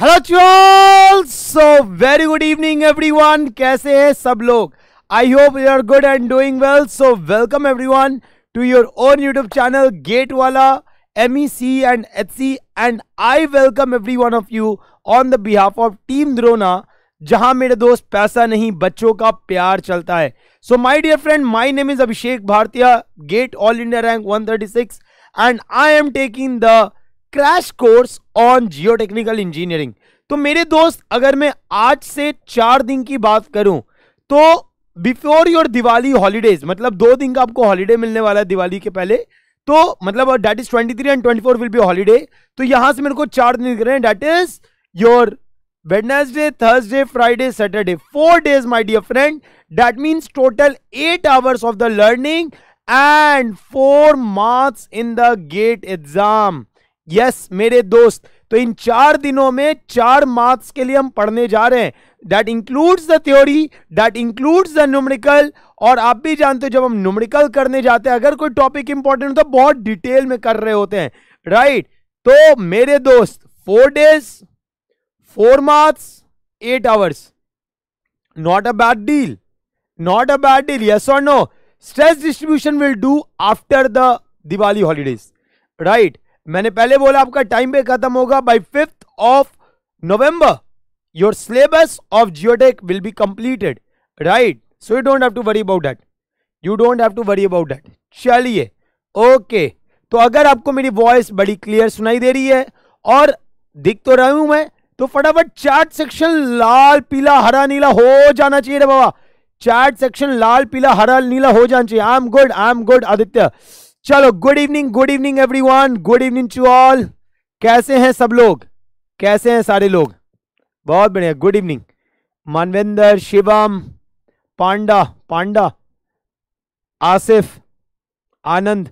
Hello चॉल so very good evening everyone कैसे हैं सब लोग I hope you are good and doing well so welcome everyone to your own YouTube channel GATE वाला M E C and H C and I welcome every one of you on the behalf of team Drona जहां मेरे दोस्त पैसा नहीं बच्चों का प्यार चलता है so my dear friend my name is Abhishek Bharatiya GATE all India rank one thirty six and I am taking the crash course on geo technical engineering तो मेरे दोस्त अगर मैं आज से चार दिन की बात करूं तो बिफोर योर दिवाली हॉलीडेज मतलब दो दिन का आपको हॉलीडे मिलने वाला है दिवाली के पहले तो मतलब date is twenty three and twenty four will be holiday तो यहां से मेरे को चार दिन दिख रहे हैं date is your Wednesday Thursday Friday Saturday four days my dear friend that means total eight hours of the learning and four marks in the GATE exam yes मेरे दोस्त तो इन चार दिनों में चार मार्क्स के लिए हम पढ़ने जा रहे हैं that includes the theory that includes the numerical और आप भी जानते हो जब हम न्यूमरिकल करने जाते हैं अगर कोई टॉपिक इंपॉर्टेंट हो तो बहुत डिटेल में कर रहे होते हैं राइट right? तो मेरे दोस्त four days four marks eight hours not a bad deal not a bad deal yes और no stress distribution will do after the Diwali holidays right मैंने पहले बोला आपका टाइम पे खत्म होगा by fifth of November your syllabus of geotech will be completed right so you don't have to worry about that you don't have to worry about that चलिए okay तो अगर आपको मेरी वॉइस बड़ी क्लियर सुनाई दे रही है और दिख तो रहा हूं मैं तो फटाफट चैट सेक्शन लाल पीला हरा नीला हो जाना चाहिए रे बाबा चैट सेक्शन लाल पीला हरा नीला हो जाना चाहिए I am good I am good Aditya चलो good evening good evening everyone good evening to all कैसे हैं सब लोग कैसे हैं सारे लोग बहुत बढ़िया गुड इवनिंग मानवेंदर शिवम पांडा पांडा आसिफ आनंद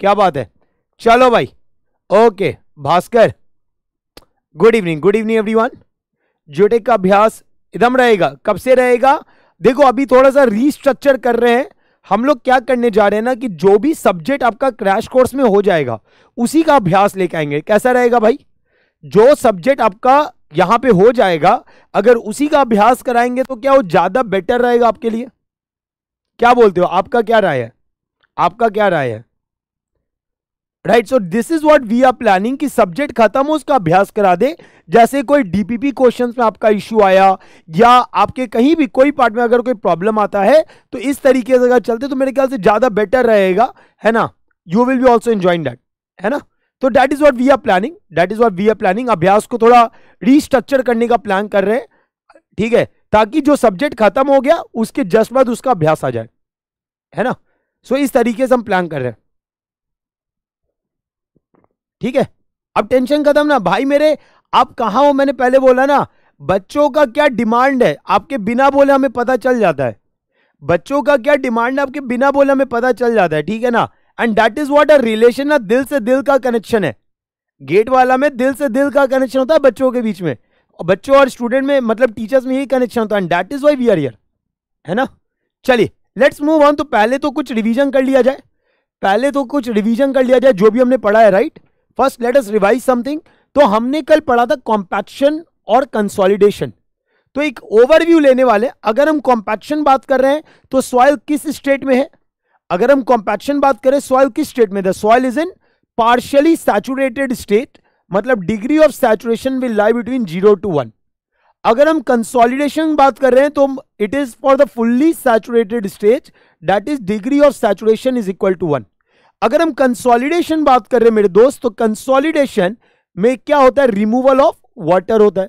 क्या बात है चलो भाई okay Bhaskar good evening good evening everyone geotech का अभ्यास एकदम रहेगा कब से रहेगा देखो अभी थोड़ा सा रीस्ट्रक्चर कर रहे हैं हम लोग क्या करने जा रहे हैं ना कि जो भी सब्जेक्ट आपका क्रैश कोर्स में हो जाएगा उसी का अभ्यास लेके आएंगे कैसा रहेगा भाई जो सब्जेक्ट आपका यहां पे हो जाएगा अगर उसी का अभ्यास कराएंगे तो क्या वो ज्यादा बेटर रहेगा आपके लिए क्या बोलते हो आपका क्या राय है आपका क्या राय है right so this is what we are planning कि सब्जेक्ट खत्म हो उसका अभ्यास करा दे जैसे कोई डीपीपी क्वेश्चंस में आपका इश्यू आया या आपके कहीं भी कोई पार्ट में अगर कोई प्रॉब्लम आता है तो इस तरीके से अगर चलते तो मेरे ख्याल से ज़्यादा बेटर रहेगा है ना you will be also enjoying that है ना तो that is what we are planning that is what we are planning अभ्यास को थोड़ा रिस्ट्रक्चर करने का प्लान कर रहे हैं ठीक है ताकि जो सब्जेक्ट खत्म हो गया उसके जस्ट बाद उसका अभ्यास आ जाए है ना सो so, इस तरीके से हम प्लान कर रहे हैं ठीक है अब टेंशन खत्म ना भाई मेरे आप कहा हो मैंने पहले बोला ना बच्चों का क्या डिमांड है आपके बिना बोले हमें पता चल जाता है बच्चों का क्या डिमांड है आपके बिना बोले हमें पता चल जाता है ठीक है ना and that is what a relation ना दिल से दिल का कनेक्शन है गेट वाला में दिल से दिल का कनेक्शन होता है बच्चों के बीच में बच्चों और स्टूडेंट में मतलब टीचर्स में यही कनेक्शन होता है and that is why we are yeah है ना चलिए लेट्स मूव ऑन तो पहले तो कुछ रिविजन कर लिया जाए पहले तो कुछ रिविजन कर लिया जाए जो भी हमने पढ़ा है right first let's revise something तो हमने कल पढ़ा था कॉम्पैक्शन और कंसोलिडेशन तो एक ओवरव्यू लेने वाले अगर हम कॉम्पैक्शन बात कर रहे हैं तो सॉइल किस स्टेट में है अगर हम कॉम्पैक्शन बात करें सॉइल किस स्टेट में soil is in partially saturated state मतलब degree of saturation will lie between zero to one अगर हम कंसोलिडेशन बात कर रहे हैं तो it is for the fully saturated stage that is degree of saturation is equal to one अगर हम कंसोलिडेशन बात कर रहे हैं मेरे दोस्त तो कंसोलिडेशन में क्या होता है रिमूवल ऑफ वाटर होता है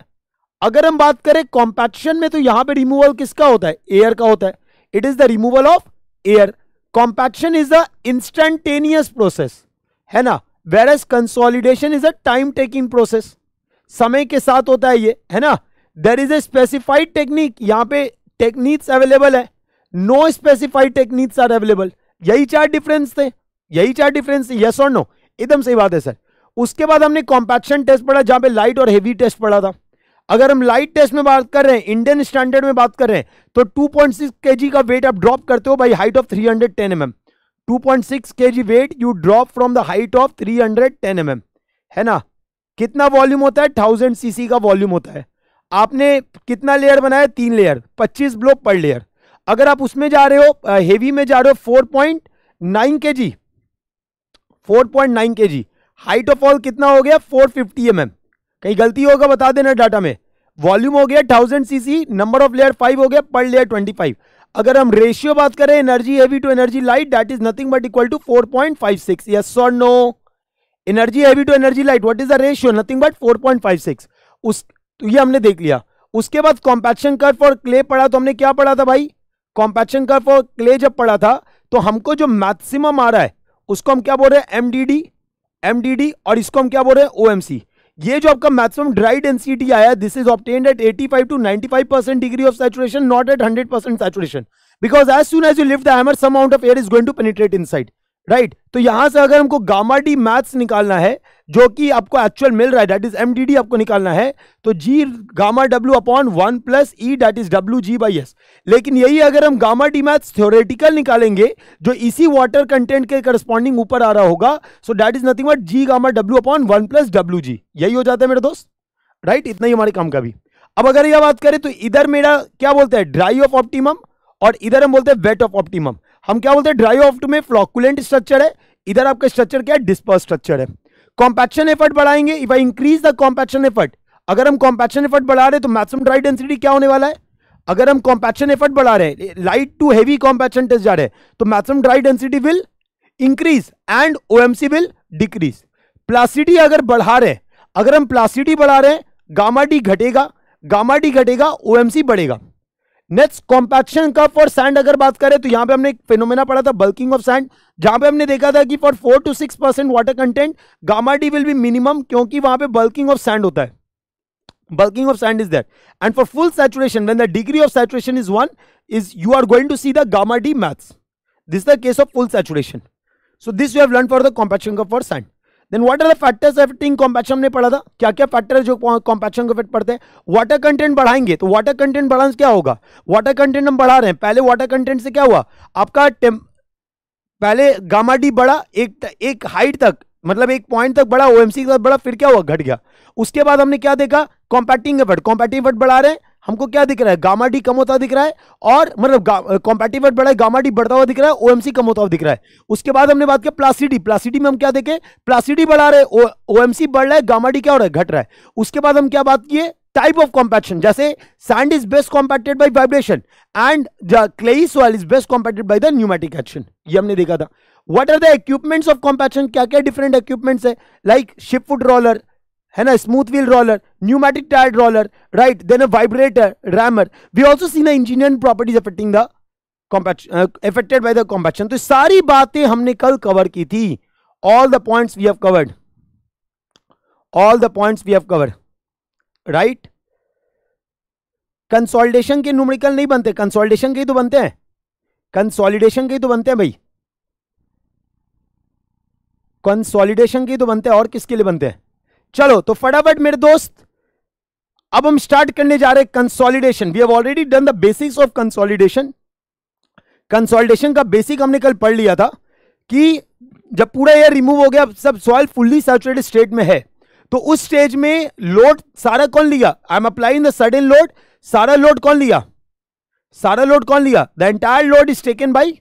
अगर हम बात करें कॉम्पैक्शन में तो यहां पे रिमूवल किसका होता है एयर का होता है it is the removal of air compaction is the instantaneous process है ना whereas consolidation is a time taking process समय के साथ होता है ये है ना there is a specified technique यहां पे टेक्निक्स अवेलेबल है no specified techniques are available यही चार डिफरेंस थे यही चार डिफरेंस यस और नो एकदम सही बात है सर उसके बाद हमने कॉम्पैक्शन टेस्ट पढ़ा जहां पे लाइट और हेवी टेस्ट पढ़ा था अगर हम लाइट टेस्ट में बात कर रहे हैं इंडियन स्टैंडर्ड में बात कर रहे हैं तो 2.6 पॉइंट का वेट आप ड्रॉप करते हो by height of 310 hundred ten M M two point six K G weight you drop from the height of 310 hundred ten M M है ना कितना वॉल्यूम होता है थाउजेंड सी का वॉल्यूम होता है आपने कितना लेयर बनाया तीन लेयर पच्चीस ब्लो पर लेयर अगर आप उसमें जा रहे हो हेवी में जा रहे हो फोर पॉइंट नाइन के जी फोर पॉइंट नाइन के जी हाइट ऑफ ऑल कितना हो गया 450 फिफ्टी mm. कहीं गलती होगा बता देना डाटा में वॉल्यूम हो गया 1000 सीसी नंबर ऑफ लेयर 5 हो गया पर लेयर 25 अगर हम रेशियो बात करें energy heavy to energy light that is nothing but equal to 4.56 yes और no energy heavy to energy light what is the ratio nothing but 4.56 उस तो ये हमने देख लिया उसके बाद कॉम्पैक्शन कर फॉर क्ले पढ़ा तो हमने क्या पढ़ा था भाई कॉम्पैक्शन कर फॉर क्ले जब पढ़ा था तो हमको जो मैक्सिमम आ रहा है उसको हम क्या बोल रहे हैं डी एमडीडी और इसको हम क्या बोल रहे हैं ओएमसी ये जो आपका मैक्सिमम ड्राई डेंसिटी आया this is obtain at 85 to 95 percent degree of saturation not at 100 percent saturation because as soon as you lift the same amount of air is going to penetrate in right तो यहां से अगर हमको gamma d maths निकालना है जो कि आपको एक्चुअल मिल रहा है डैट इज एम आपको निकालना है तो G gamma W upon one plus E that is W G by S लेकिन यही अगर हम गामा डी मैथ्स थ्योरेटिकल निकालेंगे जो इसी वाटर कंटेंट के करस्पॉन्डिंग ऊपर आ रहा होगा so that is nothing but G gamma W upon one plus W G यही हो जाता है मेरे दोस्त राइट इतना ही हमारे काम का भी अब अगर यह बात करें तो इधर मेरा क्या बोलते हैं ड्राई ऑफ ऑप्टिमम और इधर हम बोलते हैं वेट ऑफ ऑप्टिमम हम क्या बोलते हैं ड्राई ऑफ में फ्लॉकुलेंट स्ट्रक्चर है इधर आपका स्ट्रक्चर क्या है डिस्पर्स स्ट्रक्चर है कॉम्पैक्शन एफर्ट बढ़ाएंगे if I increase the compaction effort अगर हम कॉम्पैक्शन एफर्ट बढ़ा रहे तो मैक्सिमम ड्राई डेंसिटी क्या होने वाला है अगर हम कॉम्पैक्शन एफर्ट बढ़ा रहे हैं light to heavy compaction test जा रहे हैं तो maximum dry density will increase and O will decrease plasticity अगर बढ़ा रहे अगर हम प्लासिटी बढ़ा रहे हैं गामा डी घटेगा गामा डी घटेगा ओ बढ़ेगा next compaction curve for sand अगर बात करें तो यहां पे हमने एक फिनोमेना पढ़ा था बल्किंग ऑफ सैंड जहां पे हमने देखा था कि for four to six percent water content gamma d will be minimum क्योंकि वहां पे बल्किंग ऑफ सैंड होता है bulking of sand is that and for full saturation when the degree of saturation is one is you are going to see the gamma d max this the case of full saturation so this you have learn for the compaction curve for sand then what are the factors affecting compaction हमने पढ़ा था क्या क्या factor जो compaction को effect पड़ते हैं water content बढ़ाएंगे तो वाटर कंटेंट बढ़ाने से क्या होगा वाटर कंटेंट हम बढ़ा रहे हैं पहले वाटर कंटेंट से क्या हुआ आपका पहले गामा डी बढ़ा एक एक हाइट तक मतलब एक पॉइंट तक बढ़ा ओएमसी के साथ बढ़ा फिर क्या हुआ घट गया उसके बाद हमने क्या देखा कॉम्पैक्टिंग इफेक्ट कॉम्पैक्टिंग इफेक्ट बढ़ा रहे हैं हमको क्या दिख रहा है गामा डी कम होता दिख रहा है और मतलब कॉम्पेटिवेट बढ़ा है गामा डी बढ़ता हुआ दिख रहा है ओएमसी कम होता हुआ दिख रहा है उसके बाद हमने बात किया प्लासिडी प्लासिडी में हम क्या देखें प्लासिडी बढ़ा रहे ओएमसी बढ़ रहा है गामा डी क्या हो रहा है घट रहा है उसके बाद हम क्या बात किए टाइप ऑफ कॉम्पैक्शन जैसे sand is best compacted by vibration and clay soil is best compacted by the pneumatic action ये हमने देखा था what are the equipments of compaction क्या क्या डिफरेंट इक्विपमेंट्स है लाइक शिप फुट रोलर है ना smooth wheel roller pneumatic tyre roller right then a vibrator rammer we also seen engineer properties affecting the affected by the compaction तो सारी बातें हमने कल कवर की थी all the points we have covered all the points we have covered right consolidation के numerical नहीं बनते कंसोलिडेशन के ही तो बनते हैं कंसोलिडेशन के ही तो बनते हैं भाई कंसोलिडेशन के ही तो बनते हैं और किसके लिए बनते हैं चलो तो फटाफट मेरे दोस्त अब हम स्टार्ट करने जा रहे हैं consolidation we have already done the basics of consolidation consolidation का बेसिक हमने कल पढ़ लिया था कि जब पूरा एयर रिमूव हो गया सब सॉइल फुल्ली सैचुरेटेड स्टेट में है तो उस स्टेज में लोड सारा कौन लिया I am applying the sudden load सारा लोड कौन लिया सारा लोड कौन लिया the entire load is taken by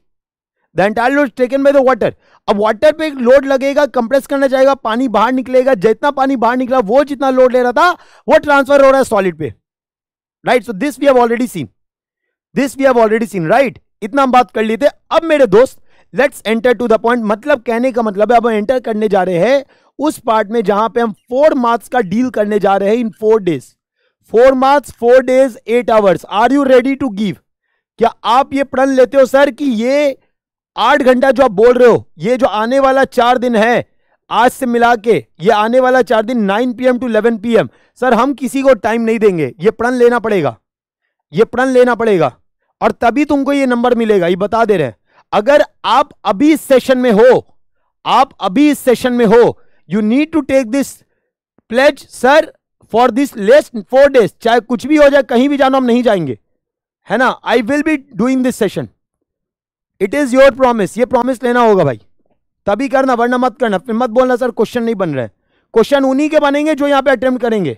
the entire load taken by the water अब वाटर पे एक लोड लगेगा कंप्रेस करना चाहेगा पानी बाहर निकलेगा जितना पानी बाहर निकला वो जितना लोड ले रहा था वो ट्रांसफर हो रहा है सॉलिड पे right so this we have already seen this we have already seen right इतना हम बात कर लिए थे अब मेरे दोस्त let's enter to the point मतलब कहने का मतलब है अब हम एंटर करने जा रहे हैं उस पार्ट में जहां पे हम फोर मार्क्स का डील करने जा रहे हैं in four days four marks four days eight hours are you ready to give क्या आप ये प्रण लेते हो सर कि ये आठ घंटा जो आप बोल रहे हो ये जो आने वाला चार दिन है आज से मिला के ये आने वाला चार दिन nine PM to eleven PM sir हम किसी को टाइम नहीं देंगे ये प्रण लेना पड़ेगा ये प्रण लेना पड़ेगा और तभी तुमको ये नंबर मिलेगा ये बता दे रहे हैं अगर आप अभी इस सेशन में हो आप अभी इस सेशन में हो you need to take this pledge sir for this less four days चाहे कुछ भी हो जाए कहीं भी जाना हम नहीं जाएंगे है ना I will be doing this session it is your promise ये प्रॉमिस लेना होगा भाई तभी करना वरना मत करना फिर मत बोलना सर क्वेश्चन नहीं बन रहे क्वेश्चन उन्हीं के बनेंगे जो यहां पे अटेम्प्ट करेंगे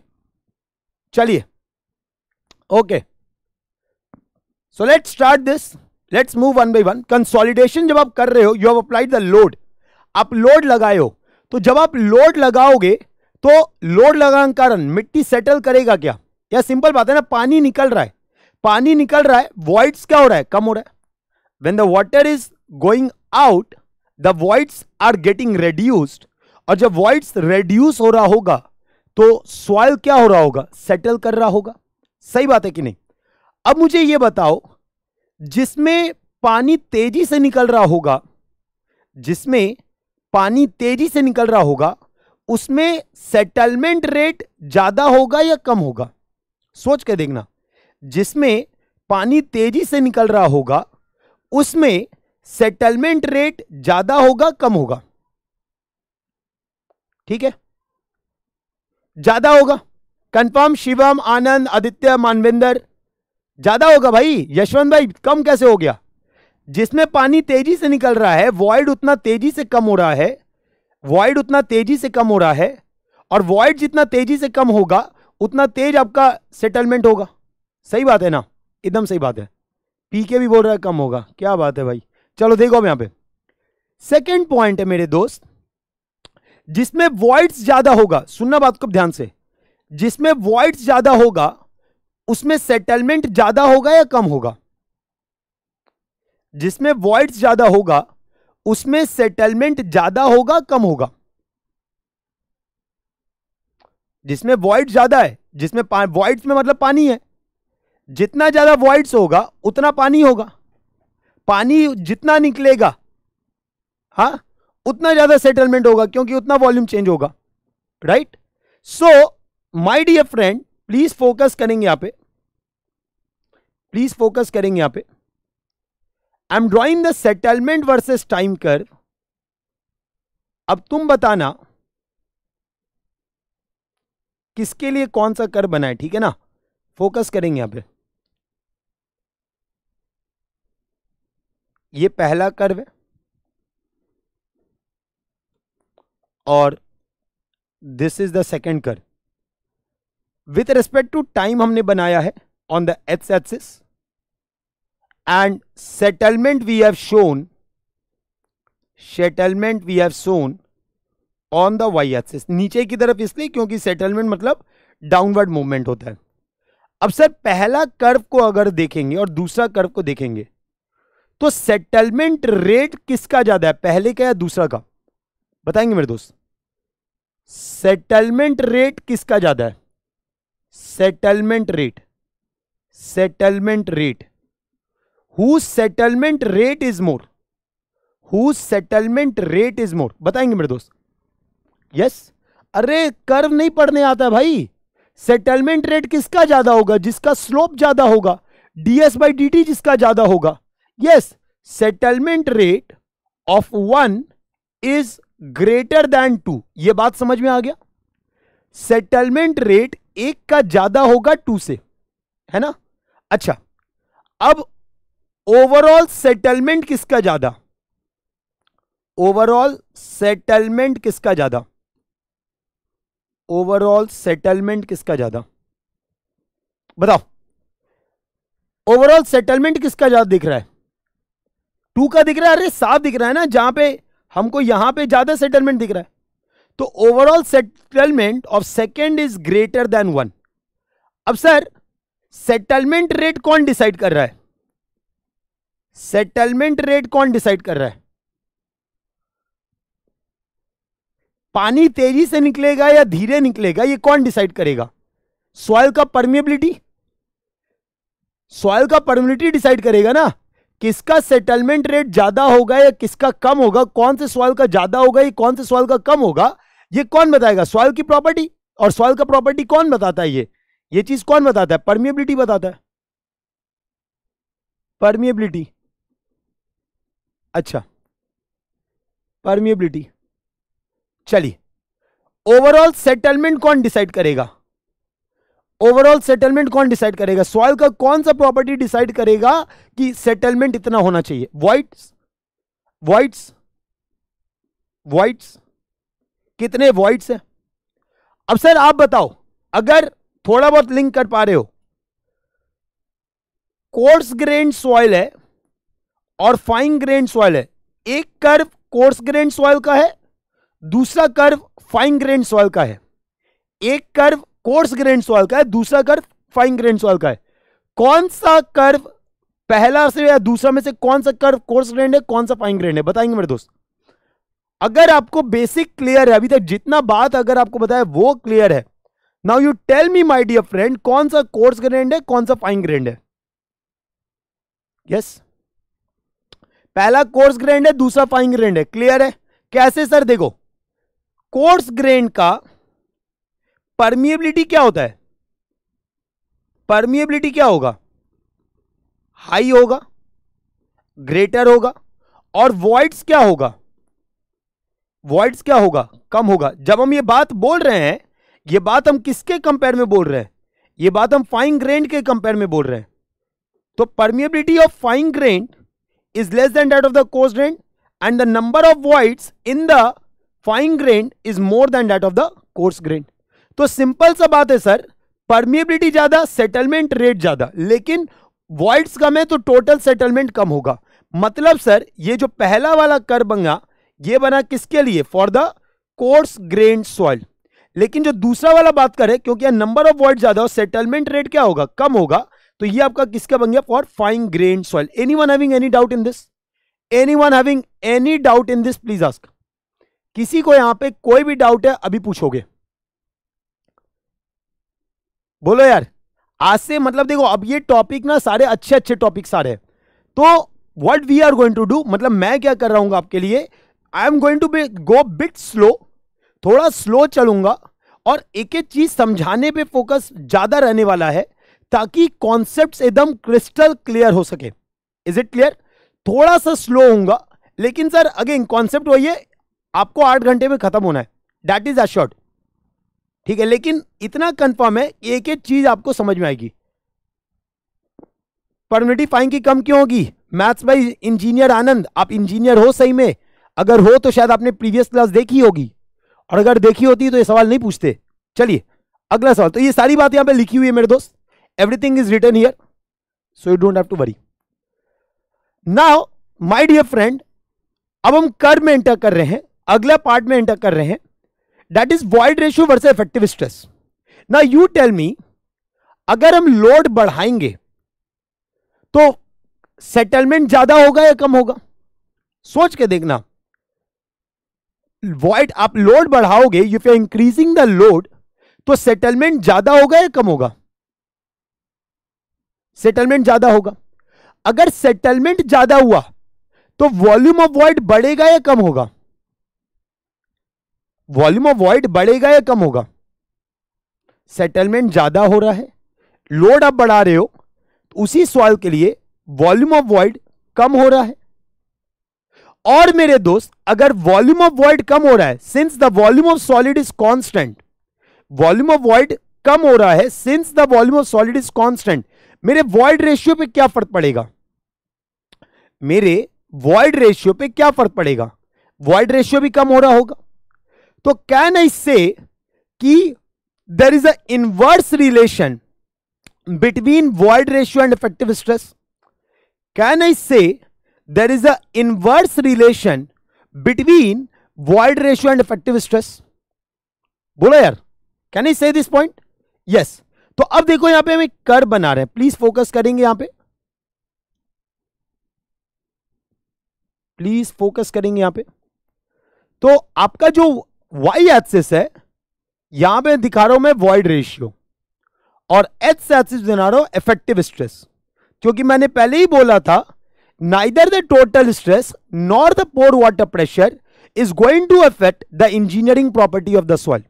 चलिए okay so let's start this let's move one by one consolidation जब आप कर रहे हो you have applied the load आप लोड लगाए हो तो जब आप लोड लगाओगे तो लोड लगाने कारण मिट्टी सेटल करेगा क्या या सिंपल बात है ना पानी निकल रहा है पानी निकल रहा है वॉइड्स क्या हो रहा है कम हो रहा है when the water is going out the voids are getting reduced और जब voids reduce हो रहा होगा तो soil क्या हो रहा होगा सेटल कर रहा होगा सही बात है कि नहीं अब मुझे ये बताओ जिसमें पानी तेजी से निकल रहा होगा जिसमें पानी तेजी से निकल रहा होगा उसमें सेटलमेंट रेट ज्यादा होगा या कम होगा सोच के देखना जिसमें पानी तेजी से निकल रहा होगा उसमें सेटलमेंट रेट ज्यादा होगा कम होगा ठीक है ज्यादा होगा कंफर्म शिवम आनंद आदित्य मानविंदर ज्यादा होगा भाई यशवंत भाई कम कैसे हो गया जिसमें पानी तेजी से निकल रहा है वॉइड उतना तेजी से कम हो रहा है वॉइड उतना तेजी से कम हो रहा है और वॉइड जितना तेजी से कम होगा उतना तेज आपका सेटलमेंट होगा सही बात है ना एकदम सही बात है पी के भी बोल रहा है कम होगा क्या बात है भाई चलो देखो अब यहां पे सेकेंड पॉइंट है मेरे दोस्त जिसमें वॉइड्स ज्यादा होगा सुनना बात को ध्यान से जिसमें वॉइड्स ज्यादा होगा उसमें सेटलमेंट ज्यादा होगा या कम होगा जिसमें वॉइड्स ज्यादा होगा उसमें सेटलमेंट ज्यादा होगा कम होगा जिसमें वॉइड ज्यादा है जिसमें वॉइड्स में मतलब पानी है जितना ज़्यादा वॉइड्स होगा उतना पानी होगा पानी जितना निकलेगा हा उतना ज़्यादा सेटलमेंट होगा क्योंकि उतना वॉल्यूम चेंज होगा right so my dear friend please focus करेंगे यहां पे प्लीज़ फोकस करेंगे यहां पे I am drawing the settlement versus time कर अब तुम बताना किसके लिए कौन सा कर बना है ठीक है ना फोकस करेंगे यहां पे ये पहला कर्व है और this is the second curve with respect to time हमने बनाया है on the x axis and settlement we have shown settlement we have shown on the y axis नीचे की तरफ इसलिए क्योंकि सेटलमेंट मतलब डाउनवर्ड मूवमेंट होता है अब सर पहला कर्व को अगर देखेंगे और दूसरा कर्व को देखेंगे तो सेटलमेंट रेट किसका ज्यादा है पहले का या दूसरा का बताएंगे मेरे दोस्त सेटलमेंट रेट किसका ज्यादा है settlement rate settlement rate who settlement rate is more who settlement rate is more बताएंगे मेरे दोस्त यस yes? अरे कर्व नहीं पढ़ने आता भाई सेटलमेंट रेट किसका ज्यादा होगा जिसका स्लोप ज्यादा होगा डीएस बाई डी जिसका ज्यादा होगा yes settlement rate of one is greater than two ये बात समझ में आ गया सेटलमेंट रेट एक का ज्यादा होगा टू से है ना अच्छा अब ओवरऑल सेटलमेंट किसका ज्यादा ओवरऑल सेटलमेंट किसका ज्यादा ओवरऑल सेटलमेंट किसका ज्यादा बताओ ओवरऑल सेटलमेंट किसका ज्यादा दिख रहा है टू का दिख रहा है अरे साफ दिख रहा है ना जहां पे हमको यहां पे ज़्यादा सेटलमेंट दिख रहा है तो overall settlement of second is greater than one अब सर सेटलमेंट रेट कौन डिसाइड कर रहा है सेटलमेंट रेट कौन डिसाइड कर रहा है पानी तेजी से निकलेगा या धीरे निकलेगा ये कौन डिसाइड करेगा सॉइल का परमिएबिलिटी सॉयल का परमिबिलिटी डिसाइड करेगा ना किसका सेटलमेंट रेट ज्यादा होगा या किसका कम होगा कौन से सॉइल का ज्यादा होगा या कौन से सवाल का कम होगा ये कौन बताएगा सॉइल की प्रॉपर्टी और सॉइल का प्रॉपर्टी कौन बताता है ये ये चीज कौन बताता है परमिएबिलिटी बताता है परमिएबिलिटी अच्छा परमिएबिलिटी चलिए ओवरऑल सेटलमेंट कौन डिसाइड करेगा ओवरऑल सेटलमेंट कौन डिसाइड करेगा सॉइल का कौन सा प्रॉपर्टी डिसाइड करेगा कि सेटलमेंट इतना होना चाहिए वाइट्स वाइट्स वाइट्स कितने वाइट्स हैं अब सर आप बताओ अगर थोड़ा बहुत लिंक कर पा रहे हो कोर्स ग्रेन सॉइल है और फाइन ग्रेन सॉइल है एक कर्व कोर्स ग्रेन सॉइल का है दूसरा कर्व फाइन ग्रेन सॉइल का है एक कर्व कोर्स ग्रेन सॉइल का है दूसरा कर्व फाइन ग्रेन सॉइल का है कौन सा कर्व पहला से या दूसरा में से कौन सा कर्व कोर्स ग्रेन है कौन सा फाइन ग्रेन है बताएंगे मेरे दोस्त अगर आपको बेसिक क्लियर है अभी तक जितना बात अगर आपको बताया वो क्लियर है now you tell me my dear friend कौन सा कोर्स ग्रेंड है कौन सा फाइन ग्रेंड है यस yes? पहला कोर्स ग्रेंड है दूसरा फाइन ग्रेंड है क्लियर है कैसे सर देखो कोर्स ग्रेंड का परमिएबिलिटी क्या होता है परमिएबिलिटी क्या होगा हाई होगा ग्रेटर होगा और वॉइड्स क्या होगा वॉइड्स क्या होगा कम होगा जब हम ये बात बोल रहे हैं ये बात हम किसके कंपेयर में बोल रहे हैं ये बात हम फाइन ग्रेन के कंपेयर में बोल रहे हैं तो permeability of fine grain is less than that of the coarse grain and the number of voids in the fine grain is more than that of the coarse grain तो simple सा बात है sir permeability ज्यादा settlement rate ज्यादा लेकिन voids कम है तो total settlement कम होगा मतलब सर ये जो पहला वाला कर बना ये बना किसके लिए for the coarse grain soil लेकिन जो दूसरा वाला बात करें क्योंकि नंबर ऑफ वर्ड ज्यादा और सेटलमेंट रेट क्या होगा कम होगा तो ये आपका किसका बन गया for fine grain soil anyone having any doubt in this anyone having any doubt in this please ask किसी को यहां पे कोई भी डाउट है अभी पूछोगे बोलो यार आज से मतलब देखो अब ये टॉपिक ना सारे अच्छे अच्छे टॉपिक सारे तो what we are going to do मतलब मैं क्या कर रहा हूँ आपके लिए I am going to be go bit slow थोड़ा स्लो चलूंगा और एक एक चीज़ समझाने पे फोकस ज़्यादा रहने वाला है ताकि कॉन्सेप्ट एकदम क्रिस्टल क्लियर हो सके इज इट क्लियर थोड़ा सा स्लो होगा लेकिन सर अगेन कॉन्सेप्ट वही है आपको आठ घंटे में खत्म होना है डैट इज अ शॉर्ट ठीक है लेकिन इतना कंफर्म है एक एक चीज आपको समझ में आएगी परमिटी फाइन की कम क्यों होगी मैथ्स भाई इंजीनियर आनंद आप इंजीनियर हो सही में अगर हो तो शायद आपने प्रीवियस क्लास देखी होगी और अगर देखी होती तो ये सवाल नहीं पूछते चलिए अगला सवाल तो ये सारी बात यहां पे लिखी हुई है मेरे दोस्त everything is return here so you don't have to worry now my dear friend अब हम कर में एंटर कर रहे हैं अगला पार्ट में एंटर कर रहे हैं that is void ratio verse effective stress ना यू टेल मी अगर हम लोड बढ़ाएंगे तो सेटलमेंट ज्यादा होगा या कम होगा सोच के देखना वॉइड आप लोड बढ़ाओगे यू फे इंक्रीजिंग द लोड तो सेटलमेंट ज्यादा होगा या कम होगा सेटलमेंट ज्यादा होगा अगर सेटलमेंट ज्यादा हुआ तो वॉल्यूम ऑफ वॉइड बढ़ेगा या कम होगा वॉल्यूम ऑफ वॉइड बढ़ेगा या कम होगा सेटलमेंट ज़्यादा हो रहा है लोड आप बढ़ा रहे हो तो उसी सवाल के लिए वॉल्यूम ऑफ वॉइड कम हो रहा है और मेरे दोस्त अगर वॉल्यूम ऑफ वॉइड कम हो रहा है since the volume of solid is constant volume of void कम हो रहा है since the volume of solid is constant मेरे वॉइड रेशियो पे क्या फर्क पड़ेगा मेरे वॉइड रेशियो पे क्या फर्क पड़ेगा वॉइड रेशियो भी कम हो रहा होगा तो कैन आई से कि there is a inverse relation between void ratio and effective stress can I say there is a inverse relation between void ratio and effective stress बोलो यार कैन आई से this point yes तो अब देखो यहां पे हम एक कर बना रहे हैं प्लीज फोकस करेंगे यहां पे प्लीज फोकस करेंगे यहां पे तो आपका जो वाई एक्सिस है यहां पे दिखा रहा हूं मैं वॉइड रेशियो और एच एक्सिस दिखा रहा हूं इफेक्टिव स्ट्रेस क्योंकि मैंने पहले ही बोला था neither the total stress nor the pore water pressure is going to affect the engineering property of the soil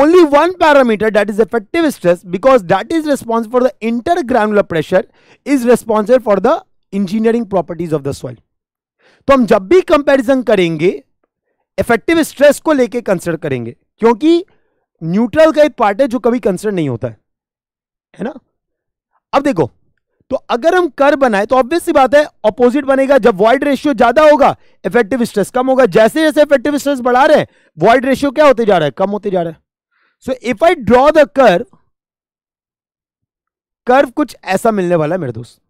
only one parameter that is effective stress because that is response for the intergranular pressure is responsible for the engineering properties of the soil तो हम जब भी comparison करेंगे effective stress को लेके consider करेंगे क्योंकि neutral का एक पार्ट है जो कभी कंसिडर नहीं होता है है ना अब देखो तो अगर हम कर बनाए तो ऑब्वियस सी बात है ऑपोजिट बनेगा जब वॉइड रेशियो ज्यादा होगा इफेक्टिव स्ट्रेस कम होगा जैसे जैसे इफेक्टिव स्ट्रेस बढ़ा रहे वॉइड रेशियो क्या होते जा रहा है कम होते जा रहा है so if I draw the कर कर्व कुछ ऐसा मिलने वाला है मेरे दोस्त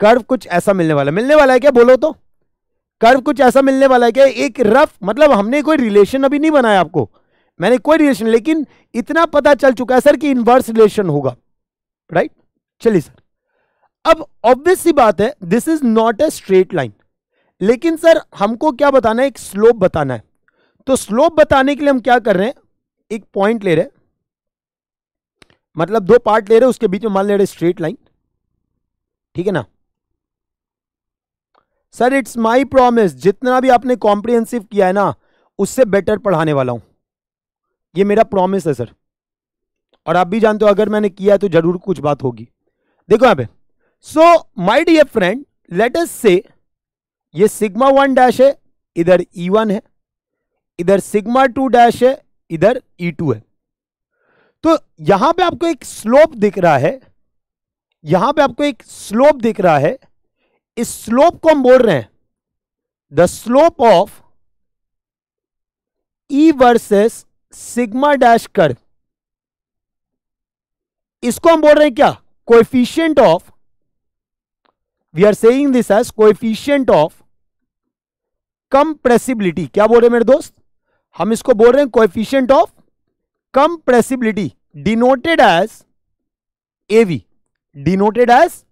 कर्व कुछ ऐसा मिलने वाला मिलने वाला है क्या बोलो तो कर्व कुछ ऐसा मिलने वाला है कि एक रफ मतलब हमने कोई रिलेशन अभी नहीं बनाया आपको मैंने कोई रिलेशन लेकिन इतना पता चल चुका है सर कि इनवर्स रिलेशन होगा राइट चलिए सर अब ऑब्वियस सी बात है this is not a straight line लेकिन सर हमको क्या बताना है एक स्लोप बताना है तो स्लोप बताने के लिए हम क्या कर रहे हैं एक पॉइंट ले रहे मतलब दो पार्ट ले रहे उसके बीच में मान ले रहे स्ट्रेट लाइन ठीक है ना सर इट्स माई प्रॉमिस जितना भी आपने कॉम्प्रिहेंसिव किया है ना उससे बेटर पढ़ाने वाला हूं ये मेरा प्रॉमिस है सर और आप भी जानते हो अगर मैंने किया तो जरूर कुछ बात होगी देखो यहां पे so my dear friend let us say ये सिग्मा वन डैश है इधर ई e वन है इधर सिग्मा टू डैश है इधर ई e टू है तो यहां पे आपको एक स्लोप दिख रहा है यहां पे आपको एक स्लोप दिख रहा है इस स्लोप को हम बोल रहे हैं the slope of e versus sigma dash कर इसको हम बोल रहे हैं क्या coefficient of we are saying this as coefficient of compressibility क्या बोल रहे हैं मेरे दोस्त हम इसको बोल रहे हैं coefficient of compressibility denoted as a v denoted as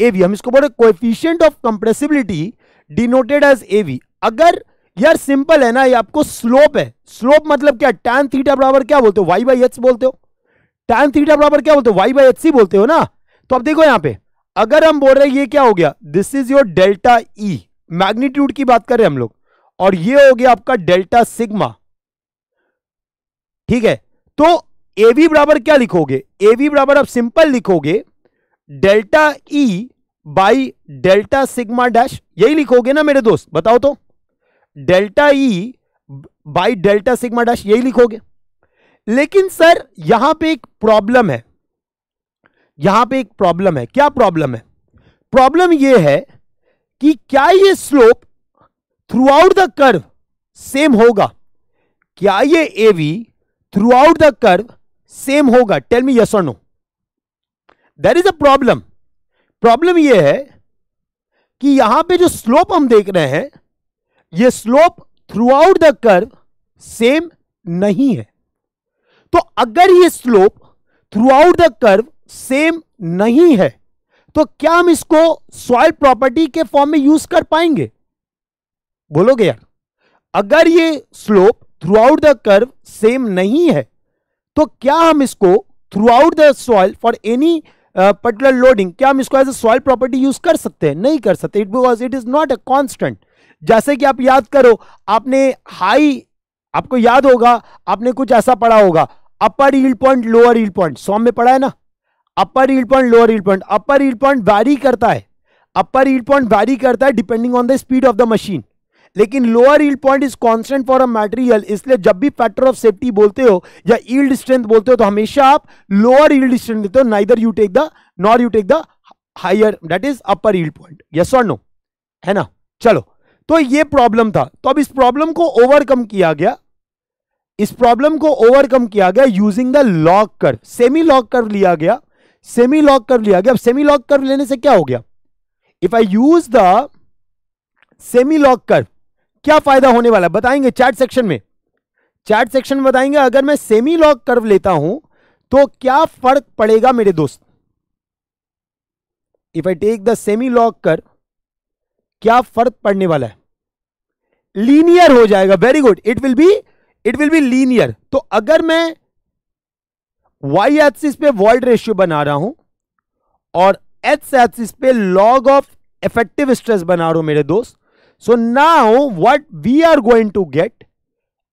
a v हम इसको बोल रहे coefficient of compressibility denoted as a v अगर यार सिंपल है ना ये आपको स्लोप है स्लोप मतलब क्या टैन थीटा बराबर क्या बोलते हो वाई बाई एच बोलते हो टैन थीटा बराबर क्या बोलते हो वाई बाई एच सी बोलते हो ना तो अब देखो यहां पे अगर हम बोल रहे हैं ये क्या हो गया this is your delta e magnitude की बात कर रहे हैं हम लोग और ये हो गया आपका डेल्टा सिग्मा ठीक है तो एवी बराबर क्या लिखोगे एवी बराबर आप सिंपल लिखोगे delta E e by delta sigma dash यही लिखोगे ना मेरे दोस्त बताओ तो delta E e by delta sigma dash यही लिखोगे लेकिन सर यहां पे एक प्रॉब्लम है यहां पे एक प्रॉब्लम है क्या प्रॉब्लम है प्रॉब्लम यह है कि क्या ये slope throughout the curve same होगा क्या ये a v throughout the curve same होगा टेल मी यस और no there is a problem problem यह है कि यहां पे जो स्लोप हम देख रहे हैं ये slope throughout the curve same नहीं है तो अगर ये slope throughout the curve same नहीं है तो क्या हम इसको सॉइल प्रॉपर्टी के फॉर्म में यूज कर पाएंगे बोलोगे यार अगर ये slope throughout the curve same नहीं है तो क्या हम इसको throughout the soil for any particular uh, loading क्या हम इसको as a soil property use कर सकते हैं नहीं कर सकते it because it is not a constant जैसे कि आप याद करो आपने हाई आपको याद होगा आपने कुछ ऐसा पढ़ा होगा upper yield point lower yield point सॉम में पढ़ा है ना upper yield point lower yield point upper yield point vary करता है अपर ईल पॉइंट वैरी करता है depending on the speed of the machine लेकिन lower yield point is constant for a material इसलिए जब भी फैक्टर ऑफ सेफ्टी बोलते हो या ईल्ड स्ट्रेंथ बोलते हो तो हमेशा आप लोअर ईल्ड स्ट्रेंथ देते हो neither you take the nor you take the higher that is upper yield point yes और नो है ना चलो तो ये प्रॉब्लम था तो अब इस प्रॉब्लम को ओवरकम किया गया इस प्रॉब्लम को ओवरकम किया गया यूजिंग द लॉक कर सेमी लॉक कर लिया गया सेमी लॉक कर लिया गया अब सेमी लॉक कर लेने से क्या हो गया if I use the semi log कर क्या फायदा होने वाला है बताएंगे चैट सेक्शन में चैट सेक्शन में बताएंगे अगर मैं सेमी लॉग कर्व लेता हूं तो क्या फर्क पड़ेगा मेरे दोस्त if I take the semi log कर क्या फर्क पड़ने वाला है लीनियर हो जाएगा very good it will be it will be linear तो अगर मैं वाई एक्सिस पे वॉल्ड रेशियो बना रहा हूं और एच एक्सिस पे लॉग ऑफ इफेक्टिव स्ट्रेस बना रहा हूं मेरे दोस्त So now what we are going to get,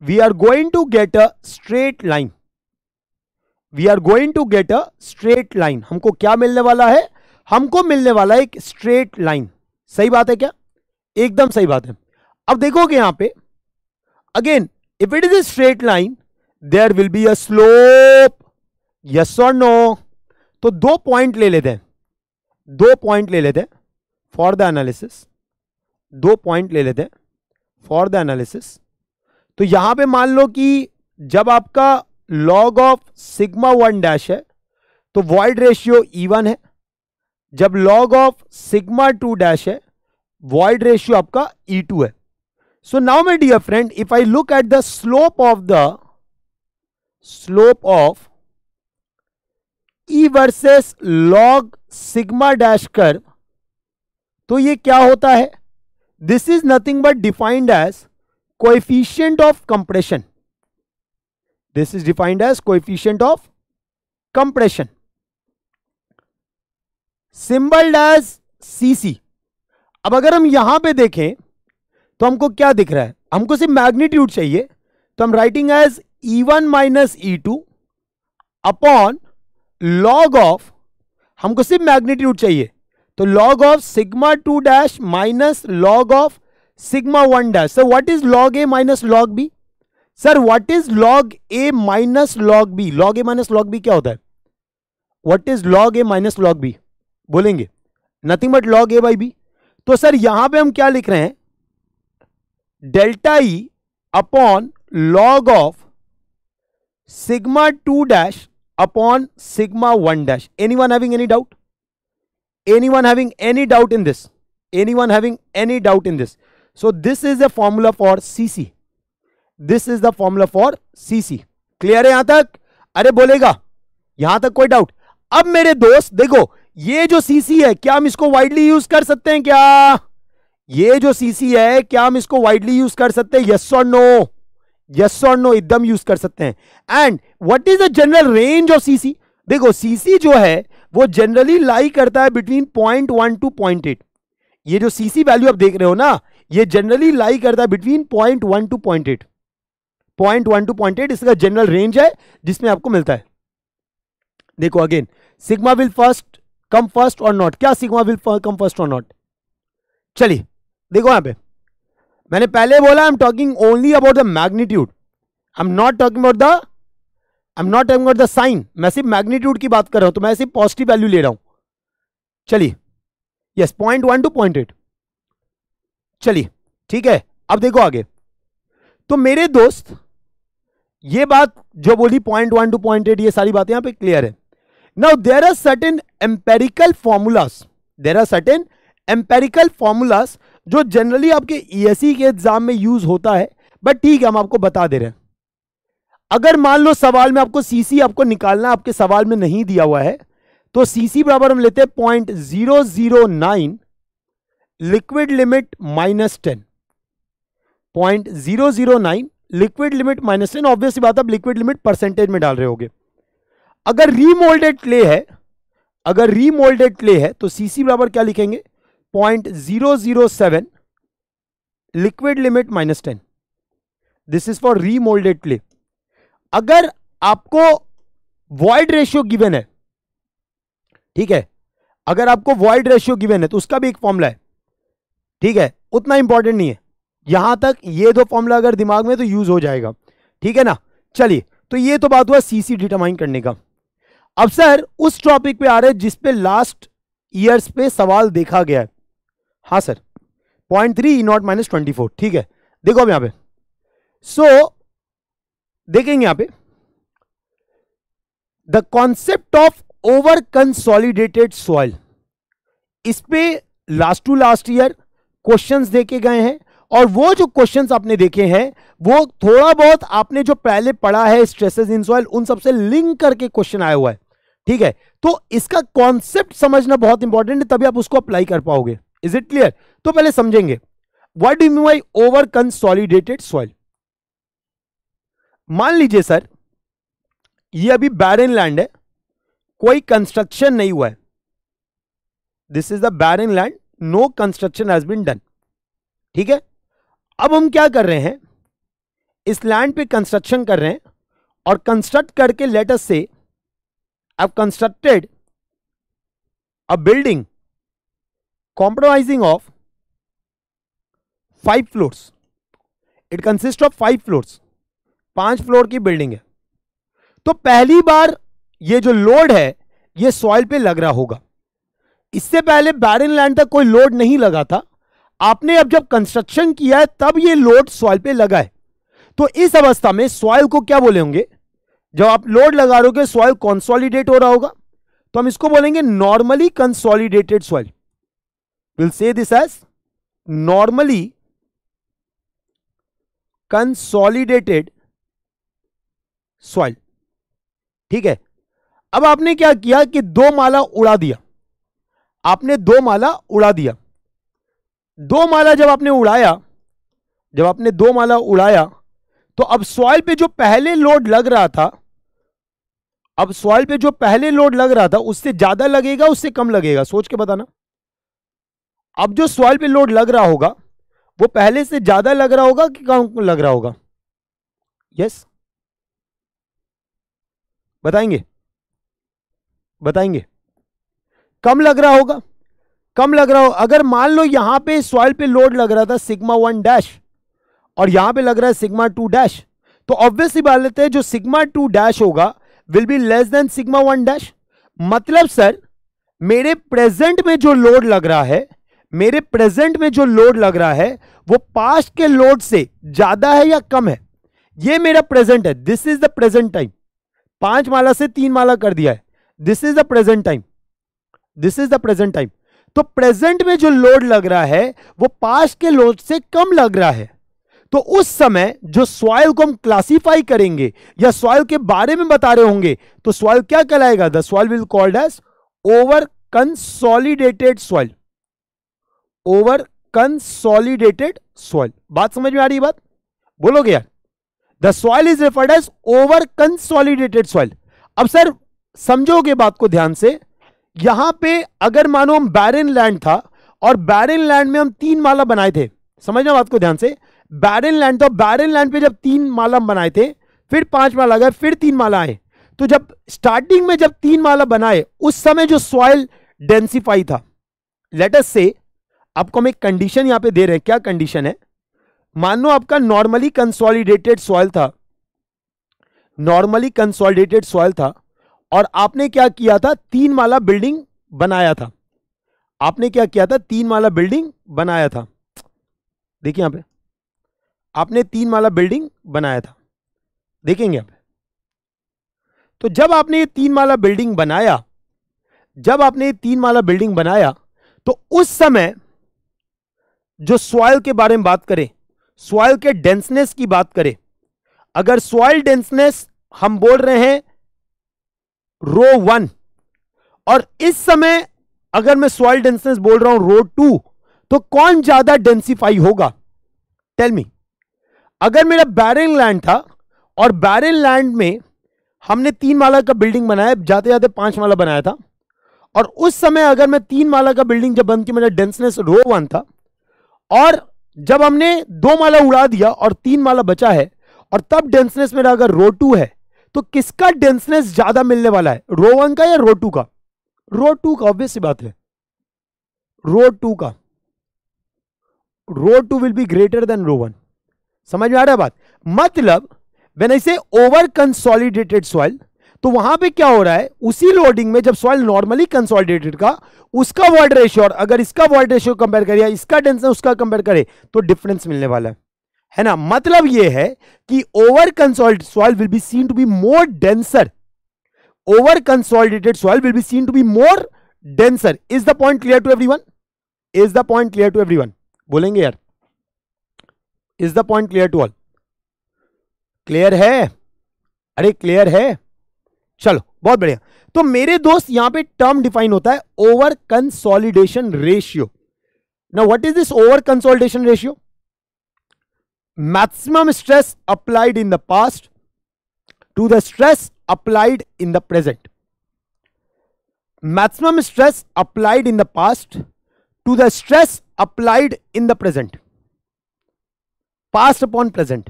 we are going to get a straight line. We are going to get a straight line हमको क्या मिलने वाला है हमको मिलने वाला है एक स्ट्रेट लाइन सही बात है क्या एकदम सही बात है अब देखोगे यहां पे again if it is a straight line there will be a slope yes और नो तो दो पॉइंट ले लेते हैं दो पॉइंट ले लेते हैं फॉर द एनालिसिस दो पॉइंट ले लेते हैं फॉर द एनालिसिस तो यहां पे मान लो कि जब आपका log of sigma one dash है तो वॉइड रेशियो ई वन है जब log of sigma two dash है वॉइड रेशियो आपका ई e टू है so now my dear friend if I look at the slope of the slope of e versus log sigma dash कर तो ये क्या होता है this is nothing but defined as coefficient of compression this is defined as coefficient of compression symbolled as C अब अगर हम यहां पे देखें तो हमको क्या दिख रहा है हमको सिर्फ मैग्नीट्यूड चाहिए तो हम writing as e one minus e two upon log of हमको सिर्फ मैग्नीट्यूड चाहिए तो log of sigma two dash minus log of sigma one dash sir what is log a minus log b sir what is log a minus log b log a minus log b क्या होता है what is log a minus log b बोलेंगे nothing but log a by b तो sir यहां पे हम क्या लिख रहे हैं delta E upon log of sigma two dash upon sigma one dash anyone having any doubt any anyone having any doubt in this any having any doubt in this so this is for C C this is the formula for C C clear है यहां तक अरे बोलेगा यहां तक कोई doubt अब मेरे दोस्त देखो ये जो सी सी है क्या हम इसको वाइडली यूज कर सकते हैं क्या ये जो सी सी है क्या हम इसको वाइडली यूज कर सकते हैं यस और नो यस और नो एकदम यूज कर सकते हैं and what is the general range of CC देखो सीसी जो है वो जनरली लाई करता है between point one to point eight ये जो सीसी वैल्यू आप देख रहे हो ना ये जनरली लाई करता है between point one to point eight point one to point eight इसका जनरल रेंज है जिसमें आपको मिलता है देखो again sigma will first come first और नॉट क्या सिग्मा विल कम फर्स्ट और नॉट चलिए देखो यहां पे मैंने पहले बोला I am talking only about the magnitude I am not talking about the I am not talking about the sign मैं सिर्फ मैग्नीट्यूड की बात कर रहा हूं तो मैं सिर्फ पॉजिटिव वैल्यू ले रहा हूं चलिए yes point one to point eight चलिए ठीक है अब देखो आगे तो मेरे दोस्त ये बात जो बोली point one to point eight ये सारी बातें यहां पे क्लियर है now there are certain empirical formulas there are certain empirical formulas जो जनरली आपके ई e e के एग्जाम में यूज होता है बट ठीक है हम आपको बता दे रहे हैं अगर मान लो सवाल में आपको सीसी आपको निकालना आपके सवाल में नहीं दिया हुआ है तो सीसी बराबर हम लेते हैं point zero zero nine liquid limit minus ten point zero zero nine liquid limit minus ten obvious बात आप लिक्विड लिमिट परसेंटेज में डाल रहे होगे अगर रीमोल्डेड क्ले है अगर रीमोल्डेड क्ले है तो सीसी बराबर क्या लिखेंगे point zero zero seven liquid limit minus ten this is for remoulded clay अगर आपको वॉइड रेशियो गिवन है ठीक है अगर आपको वॉइड रेशियो गिवन है तो उसका भी एक फॉर्मूला है ठीक है उतना इंपॉर्टेंट नहीं है यहां तक ये दो फॉर्मूला अगर दिमाग में तो यूज हो जाएगा ठीक है ना चलिए तो ये तो बात हुआ सीसी डिटरमाइन करने का अब सर उस टॉपिक पे आ रहे जिसपे लास्ट इयर्स पे सवाल देखा गया है हाँ sir point three naught minus twenty four ठीक है देखो अब यहां पे सो so, देखेंगे यहां पे the concept of over consolidated soil इस पे last to last year questions देखे गए हैं और वो जो क्वेश्चंस आपने देखे हैं वो थोड़ा बहुत आपने जो पहले पढ़ा है स्ट्रेसेस इन सॉइल उन सबसे लिंक करके क्वेश्चन आया हुआ है ठीक है तो इसका कॉन्सेप्ट समझना बहुत इंपॉर्टेंट है तभी आप उसको अप्लाई कर पाओगे इज इट क्लियर तो पहले समझेंगे what do mean by over consolidated soil मान लीजिए सर ये अभी बैरन लैंड है कोई कंस्ट्रक्शन नहीं हुआ है this is the barren land no construction has been done ठीक है अब हम क्या कर रहे हैं इस लैंड पे कंस्ट्रक्शन कर रहे हैं और कंस्ट्रक्ट करके लेटस से अब constructed a building compromising of five floors it consist of five floors पांच फ्लोर की बिल्डिंग है तो पहली बार ये जो लोड है ये सॉइल पे लग रहा होगा इससे पहले बैरन लैंड तक कोई लोड नहीं लगा था आपने अब जब कंस्ट्रक्शन किया है तब ये लोड सॉइल पे लगा है तो इस अवस्था में सॉइल को क्या बोले होंगे जब आप लोड लगा रहे हो सॉइल कॉन्सॉलिडेट हो रहा होगा तो हम इसको बोलेंगे normally consolidated soil will say this as normally consolidated soil ठीक है अब आपने क्या किया कि दो माला उड़ा दिया आपने दो माला उड़ा दिया दो माला जब आपने उड़ाया जब आपने दो माला उड़ाया तो अब सॉइल पे जो पहले लोड लग रहा था अब सॉइल पे जो पहले लोड लग रहा था उससे ज्यादा लगेगा उससे कम लगेगा सोच के बताना अब जो सॉइल पे लोड लग रहा होगा वो पहले से ज्यादा लग रहा होगा कि कम लग रहा होगा यस बताएंगे बताएंगे कम लग रहा होगा कम लग रहा हो अगर मान लो यहां पे सॉइल पे लोड लग रहा था सिग्मा वन डैश और यहां पे लग रहा है सिग्मा टू डैश तो ऑब्वियसली बात लेते हैं जो सिग्मा टू डैश होगा will be less than sigma one dash मतलब सर मेरे प्रेजेंट में जो लोड लग रहा है मेरे प्रेजेंट में जो लोड लग रहा है वो पास्ट के लोड से ज्यादा है या कम है ये मेरा प्रेजेंट है this is the present time पांच माला से तीन माला कर दिया है this is the present time this is the present time तो प्रेजेंट में जो लोड लग रहा है वो पास्ट के लोड से कम लग रहा है तो उस समय जो सॉइल को हम क्लासिफाई करेंगे या सॉइल के बारे में बता रहे होंगे तो सॉइल क्या कहलाएगा the soil will called as over consolidated soil over consolidated soil बात समझ में आ रही है बात बोलोगे यार the soil is referred as over consolidated soil अब सर समझोगे बात को ध्यान से यहां पे अगर मानो हम बैरन लैंड था और बैरन लैंड में हम तीन माला बनाए थे समझना बात को ध्यान से बैरन लैंड तो बैरन लैंड पे जब तीन माला बनाए थे फिर पांच माला गए फिर तीन माला आए तो जब स्टार्टिंग में जब तीन माला बनाए उस समय जो सॉइल डेंसिफाई था लेटस से आपको हम एक कंडीशन यहां पे दे रहे हैं क्या कंडीशन है लो आपका नॉर्मली कंसोलिडेटेड सॉइल था नॉर्मली कंसोलिडेटेड सॉइल था और आपने क्या किया था तीन माला बिल्डिंग बनाया था आपने क्या किया था तीन माला बिल्डिंग बनाया था देखिए यहां पे आपने तीन माला बिल्डिंग बनाया था देखेंगे आप तो जब आपने ये तीन माला बिल्डिंग बनाया जब आपने ये तीन माला बिल्डिंग बनाया तो उस समय जो सॉइल के बारे में बात करें सॉइल के डेंसनेस की बात करें अगर सॉइल डेंसनेस हम बोल रहे हैं रो वन और इस समय अगर मैं सॉइल डेंसनेस बोल रहा हूं रो टू तो कौन ज्यादा डेंसिफाई होगा टेल मी अगर मेरा बैरन लैंड था और बैरन लैंड में हमने तीन माला का बिल्डिंग बनाया जाते जाते पांच माला बनाया था और उस समय अगर मैं तीन माला का बिल्डिंग जब बन के मेरा डेंसनेस रो वन था और जब हमने दो माला उड़ा दिया और तीन माला बचा है और तब डेंसनेस मेरा अगर रो टू है तो किसका डेंसनेस ज्यादा मिलने वाला है रो वन का या रो टू का रो टू का ऑब्वियस बात है रो टू का rho two will be greater than rho one समझ में आ रहा है बात मतलब वेन आई से ओवर कंसोलिडेटेड सॉइल तो वहां पे क्या हो रहा है उसी लोडिंग में जब सॉइल नॉर्मली कंसोलिडेटेड का उसका वर्ड रेशियो और अगर इसका वर्ड रेशियो कंपेयर करें या इसका डेंसर उसका कंपेयर करे तो डिफरेंस मिलने वाला है है ना मतलब यह है कि over consolidated soil will be seen to be more denser over consolidated soil will be seen to be more denser is the point clear to one is the point clear to one बोलेंगे यार is the point clear to all clear है अरे clear है चलो बहुत बढ़िया तो मेरे दोस्त यहां पे टर्म डिफाइन होता है ओवर कंसोलिडेशन रेशियो ना what is this over consolidation ratio maximum stress applied in the past to the stress applied in the present maximum stress applied in the past to the stress applied in the present past upon present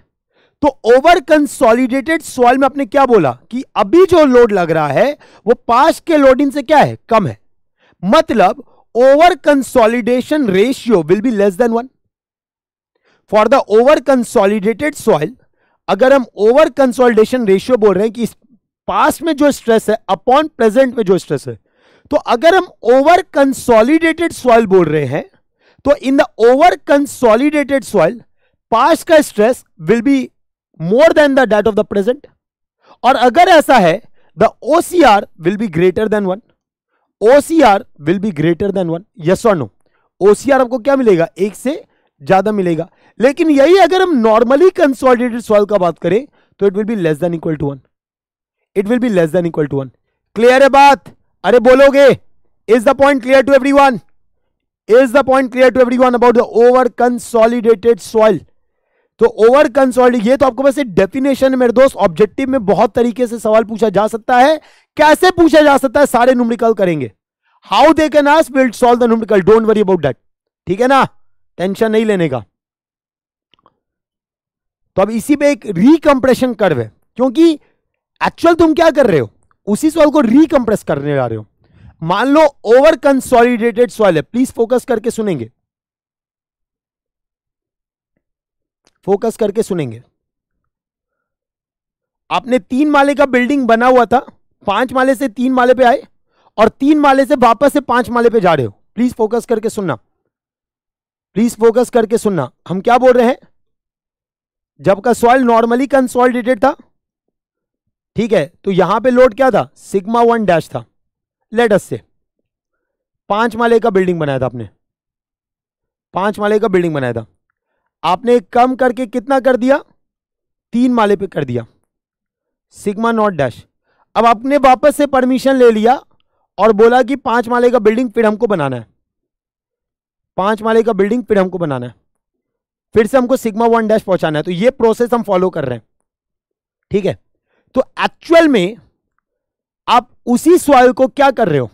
तो over consolidated soil में आपने क्या बोला कि अभी जो load लग रहा है वो पास के लोडिंग से क्या है कम है मतलब over consolidation ratio will be less than one for the over consolidated soil अगर हम ओवर कंसोलिडेशन रेशियो बोल रहे हैं कि पास में जो स्ट्रेस है अपॉन प्रेजेंट में जो स्ट्रेस है तो अगर हम ओवर कंसोलिडेटेड सॉइल बोल रहे हैं तो in the over consolidated soil past का stress will be more than the that of the present और अगर ऐसा है the OCR will be greater than one OCR will be greater than one yes और नो ओसीआर आपको क्या मिलेगा एक से ज्यादा मिलेगा लेकिन यही अगर हम नॉर्मली कंसोलिडेटेड सॉल्व का बात करें तो it will be less than equal to one it will be less than equal to one clear है बात अरे बोलोगे is the point clear to everyone is the point clear to everyone about the over consolidated soil तो over consolidate ये तो आपको वैसे definition मेरे दोस्त ऑब्जेक्टिव में बहुत तरीके से सवाल पूछा जा सकता है कैसे पूछा जा सकता है सारे नुमरिकल करेंगे how they can us will solve the numerical don't worry about that ठीक है ना टेंशन नहीं लेने का तो अब इसी पे एक रिकम्प्रेशन कर्व है क्योंकि एक्चुअल तुम क्या कर रहे हो उसी सॉल को रिकम्प्रेस करने जा रहे हो मान लो ओवर कंसोलिडेटेड सॉइल है प्लीज फोकस करके सुनेंगे फोकस करके सुनेंगे आपने तीन माले का बिल्डिंग बना हुआ था पांच माले से तीन माले पे आए और तीन माले से वापस से पांच माले पे जा रहे हो प्लीज फोकस करके सुनना प्लीज फोकस करके सुनना हम क्या बोल रहे हैं जब का सॉइल नॉर्मली कंसोलिडेटेड था ठीक है तो यहां पे लोड क्या था सिग्मा वन डैश था लेटस से पांच माले का बिल्डिंग बनाया था आपने पांच माले का बिल्डिंग बनाया था आपने कम करके कितना कर दिया तीन माले पे कर दिया सिग्मा नॉट डैश अब आपने वापस से परमिशन ले लिया और बोला कि पांच माले का बिल्डिंग फिर हमको बनाना है पांच माले का बिल्डिंग फिर हमको बनाना है फिर से हमको सिग्मा वन डैश पहुंचाना है तो ये प्रोसेस हम फॉलो कर रहे हैं ठीक है तो एक्चुअल में आप उसी सॉइल को क्या कर रहे हो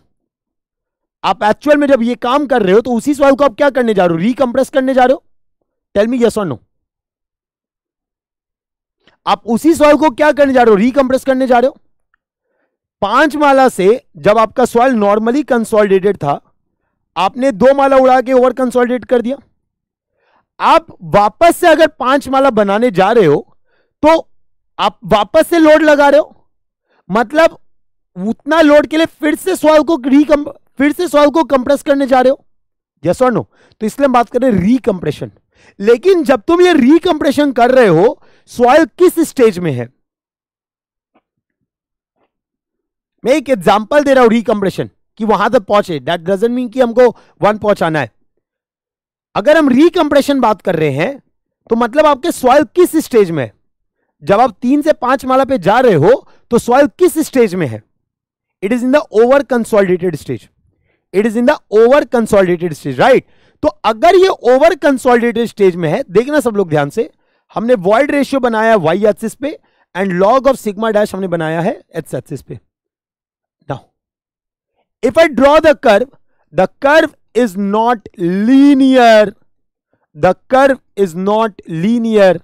आप एक्चुअल में जब ये काम कर रहे हो तो उसी सॉइल को आप क्या करने जा रहे हो रिकम्प्रेस करने जा रहे हो टेल मी यस और नो आप उसी सॉइल को क्या करने जा रहे हो रिकम्प्रेस करने जा रहे हो पांच माला से जब आपका सॉइल नॉर्मली कंसोलिडेटेड था आपने दो माला उड़ा के ओवर कंसोलिडेट कर दिया आप वापस से अगर पांच माला बनाने जा रहे हो तो आप वापस से लोड लगा रहे हो मतलब उतना लोड के लिए फिर से सॉइल को रिकम फिर से सॉइल को कंप्रेस करने जा रहे हो यस और नो तो इसलिए हम बात कर रहे हैं रिकम्प्रेशन लेकिन जब तुम ये रिकम्प्रेशन कर रहे हो सॉइल किस स्टेज में है मैं एक एग्जांपल दे रहा हूं रिकम्प्रेशन कि वहां तक पहुंचे दैट डजेंट मीन कि हमको वन पहुंचाना है अगर हम रिकम्प्रेशन बात कर रहे हैं तो मतलब आपके सॉइल किस स्टेज में है जब आप तीन से पांच माला पे जा रहे हो तो सॉइल किस स्टेज में है it is in the over consolidated stage it is in the over consolidated stage right तो अगर ये ओवर कंसोलिडेटेड स्टेज में है देखना सब लोग ध्यान से हमने वॉइड रेशियो बनाया वाई एक्सिस पे and log of sigma dash हमने बनाया है एक्स एक्सिस पे now if I draw the curve the curve is not linear the curve is not linear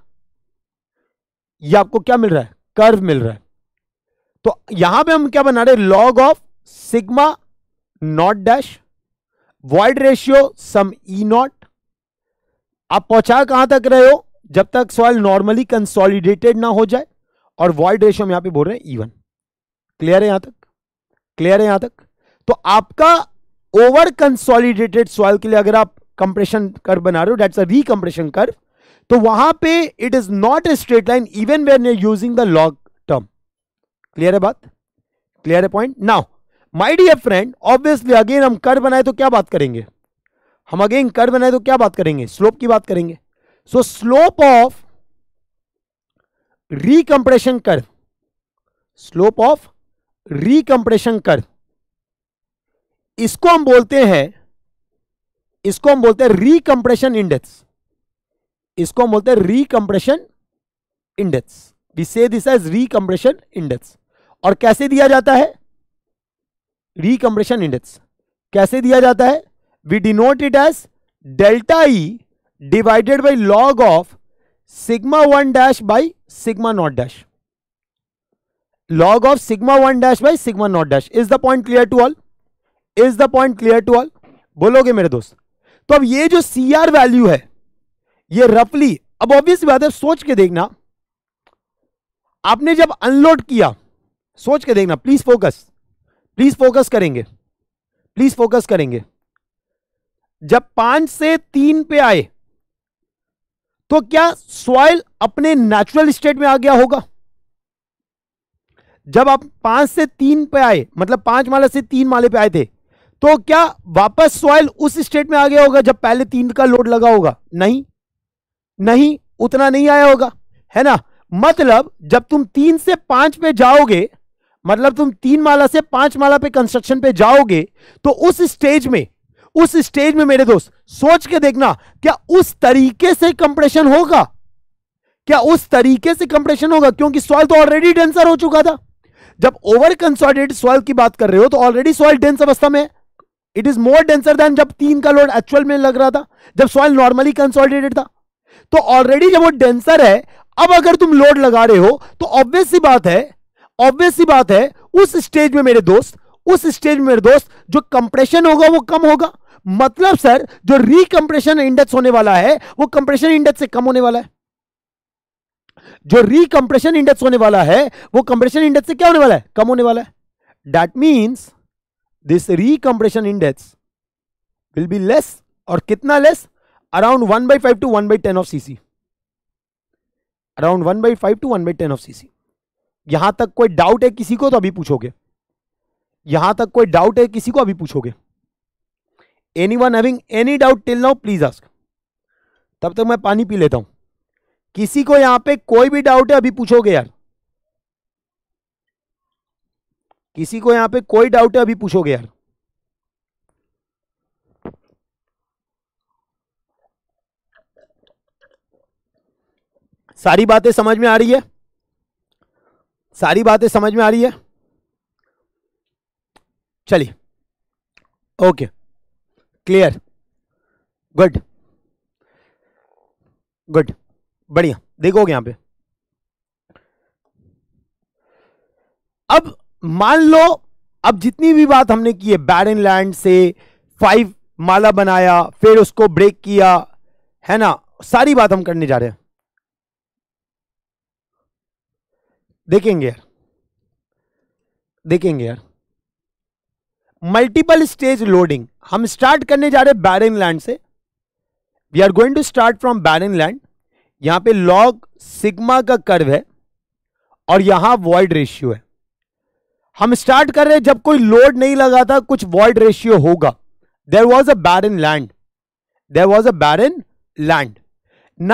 ये आपको क्या मिल रहा है कर्व मिल रहा है तो यहां पे हम क्या बना रहे log of sigma not dash void ratio सम ई नॉट आप पहुंचा कहां तक रहे हो जब तक सॉइल नॉर्मली कंसोलिडेटेड ना हो जाए और वॉइड रेशियो हम यहां पे बोल रहे हैं इवन e क्लियर है यहां तक क्लियर है यहां तक तो आपका ओवर कंसोलिडेटेड सॉइल के लिए अगर आप कंप्रेशन कर बना रहे हो डेट्स अ कंप्रेशन कर तो वहां पे it is not a straight line even when using the long term clear है बात क्लियर है point now my dear friend obviously again हम कर बनाए तो क्या बात करेंगे हम अगेन कर बनाए तो क्या बात करेंगे स्लोप की बात करेंगे सो स्लोप ऑफ रिकम्प्रेशन कर स्लोप ऑफ रिकम्प्रेशन कर इसको हम बोलते हैं इसको हम बोलते हैं रिकम्प्रेशन इंडेक्स इसको हम बोलते हैं recompression index we say this as recompression index और कैसे दिया जाता है रिकम्प्रेशन इंडेक्स कैसे दिया जाता है we denote it as delta E divided by log of sigma one dash by sigma not dash log of sigma one dash by sigma not dash is the point clear to all is the point clear to all बोलोगे मेरे दोस्त तो अब ये जो C R value है ये रफली अब ऑब्वियस बात है सोच के देखना आपने जब अनलोड किया सोच के देखना प्लीज फोकस प्लीज फोकस करेंगे प्लीज फोकस करेंगे जब पांच से तीन पे आए तो क्या सॉइल अपने नेचुरल स्टेट में आ गया होगा जब आप पांच से तीन पे आए मतलब पांच माले से तीन माले पे आए थे तो क्या वापस सॉइल उस स्टेट में आ गया होगा जब पहले तीन का लोड लगा होगा नहीं नहीं उतना नहीं आया होगा है ना मतलब जब तुम तीन से पांच पे जाओगे मतलब तुम तीन माला से पांच माला पे कंस्ट्रक्शन पे जाओगे तो उस स्टेज में उस स्टेज में मेरे दोस्त सोच के देखना क्या उस तरीके से कंप्रेशन होगा क्या उस तरीके से कंप्रेशन होगा क्योंकि सॉइल तो ऑलरेडी डेंसर हो चुका था जब ओवर कंसोलिडेटेड सॉइल की बात कर रहे हो तो ऑलरेडी सॉइल डेंस अवस्था में it is more denser than जब तीन का लोड एक्चुअल में लग रहा था जब सॉइल नॉर्मली कंसोलिडेटेड था तो ऑलरेडी जब वो डेंसर है अब अगर तुम लोड लगा रहे हो तो ऑब्वियस सी बात है ऑब्वियस सी बात है उस स्टेज में मेरे दोस्त उस स्टेज में मेरे दोस्त जो कंप्रेशन होगा वो कम होगा मतलब सर जो रिकम्प्रेशन इंडेक्स होने वाला है वो कंप्रेशन इंडेक्स से कम होने वाला है जो रिकम्प्रेशन इंडेक्स होने वाला है वो कंप्रेशन इंडेक्स से क्या होने वाला है कम होने वाला है that means this recompression index will be less और कितना less around one by five to one by ten of CC around one by five to one by ten of CC यहां तक कोई डाउट है किसी को तो अभी पूछोगे यहां तक कोई डाउट है किसी को अभी पूछोगे anyone having any doubt till now please ask तब तक मैं पानी पी लेता हूं किसी को यहां पे कोई भी डाउट है अभी पूछोगे यार किसी को यहां पे कोई डाउट है अभी पूछोगे यार सारी बातें समझ में आ रही है सारी बातें समझ में आ रही है चलिए ओके क्लियर गुड गुड बढ़िया देखोगे यहां पे अब मान लो अब जितनी भी बात हमने की है बैरन लैंड से फाइव माला बनाया फिर उसको ब्रेक किया है ना सारी बात हम करने जा रहे हैं देखेंगे यार देखेंगे यार मल्टीपल स्टेज लोडिंग हम स्टार्ट करने जा रहे हैं लैंड से we are going to start from barren land यहां पे लॉग सिग्मा का कर्व है और यहां वॉइड रेशियो है हम स्टार्ट कर रहे हैं जब कोई लोड नहीं लगा था कुछ वॉइड रेशियो होगा there was a barren land there was a barren land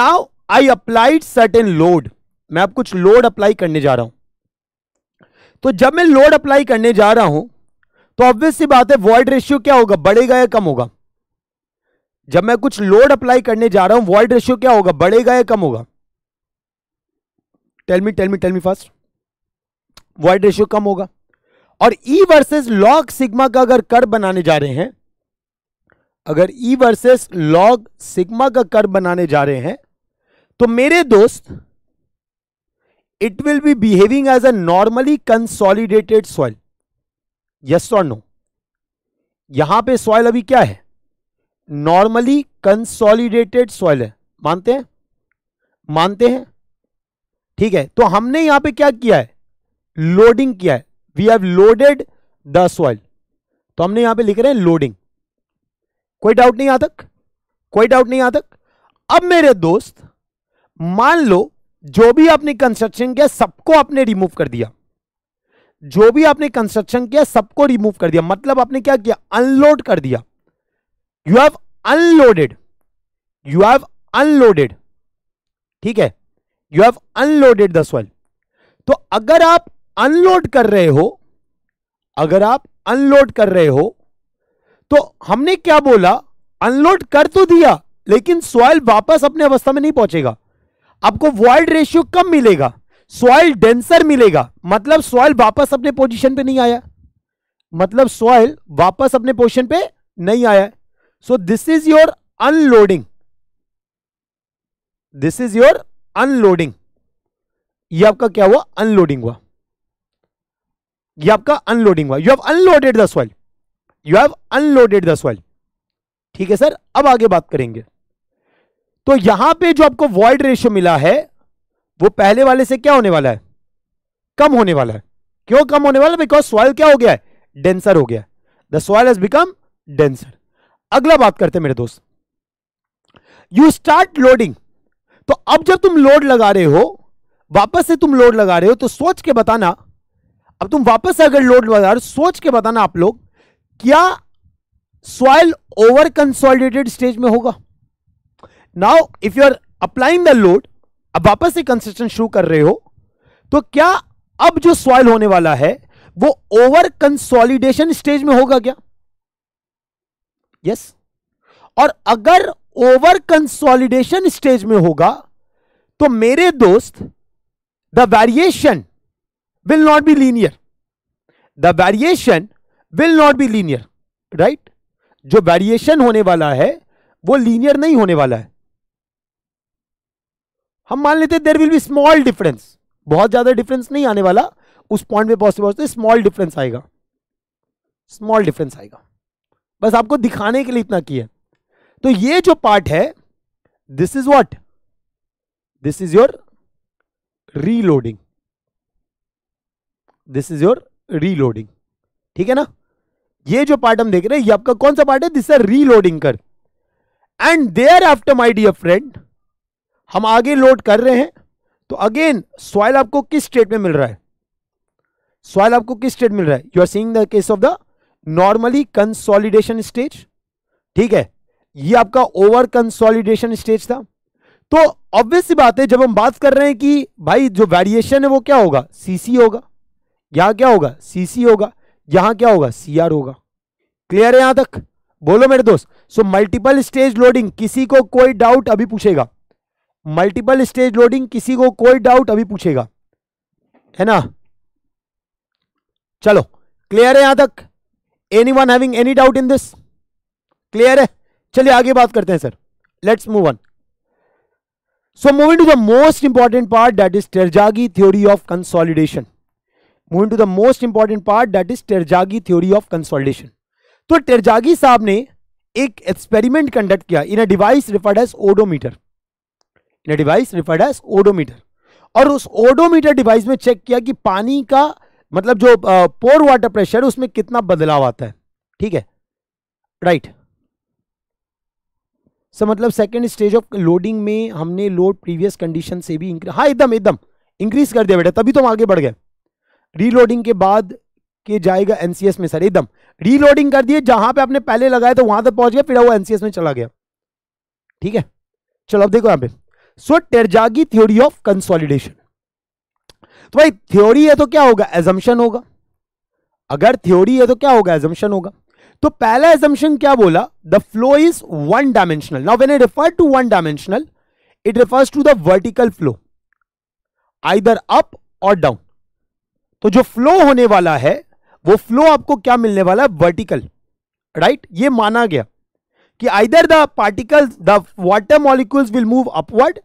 now I applied certain load मैं अब कुछ लोड अप्लाई करने जा रहा हूं तो जब मैं लोड अप्लाई करने जा रहा हूं तो ऑब्वियस सी बात है वॉइड रेशियो क्या होगा बढ़ेगा या कम होगा जब मैं कुछ लोड अप्लाई करने जा रहा हूं वॉइड रेशियो क्या होगा बढ़ेगा या कम होगा tell me tell me tell me first void ratio कम होगा और ई वर्सेस लॉग सिग्मा का अगर कर बनाने जा रहे हैं अगर ई वर्सेस लॉग सिग्मा का कर बनाने जा रहे हैं तो मेरे दोस्त it will be behaving as a normally consolidated soil yes or no यहां पे सॉइल अभी क्या है नॉर्मली कंसोलिडेटेड सॉइल है मानते हैं मानते हैं ठीक है तो हमने यहां पे क्या किया है लोडिंग किया है we have loaded the soil तो हमने यहां पे लिख रहे हैं लोडिंग कोई डाउट नहीं यहां तक कोई डाउट नहीं यहां तक अब मेरे दोस्त मान लो जो भी आपने कंस्ट्रक्शन किया सबको आपने रिमूव कर दिया जो भी आपने कंस्ट्रक्शन किया सबको रिमूव कर दिया मतलब आपने क्या किया अनलोड कर दिया you have unloaded you have unloaded ठीक है you have unloaded the soil तो अगर आप अनलोड कर रहे हो अगर आप अनलोड कर रहे हो तो हमने क्या बोला अनलोड कर तो दिया लेकिन सॉइल वापस अपने अवस्था में नहीं पहुंचेगा आपको वॉइड रेशियो कम मिलेगा सॉइल डेंसर मिलेगा मतलब सॉइल वापस अपने पोजीशन पे नहीं आया मतलब सॉइल वापस अपने पोजीशन पे नहीं आया so this is your unloading this is your unloading ये आपका क्या हुआ अनलोडिंग हुआ ये आपका अनलोडिंग हुआ you have unloaded the soil you have unloaded the soil ठीक है सर अब आगे बात करेंगे तो यहां पे जो आपको वॉइड रेशियो मिला है वो पहले वाले से क्या होने वाला है कम होने वाला है क्यों कम होने वाला बिकॉज सॉइल क्या हो गया है डेंसर हो गया the soil has become denser अगला बात करते हैं मेरे दोस्त यू स्टार्ट लोडिंग तो अब जब तुम लोड लगा रहे हो वापस से तुम लोड लगा रहे हो तो सोच के बताना अब तुम वापस से अगर लोड लगा रहे हो सोच के बताना आप लोग क्या सॉइल ओवर कंसोलिडेटेड स्टेज में होगा now if you are applying the load अब वापस से कंस्ट्रक्शन शुरू कर रहे हो तो क्या अब जो सॉइल होने वाला है वो ओवर कंसोलिडेशन स्टेज में होगा क्या यस yes. और अगर ओवर कंसोलिडेशन स्टेज में होगा तो मेरे दोस्त the variation will not be linear the variation will not be linear right जो वेरिएशन होने वाला है वो लीनियर नहीं होने वाला है हम मान लेते हैं there will be small difference बहुत ज्यादा डिफरेंस नहीं आने वाला उस पॉइंट पे पॉसिबल तो स्मॉल डिफरेंस आएगा स्मॉल डिफरेंस आएगा बस आपको दिखाने के लिए इतना किया तो ये जो पार्ट है this is what this is your reloading this is your reloading ठीक है ना ये जो पार्ट हम देख रहे हैं ये आपका कौन सा पार्ट है दिस इज रीलोडिंग कर and thereafter my dear friend हम आगे लोड कर रहे हैं तो अगेन सॉइल आपको किस स्टेट में मिल रहा है सॉइल आपको किस स्टेट मिल रहा है you are seeing the case of the normally consolidation stage ठीक है ये आपका ओवर कंसोलिडेशन स्टेज था तो ऑब्वियस बात है जब हम बात कर रहे हैं कि भाई जो वेरिएशन है वो क्या होगा सीसी होगा यहां क्या होगा सीसी होगा यहां क्या होगा सीआर होगा क्लियर है यहां तक बोलो मेरे दोस्त सो मल्टीपल स्टेज लोडिंग किसी को कोई डाउट अभी पूछेगा मल्टीपल स्टेज लोडिंग किसी को कोई डाउट अभी पूछेगा है ना चलो क्लियर है यहां तक anyone having any doubt in this clear है चलिए आगे बात करते हैं sir let's move on so moving to the most important part that is Terzaghi theory of consolidation moving to the most important part that is Terzaghi theory of consolidation तो Terzaghi साहब ने एक एक्सपेरिमेंट कंडक्ट किया in a device referred as oedometer in device referred referred oedometer और उस odometer device में check किया कि पानी का मतलब जो पोर वाटर प्रेशर है उसमें कितना बदलाव आता है ठीक है राइट सर सो मतलब सेकेंड स्टेज ऑफ लोडिंग में हमने लोड प्रीवियस कंडीशन से भी इंक्री हाँ एकदम एकदम इंक्रीज कर दिया बेटा तभी तो हम आगे बढ़ गए रीलोडिंग के बाद के जाएगा एनसीएस में सर एकदम रीलोडिंग कर दिए जहां पे आपने पहले लगाया तो वहां तक पहुंच गया फिर वो एनसीएस में चला गया ठीक है चलो अब देखो यहां पर so Terzaghi theory of consolidation तो भाई थ्योरी है तो क्या होगा एजम्पन होगा अगर थ्योरी है तो क्या होगा एजम्पन होगा तो पहला एजम्पन क्या बोला the flow is one dimensional now when I refer to one dimensional it refers to the vertical flow either up और डाउन तो जो फ्लो होने वाला है वो फ्लो आपको क्या मिलने वाला है वर्टिकल राइट ये माना गया कि either the particles the water molecules will move upward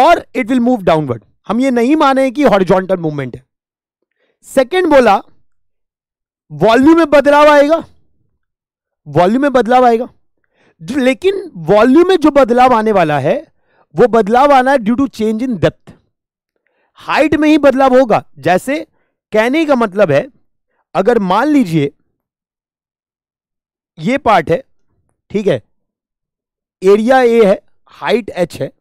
और इट विल मूव डाउनवर्ड हम ये नहीं माने कि हॉरिजॉन्टल मूवमेंट है सेकेंड बोला वॉल्यूम में बदलाव आएगा वॉल्यूम में बदलाव आएगा लेकिन वॉल्यूम में जो बदलाव आने वाला है वो बदलाव आना है due to change in depth height में ही बदलाव होगा जैसे कहने का मतलब है अगर मान लीजिए ये पार्ट है ठीक है एरिया ए है हाइट एच है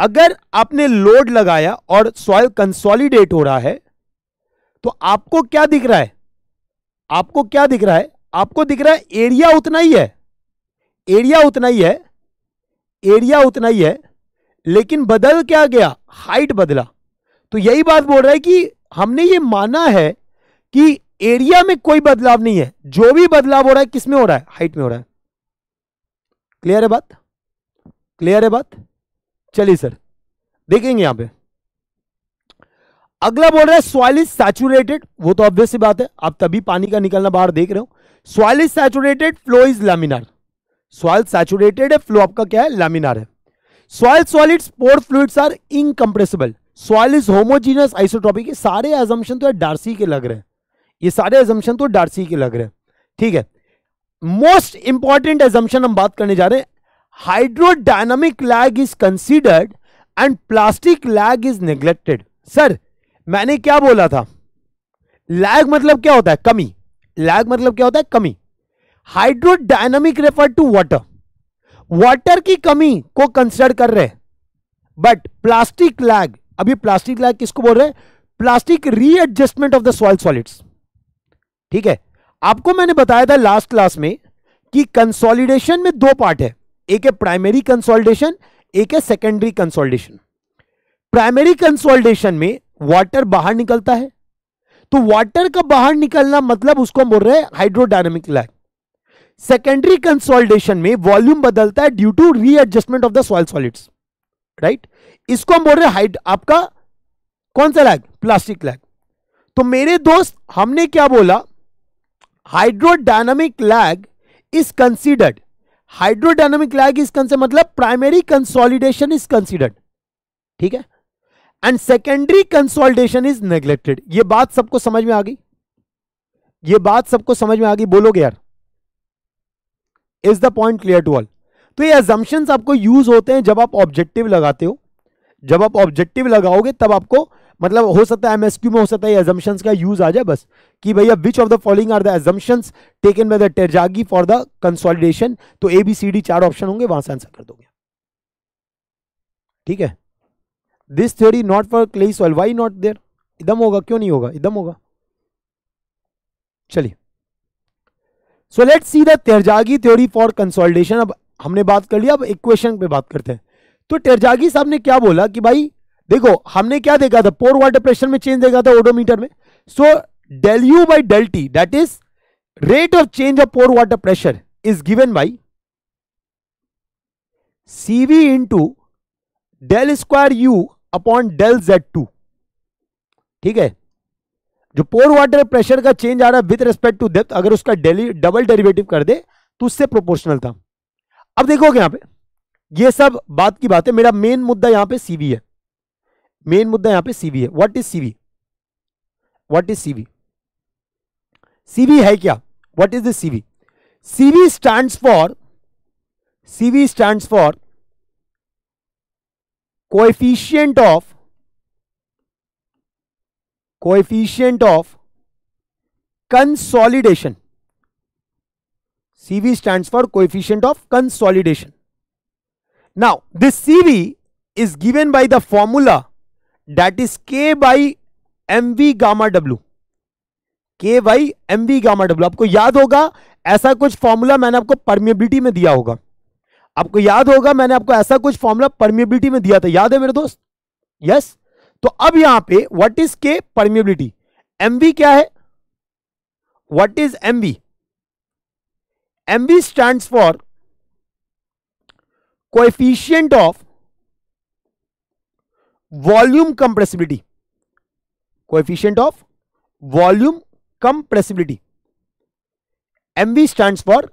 अगर आपने लोड लगाया और सॉइल कंसोलिडेट हो रहा है तो आपको क्या दिख रहा है आपको क्या दिख रहा है आपको दिख रहा है एरिया उतना ही है एरिया उतना ही है एरिया उतना ही है लेकिन बदल क्या गया हाइट बदला तो यही बात बोल रहा है कि हमने ये माना है कि एरिया में कोई बदलाव नहीं है जो भी बदलाव हो रहा है किसमें हो रहा है हाइट में हो रहा है क्लियर है बात क्लियर है बात चलिए सर देखेंगे यहां पे अगला बोल रहा है सॉइल इज सैचुरेटेड वो तो ऑब्वियस सी बात है आप तभी पानी का निकलना बाहर देख रहे हो soil is saturated flow is laminar soil saturated है फ्लो आपका क्या है लेमिनार है soil solids pore fluids are incompressible soil is homogeneous isotropic सारे एजम्पन तो डार्सी के लग रहे हैं ये सारे एजम्पन तो डार्सी के लग रहे हैं ठीक है मोस्ट इंपॉर्टेंट एजम्पन हम बात करने जा रहे हैं hydrodynamic lag is considered and plastic lag is neglected sir मैंने क्या बोला था लैग मतलब क्या होता है कमी लैग मतलब क्या होता है कमी hydrodynamic refer to water water की कमी को कंसिडर कर रहे बट प्लास्टिक लैग अभी प्लास्टिक लैग किसको बोल रहे हैं plastic readjustment of the soil solids ठीक है आपको मैंने बताया था लास्ट क्लास में कि कंसोलिडेशन में दो पार्ट है एक है प्राइमरी कंसोल्टेशन एक है सेकेंडरी कंसोल्टेशन प्राइमरी कंसोल्टेशन में वाटर बाहर निकलता है तो वाटर का बाहर निकलना मतलब उसको हम बोल रहे हैं हाइड्रोडायनेमिक लैग सेकेंडरी कंसोल्टेशन में वॉल्यूम बदलता है due to readjustment of the soil solids right इसको हम बोल रहे हैं हाइड आपका कौन सा लैग प्लास्टिक लैग तो मेरे दोस्त हमने क्या बोला hydrodynamic lag is considered hydrodynamic lag is consider मतलब प्राइमरी कंसोलिडेशन इज कंसिडर्ड ठीक है and secondary consolidation is neglected ये बात सबको समझ में आ गई ये बात सबको समझ में आ गई बोलोगे यार is the point clear to all तो ये एजम्पन्स आपको यूज होते हैं जब आप ऑब्जेक्टिव लगाते हो जब आप ऑब्जेक्टिव लगाओगे तब आपको मतलब हो सकता है एमएसक्यू में हो सकता है एजम्पन्स का यूज आ जाए बस कि भैया which of the following are the assumptions taken by the Terzaghi for the consolidation तो ए बी सी डी चार ऑप्शन होंगे वहां से आंसर कर दोगे ठीक है this theory not for clay soil why not there एकदम होगा क्यों नहीं होगा एकदम होगा चलिए so let see the Terzaghi theory for consolidation अब हमने बात कर लिया अब इक्वेशन पे बात करते हैं तो टेरजागी साहब ने क्या बोला कि भाई देखो हमने क्या देखा था पोर वाटर प्रेशर में चेंज देखा था ओडोमीटर में so del U by del T that is rate of change of pore water pressure is given by CV into del square U upon del Z two ठीक है जो पोर water प्रेशर का चेंज आ रहा है विथ रेस्पेक्ट टू डेप्थ अगर उसका डबल डेरिवेटिव कर दे तो उससे प्रोपोर्शनल था अब देखोगे यहां पे ये सब बात की बात है मेरा मेन मुद्दा यहां पे सीवी है मेन मुद्दा यहां पे सीवी है what is CV what is CV CV है क्या what is the CV CV stand for CV stand for coefficient of coefficient of consolidation CV stand for coefficient of consolidation now this CV is given by the formula that is K by M we gamma W K by M we gamma W आपको याद होगा ऐसा कुछ formula मैंने आपको permeability में दिया होगा आपको याद होगा मैंने आपको ऐसा कुछ फॉर्मूला परमिबिलिटी में दिया था याद है मेरे दोस्त यस yes? तो अब यहां पे what is K permeability MV क्या है what is MV MV stands for coefficient of volume compressibility coefficient of volume compressibility MV stand for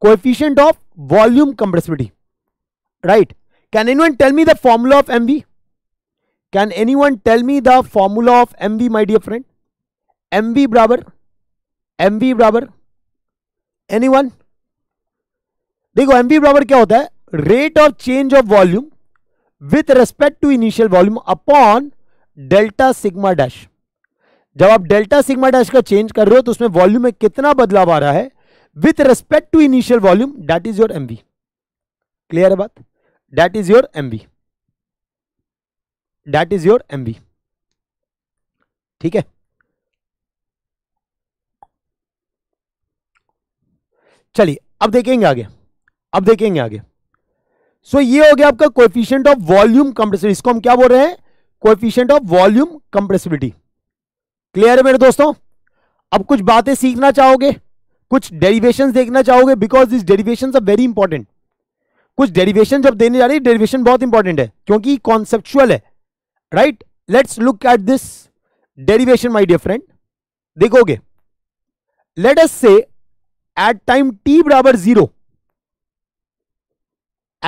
coefficient of volume compressibility right can anyone tell me the formula of MV can anyone tell me the formula of M B my dear friend MV बराबर MV बराबर anyone देखो MV बराबर क्या होता है rate of change of volume with respect to initial volume upon delta sigma dash जब आप delta sigma dash का चेंज कर रहे हो तो उसमें वॉल्यूम में कितना बदलाव आ रहा है with respect to initial volume that is your MV clear है बात that is your MV that is your MV ठीक है चलिए अब देखेंगे आगे अब देखेंगे आगे सो so, ये हो गया आपका कोएफिशिएंट ऑफ वॉल्यूम कंप्रेसिबिलिटी इसको हम क्या बोल रहे हैं coefficient of volume compressibility clear है मेरे दोस्तों अब कुछ बातें सीखना चाहोगे कुछ डेरिवेशन देखना चाहोगे because this derivation are very important कुछ डेरिवेशन जब देने जा रही है डेरिवेशन बहुत इंपॉर्टेंट है क्योंकि कॉन्सेप्चुअल है right let's look at this derivation my dear friend देखोगे let S say at time T बराबर जीरो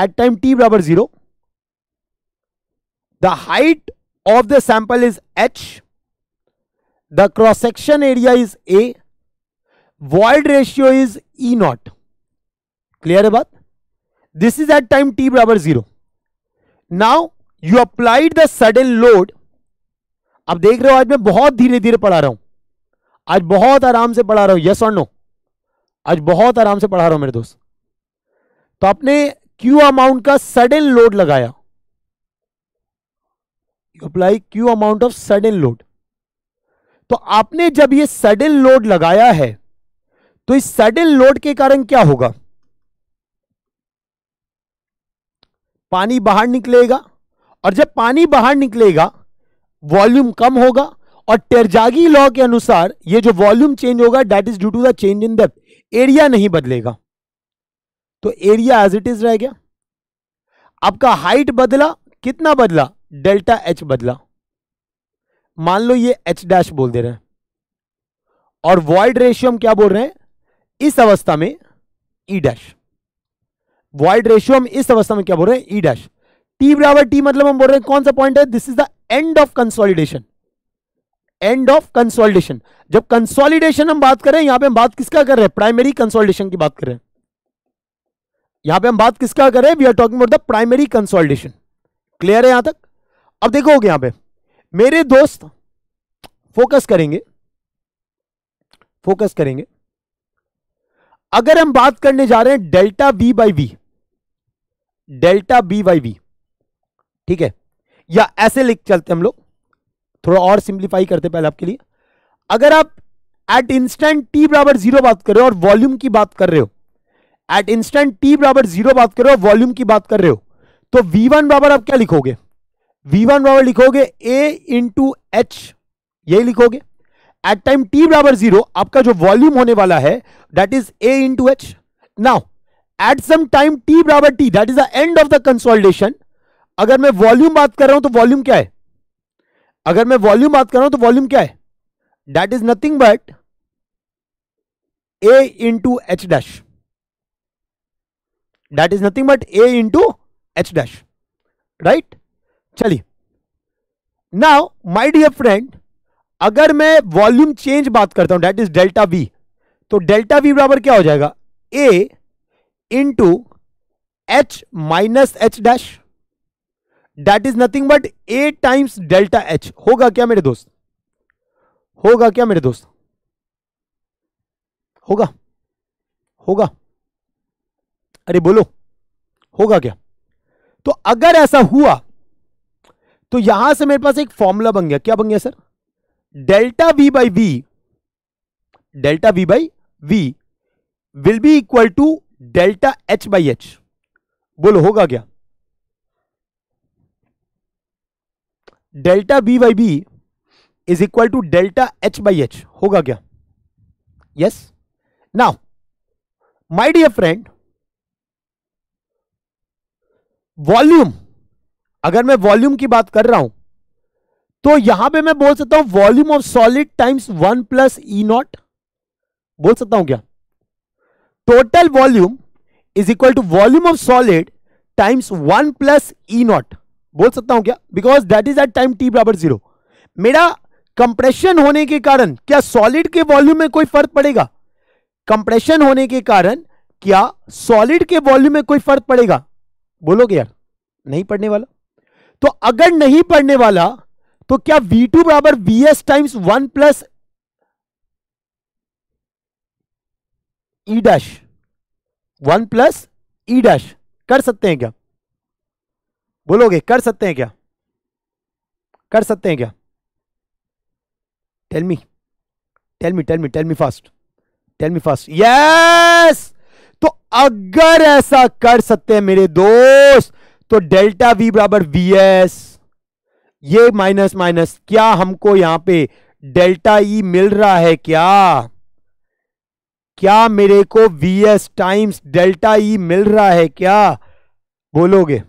एट टाइम टी बराबर zero the height of the sample is H the cross section area is A void ratio is E naught clear है बात this is at time T बराबर zero now you applied the sudden load आप देख रहे हो आज मैं बहुत धीरे धीरे पढ़ा रहा हूं आज बहुत आराम से पढ़ा रहा हूं यस और नो आज बहुत आराम से पढ़ा रहा हूं मेरे दोस्त तो आपने क्यू अमाउंट का सडन लोड लगाया you apply Q amount of sudden load तो आपने जब ये सडन लोड लगाया है तो इस सडन लोड के कारण क्या होगा पानी बाहर निकलेगा और जब पानी बाहर निकलेगा वॉल्यूम कम होगा और टेरजागी लॉ के अनुसार ये जो वॉल्यूम चेंज होगा that is due to the change in depth area नहीं बदलेगा तो एरिया एज इट इज रह गया आपका हाइट बदला कितना बदला डेल्टा एच बदला मान लो ये एच डैश बोल दे रहे हैं और वॉइड रेशियो हम क्या बोल रहे हैं इस अवस्था में ई डैश वॉइड रेशियो हम इस अवस्था में क्या बोल रहे हैं ई डैश टी बराबर टी मतलब हम बोल रहे हैं कौन सा पॉइंट है this is the end of consolidation end of consolidation जब कंसोलिडेशन हम बात कर रहे हैं यहां पे हम बात किसका कर रहे हैं प्राइमरी कंसोलिडेशन की बात कर रहे हैं यहां पे हम बात किसका करें we are talking about the primary consultation clear है यहां तक अब देखोगे यहां पे मेरे दोस्त फोकस करेंगे फोकस करेंगे अगर हम बात करने जा रहे हैं delta v by v delta b by v ठीक है या ऐसे लिख चलते हम लोग थोड़ा और सिंप्लीफाई करते पहले आपके लिए अगर आप एट इंस्टेंट टी बराबर जीरो बात कर रहे हो और वॉल्यूम की बात कर रहे हो एट इंस्टेंट टी बराबर जीरो बात कर रहे हो वॉल्यूम की बात कर रहे हो तो वी वन बराबर आप क्या लिखोगे वी वन बराबर लिखोगे ए इंटू एच यही लिखोगे एट टाइम टी बराबर जीरो आपका जो वॉल्यूम होने वाला है that is a into h now at some time T बराबर t that is the end of the consultation अगर मैं वॉल्यूम बात कर रहा हूं तो वॉल्यूम क्या है अगर मैं वॉल्यूम बात कर रहा हूं तो वॉल्यूम क्या है that is nothing but a into h dash that is nothing but a into h dash right चलिए नाउ माय डियर फ्रेंड अगर मैं वॉल्यूम चेंज बात करता हूं डेट इज डेल्टा वी तो डेल्टा वी बराबर क्या हो जाएगा a into h minus h dash that is nothing but a times delta h होगा क्या मेरे दोस्त होगा क्या मेरे दोस्त होगा होगा अरे बोलो होगा क्या तो अगर ऐसा हुआ तो यहां से मेरे पास एक फॉर्मूला बन गया क्या बन गया sir delta v by v delta v by v will be equal to delta H by h बोलो होगा क्या delta b by b is equal to delta H by h होगा क्या yes now my dear friend volume अगर मैं volume की बात कर रहा हूं तो यहां पे मैं बोल सकता हूं volume of solid times one plus E naught बोल सकता हूं क्या total volume is equal to volume of solid times one plus E naught बोल सकता हूं क्या because that is at time T बराबर जीरो मेरा कंप्रेशन होने के कारण क्या सॉलिड के वॉल्यूम में कोई फर्क पड़ेगा कंप्रेशन होने के कारण क्या सॉलिड के वॉल्यूम में कोई फर्क पड़ेगा बोलोगे यार नहीं पढ़ने वाला तो अगर नहीं पढ़ने वाला तो क्या वी टू बराबर v s times one plus e dash one plus e dash कर सकते हैं क्या बोलोगे कर सकते हैं क्या कर सकते हैं क्या tell me tell me tell me tell me fast tell me fast yes तो अगर ऐसा कर सकते हैं मेरे दोस्त तो डेल्टा वी बराबर वी एस ये माइनस माइनस क्या हमको यहां पे डेल्टा ई e मिल रहा है क्या क्या मेरे को वी एस टाइम्स डेल्टा ई e मिल रहा है क्या बोलोगे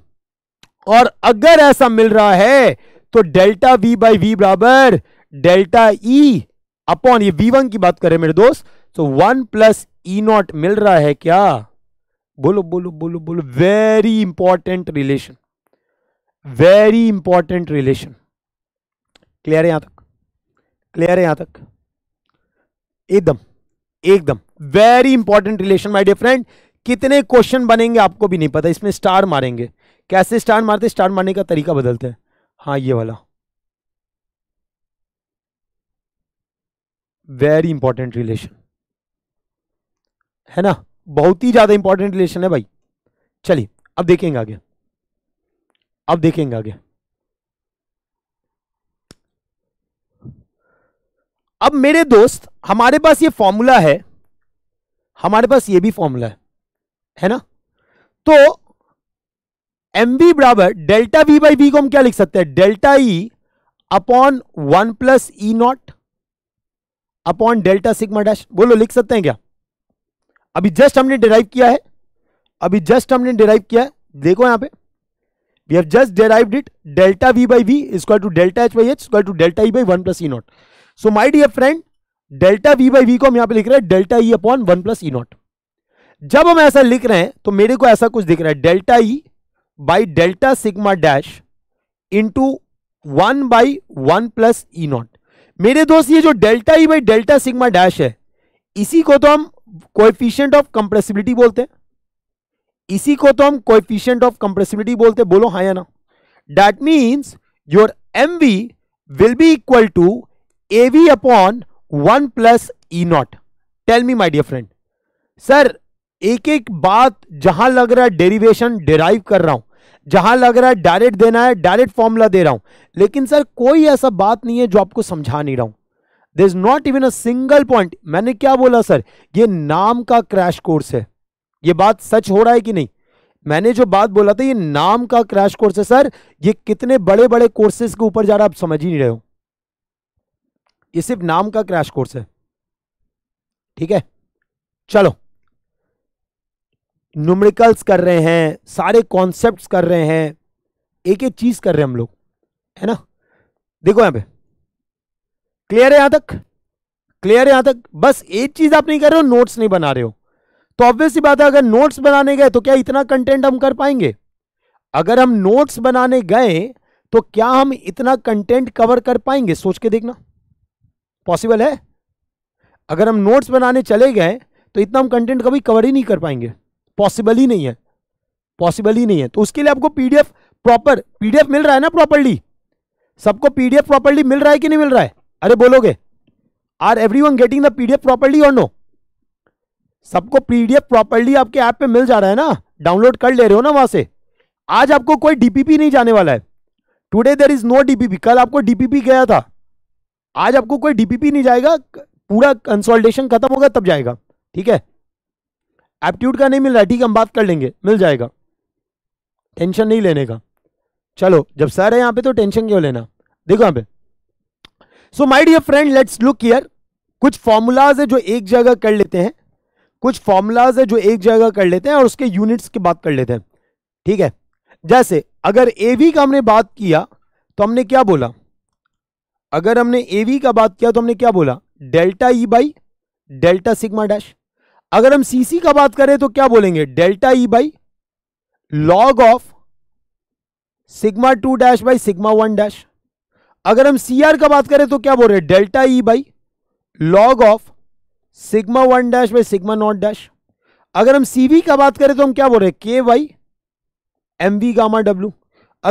और अगर ऐसा मिल रहा है तो डेल्टा वी बाई वी बराबर डेल्टा ई e अपॉन ये वी वन की बात करें मेरे दोस्त तो वन प्लस ई e नॉट मिल रहा है क्या बोलो बोलो बोलो बोलो very important relation very important relation clear है यहां तक क्लियर है यहां तक एकदम एकदम very important relation my dear friend कितने क्वेश्चन बनेंगे आपको भी नहीं पता इसमें स्टार मारेंगे कैसे स्टार मारते स्टार मारने का तरीका बदलते हैं हाँ ये वाला वेरी इंपॉर्टेंट रिलेशन है ना बहुत ही ज़्यादा इंपॉर्टेंट रिलेशन है भाई चलिए अब देखेंगे आगे अब देखेंगे आगे अब मेरे दोस्त हमारे पास ये फॉर्मूला है हमारे पास ये भी फॉर्मूला है है ना तो एम वी बराबर डेल्टा वी बाई वी को हम क्या लिख सकते हैं डेल्टा ई अपॉन वन प्लस ई naught upon delta sigma dash बोलो लिख सकते हैं क्या अभी जस्ट हमने डिराइव किया है अभी जस्ट हमने डिराइव किया है देखो यहां पे we have just derive it delta v by v square to delta H by h square to delta E by one plus E naught so my dear friend delta v by v को हम यहां पे लिख रहे हैं delta ई upon one plus ई naught जब हम ऐसा लिख रहे हैं तो मेरे को ऐसा कुछ दिख रहा है delta E by delta sigma dash into one by one plus E naught मेरे दोस्त ये जो delta E by delta sigma dash है इसी को तो हम कोएफिशिएंट ऑफ कंप्रेसिबिलिटी बोलते हैं इसी को तो हम कोएफिशिएंट ऑफ कंप्रेसिबिलिटी बोलते हैं बोलो हाँ या ना that means your m v will be equal to a we upon one plus E naught tell me my dear friend sir एक एक बात जहां लग रहा है डेरिवेशन डेराइव कर रहा हूं जहां लग रहा है डायरेक्ट देना है डायरेक्ट फॉर्मूला दे रहा हूं लेकिन सर कोई ऐसा बात नहीं है जो आपको समझा नहीं रहा हूं there is not even a single point मैंने क्या बोला सर ये नाम का क्रैश कोर्स है ये बात सच हो रहा है कि नहीं मैंने जो बात बोला था ये नाम का क्रैश कोर्स है सर ये कितने बड़े बड़े कोर्सेज के ऊपर जा रहा आप समझ ही नहीं रहे हो ये सिर्फ नाम का क्रैश कोर्स है ठीक है चलो नुमरिकल्स कर रहे हैं सारे कॉन्सेप्ट्स कर रहे हैं एक एक चीज कर रहे हैं हम लोग है ना देखो यहां पे क्लियर है यहां तक क्लियर है यहां तक बस एक चीज आप नहीं कर रहे हो नोट्स नहीं बना रहे हो तो ऑब्वियसली बात है अगर नोट्स बनाने गए तो क्या इतना कंटेंट हम कर पाएंगे अगर हम नोट्स बनाने गए तो क्या हम इतना कंटेंट कवर कर पाएंगे सोच के देखना पॉसिबल है अगर हम नोट्स बनाने चले गए तो इतना हम कंटेंट कभी कवर ही नहीं कर पाएंगे पॉसिबल ही नहीं है पॉसिबल ही नहीं है तो उसके लिए आपको पीडीएफ प्रॉपर पीडीएफ मिल रहा है ना प्रॉपरली सबको पीडीएफ प्रॉपरली मिल रहा है कि नहीं मिल रहा है अरे बोलोगे are every one getting the PDF properly और नो सबको पीडीएफ प्रॉपर्ली आपके ऐप पे मिल जा रहा है ना डाउनलोड कर ले रहे हो ना वहां से आज आपको कोई डीपीपी नहीं जाने वाला है today there is no DPP कल आपको डीपीपी गया था आज आपको कोई डीपीपी नहीं जाएगा पूरा कंसोल्टेशन खत्म होगा तब जाएगा ठीक है एप्टीट्यूड का नहीं मिल रहा ठीक है हम बात कर लेंगे मिल जाएगा टेंशन नहीं लेने का चलो जब सर है यहाँ पे तो टेंशन क्यों लेना देखो यहाँ पे so my dear friend let's look here कुछ फॉर्मूलाज है जो एक जगह कर लेते हैं कुछ फॉर्मूलाज है जो एक जगह कर लेते हैं और उसके यूनिट्स की बात कर लेते हैं ठीक है जैसे अगर ए का हमने बात किया तो हमने क्या बोला अगर हमने ए का बात किया तो हमने क्या बोला delta E e by delta sigma dash अगर हम सीसी का बात करें तो क्या बोलेंगे delta E by log of sigma two dash by sigma one dash अगर हम सी आर का बात करें तो क्या बोल रहे हैं delta E by log of sigma one dash by sigma not dash अगर हम सी का बात करें तो हम क्या बोल रहे हैं के वाई एम वी गामा डब्ल्यू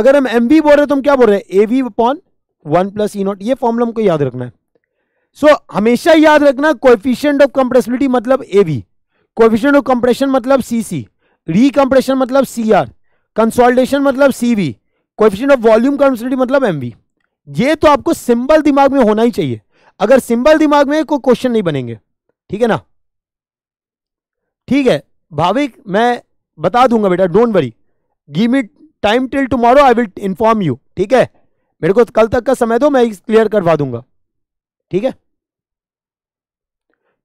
अगर हम एम वी बोल रहे हैं तो हम क्या बोल रहे हैं a we upon one plus E not ये फॉर्मुला हमको याद रखना है सो so, हमेशा याद रखना कोफिशियंट ऑफ कंप्रेसिबिलिटी मतलब a v coefficient of compression मतलब सी सी रिकम्प्रेशन मतलब सी आर कंसोल्टेशन मतलब c v coefficient of volume compressibility मतलब एम वी ये तो आपको सिंबल दिमाग में होना ही चाहिए अगर सिंबल दिमाग में कोई क्वेश्चन नहीं बनेंगे ठीक है ना ठीक है भाविक मैं बता दूंगा बेटा don't worry give me time till tomorrow I will inform you ठीक है मेरे को कल तक का समय दो मैं क्लियर करवा दूंगा ठीक है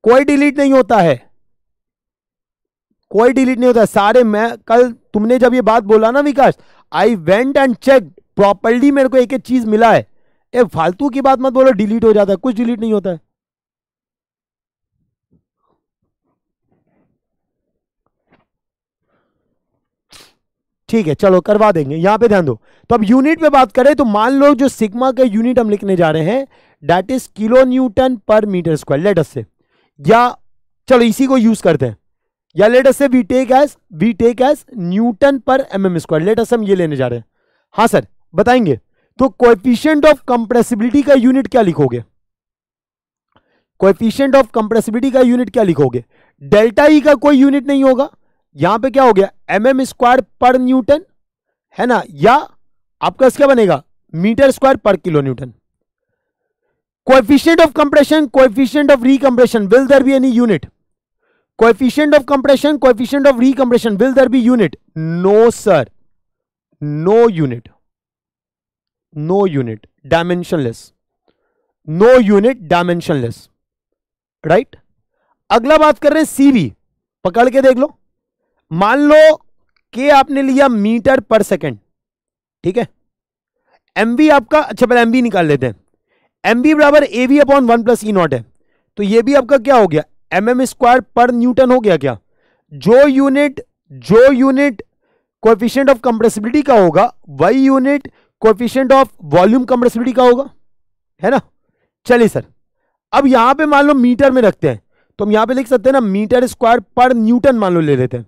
कोई डिलीट नहीं होता है कोई डिलीट नहीं होता सारे मैं कल तुमने जब ये बात बोला ना Vikas I went and check properly मेरे को एक एक चीज़ मिला है ये फालतू की बात मत बोलो डिलीट हो जाता है कुछ डिलीट नहीं होता है ठीक है चलो करवा देंगे यहां पे ध्यान दो तो अब यूनिट पे बात करें तो मान लो जो सिग्मा का यूनिट हम लिखने जा रहे हैं date is kilo newton per metre square let's say या चलो इसी को यूज करते हैं या let's say we take as we take as newton per m m square let's हम ये लेने जा रहे हैं हाँ सर बताएंगे तो कोएफिशिएंट ऑफ कंप्रेसिबिलिटी का यूनिट क्या लिखोगे कोएफिशिएंट ऑफ कंप्रेसिबिलिटी का यूनिट क्या लिखोगे डेल्टा ई e का कोई यूनिट नहीं होगा यहां पे क्या हो गया m m square per newton है ना या आपका इसका बनेगा metre square per kilo newton coefficient of compression coefficient of recompression will there be any unit coefficient of compression coefficient of recompression will there be unit no sir no unit no unit dimensionless no unit dimensionless right अगला बात कर रहे हैं CV पकड़ के देख लो मान लो के आपने लिया मीटर पर सेकंड ठीक है बी आपका अच्छा पहले एमबी निकाल लेते हैं बी बराबर a we upon one plus E naught है तो ये भी आपका क्या हो गया m m square per newton हो गया क्या जो यूनिट जो यूनिट कोएफिशिएंट ऑफ कंप्रेसिबिलिटी का होगा वही unit coefficient of volume compressibility का होगा है ना चलिए सर अब यहां पे मान लो मीटर में रखते हैं तो हम यहां पे लिख सकते हैं ना मीटर स्क्वायर पर न्यूटन मान लो ले लेते हैं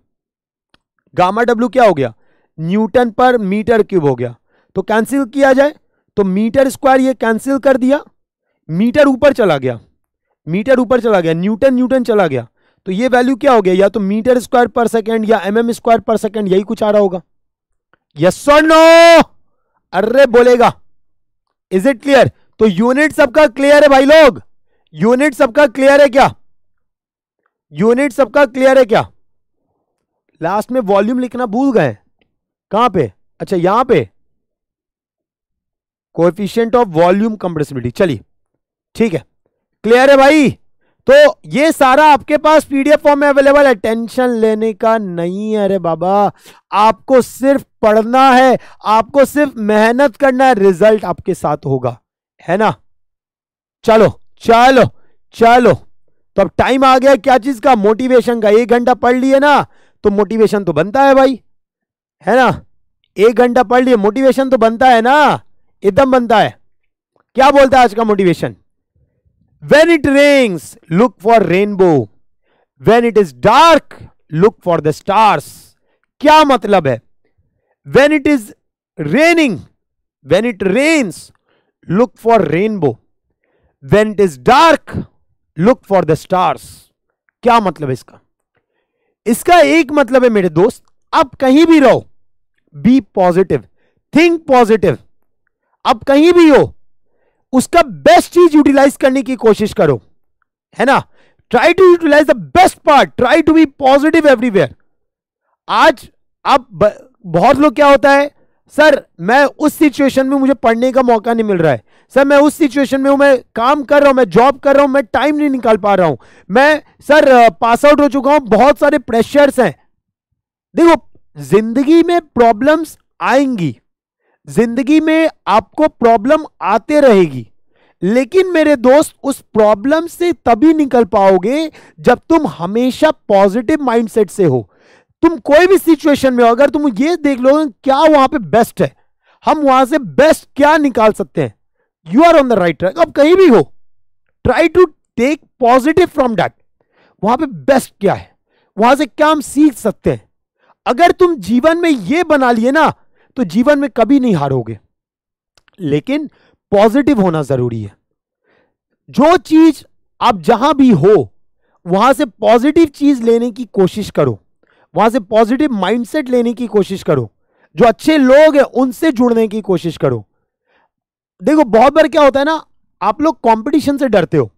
गामा डब्ल्यू क्या हो गया न्यूटन पर मीटर क्यूब हो गया तो कैंसिल किया जाए तो मीटर स्क्वायर ये कैंसिल कर दिया मीटर ऊपर चला गया मीटर ऊपर चला गया न्यूटन न्यूटन चला गया तो ये वैल्यू क्या हो गया या तो मीटर स्क्वायर पर सेकेंड या m m square per second यही कुछ आ रहा होगा यस और नो अरे बोलेगा इज इट क्लियर तो यूनिट सबका क्लियर है भाई लोग यूनिट सबका क्लियर है क्या यूनिट सबका क्लियर है क्या लास्ट में वॉल्यूम लिखना भूल गए कहां पे अच्छा यहां पे कोफिशियंट ऑफ वॉल्यूम कंप्रेसिबिलिटी चलिए ठीक है क्लियर है भाई तो ये सारा आपके पास पीडीएफ फॉर्म में अवेलेबल है टेंशन लेने का नहीं है अरे बाबा आपको सिर्फ पढ़ना है आपको सिर्फ मेहनत करना है रिजल्ट आपके साथ होगा है ना चलो चलो चलो तो अब टाइम आ गया क्या चीज का मोटिवेशन का एक घंटा पढ़ लिए ना तो मोटिवेशन तो बनता है भाई है ना एक घंटा पढ़ लिए मोटिवेशन तो बनता है ना एकदम बनता है क्या बोलता है आज का motivation when it rains look for rainbow when it is dark look for the stars kya matlab hai when it is raining when it rains look for rainbow when it is dark look for the stars kya matlab hai iska iska ek matlab hai mere dost ab kahin bhi raho be positive think positive ab kahin bhi ho उसका best चीज utilise करने की कोशिश करो है ना try to utilise the best part try to be positive everywhere आज आप बहुत लोग क्या होता है सर मैं उस सिचुएशन में मुझे पढ़ने का मौका नहीं मिल रहा है सर मैं उस सिचुएशन में हूं मैं काम कर रहा हूं मैं जॉब कर रहा हूं मैं टाइम नहीं निकाल पा रहा हूं मैं सर पास आउट हो चुका हूं बहुत सारे प्रेशर्स हैं देखो जिंदगी में प्रॉब्लम्स आएंगी जिंदगी में आपको प्रॉब्लम आते रहेगी लेकिन मेरे दोस्त उस प्रॉब्लम से तभी निकल पाओगे जब तुम हमेशा पॉजिटिव माइंडसेट से हो तुम कोई भी सिचुएशन में हो अगर तुम ये देख लो क्या वहां पे बेस्ट है हम वहां से बेस्ट क्या निकाल सकते हैं you are on the right track अब कहीं भी हो try to take positive from that वहां पे बेस्ट क्या है वहां से क्या हम सीख सकते हैं अगर तुम जीवन में ये बना लिए ना तो जीवन में कभी नहीं हारोगे लेकिन पॉजिटिव होना जरूरी है जो चीज आप जहां भी हो वहां से पॉजिटिव चीज लेने की कोशिश करो वहां से पॉजिटिव माइंडसेट लेने की कोशिश करो जो अच्छे लोग हैं उनसे जुड़ने की कोशिश करो देखो बहुत बार क्या होता है ना आप लोग कंपटीशन से डरते हो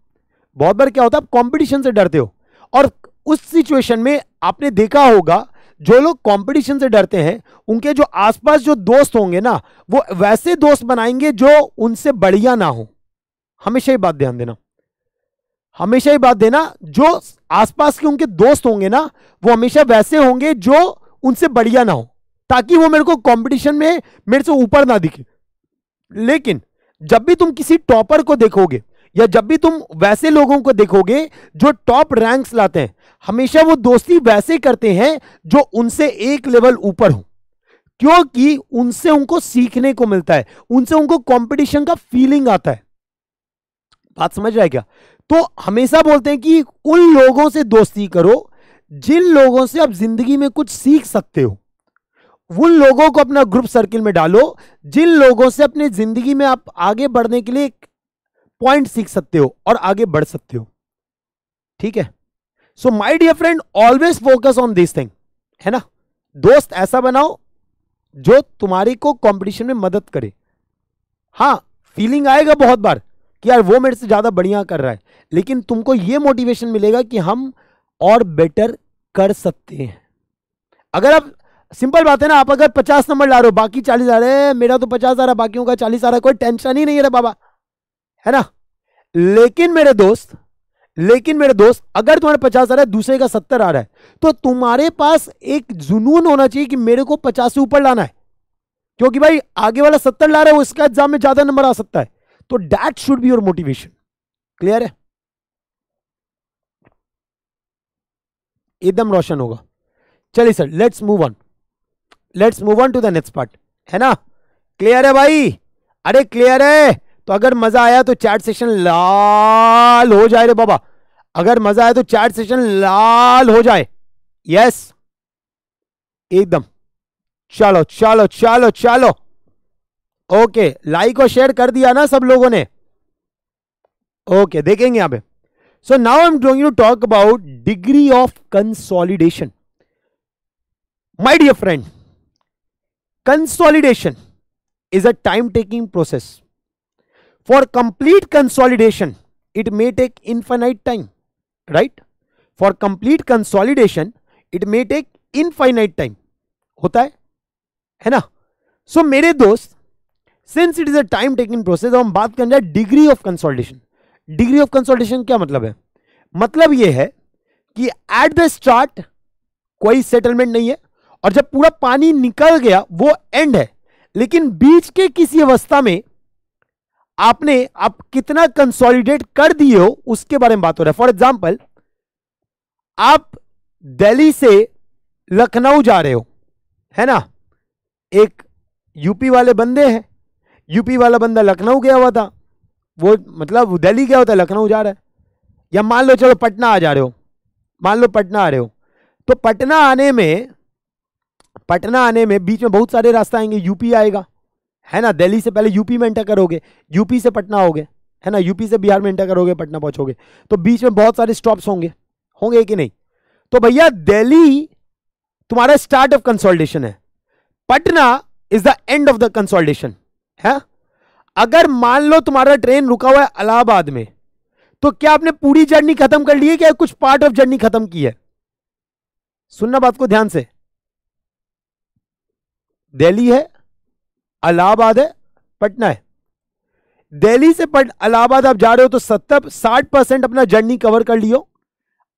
बहुत बार क्या होता है आप कंपटीशन से डरते हो और उस सिचुएशन में आपने देखा होगा जो लोग कंपटीशन से डरते हैं उनके जो आसपास जो दोस्त होंगे ना वो वैसे दोस्त बनाएंगे जो उनसे बढ़िया ना हो हमेशा ही बात ध्यान देना हमेशा ही बात देना जो आसपास के उनके दोस्त होंगे ना वो हमेशा वैसे होंगे जो उनसे बढ़िया ना हो ताकि वो मेरे को कंपटीशन में मेरे से ऊपर ना दिखे लेकिन जब भी तुम किसी टॉपर को देखोगे या जब भी तुम वैसे लोगों को देखोगे जो टॉप रैंक्स लाते हैं हमेशा वो दोस्ती वैसे करते हैं जो उनसे एक लेवल ऊपर हो क्योंकि उनसे उनको सीखने को मिलता है उनसे उनको कंपटीशन का फीलिंग आता है बात समझ रहा है क्या तो हमेशा बोलते हैं कि उन लोगों से दोस्ती करो जिन लोगों से आप जिंदगी में कुछ सीख सकते हो उन लोगों को अपना ग्रुप सर्किल में डालो जिन लोगों से अपनी जिंदगी में आप आगे बढ़ने के लिए एक पॉइंट सीख सकते हो और आगे बढ़ सकते हो ठीक है so my dear friend always focus on this thing है ना दोस्त ऐसा बनाओ जो तुम्हारी को कंपटीशन में मदद करे हाँ फीलिंग आएगा बहुत बार कि यार वो मेरे से ज़्यादा बढ़िया कर रहा है लेकिन तुमको ये मोटिवेशन मिलेगा कि हम और बेटर कर सकते हैं अगर आप सिंपल बात है ना आप अगर पचास नंबर ला रहे हो बाकी चालीस आ रहे हैं मेरा तो पचास आ रहा बाकी का चालीस आ रहा कोई टेंशन ही नहीं है बाबा है ना लेकिन मेरे दोस्त लेकिन मेरे दोस्त अगर तुम्हारे पचास आ रहा है दूसरे का सत्तर आ रहा है तो तुम्हारे पास एक जुनून होना चाहिए कि मेरे को पचास से ऊपर लाना है क्योंकि भाई आगे वाला सत्तर ला रहा है उसका एग्जाम में ज्यादा नंबर आ सकता है तो that should be your motivation clear है एकदम रोशन होगा चलिए sir let's move on let's move on to the next part है ना क्लियर है भाई अरे क्लियर है तो अगर मजा आया तो चैट सेशन लाल हो जाए रे बाबा अगर मजा आया तो चैट सेशन लाल हो जाए यस एकदम चलो चलो चलो चलो ओके लाइक और शेयर कर दिया ना सब लोगों ने ओके देखेंगे यहां पे so now I am doing to talk about degree of consolidation my dear friend consolidation is a time taking process for complete consolidation it may take infinite time right for complete consolidation it may take infinite time होता है है ना सो so, मेरे दोस्त since it is a time taking process हम बात कर रहे हैं degree of consolidation degree of consolidation क्या मतलब है मतलब यह है कि एट द स्टार्ट कोई सेटलमेंट नहीं है और जब पूरा पानी निकल गया वो एंड है लेकिन बीच के किसी अवस्था में आपने आप कितना कंसोलिडेट कर दिए हो उसके बारे में बात हो रहा है फॉर एग्जाम्पल आप दिल्ली से लखनऊ जा रहे हो है ना एक यूपी वाले बंदे हैं यूपी वाला बंदा लखनऊ गया हुआ था वो मतलब दिल्ली गया होता है लखनऊ जा रहा है या मान लो चलो पटना आ जा रहे हो मान लो पटना आ रहे हो तो पटना आने में पटना आने में बीच में बहुत सारे रास्ते आएंगे यूपी आएगा है ना दिल्ली से पहले यूपी में एंटर करोगे यूपी से पटना होगे है ना यूपी से बिहार में एंटर करोगे पटना पहुंचोगे तो बीच में बहुत सारे स्टॉप्स होंगे होंगे कि नहीं तो भैया दिल्ली तुम्हारा स्टार्ट ऑफ कंसोल्टेशन है Patna is the end of the consultation है अगर मान लो तुम्हारा ट्रेन रुका हुआ है अलाहाबाद में तो क्या आपने पूरी जर्नी खत्म कर ली है क्या कुछ पार्ट ऑफ जर्नी खत्म की है सुनना बात को ध्यान से दिल्ली है अलाहाबाद है पटना है दिल्ली से अलाहाबाद आप जा रहे हो तो सत्तर साठ परसेंट अपना जर्नी कवर कर लियो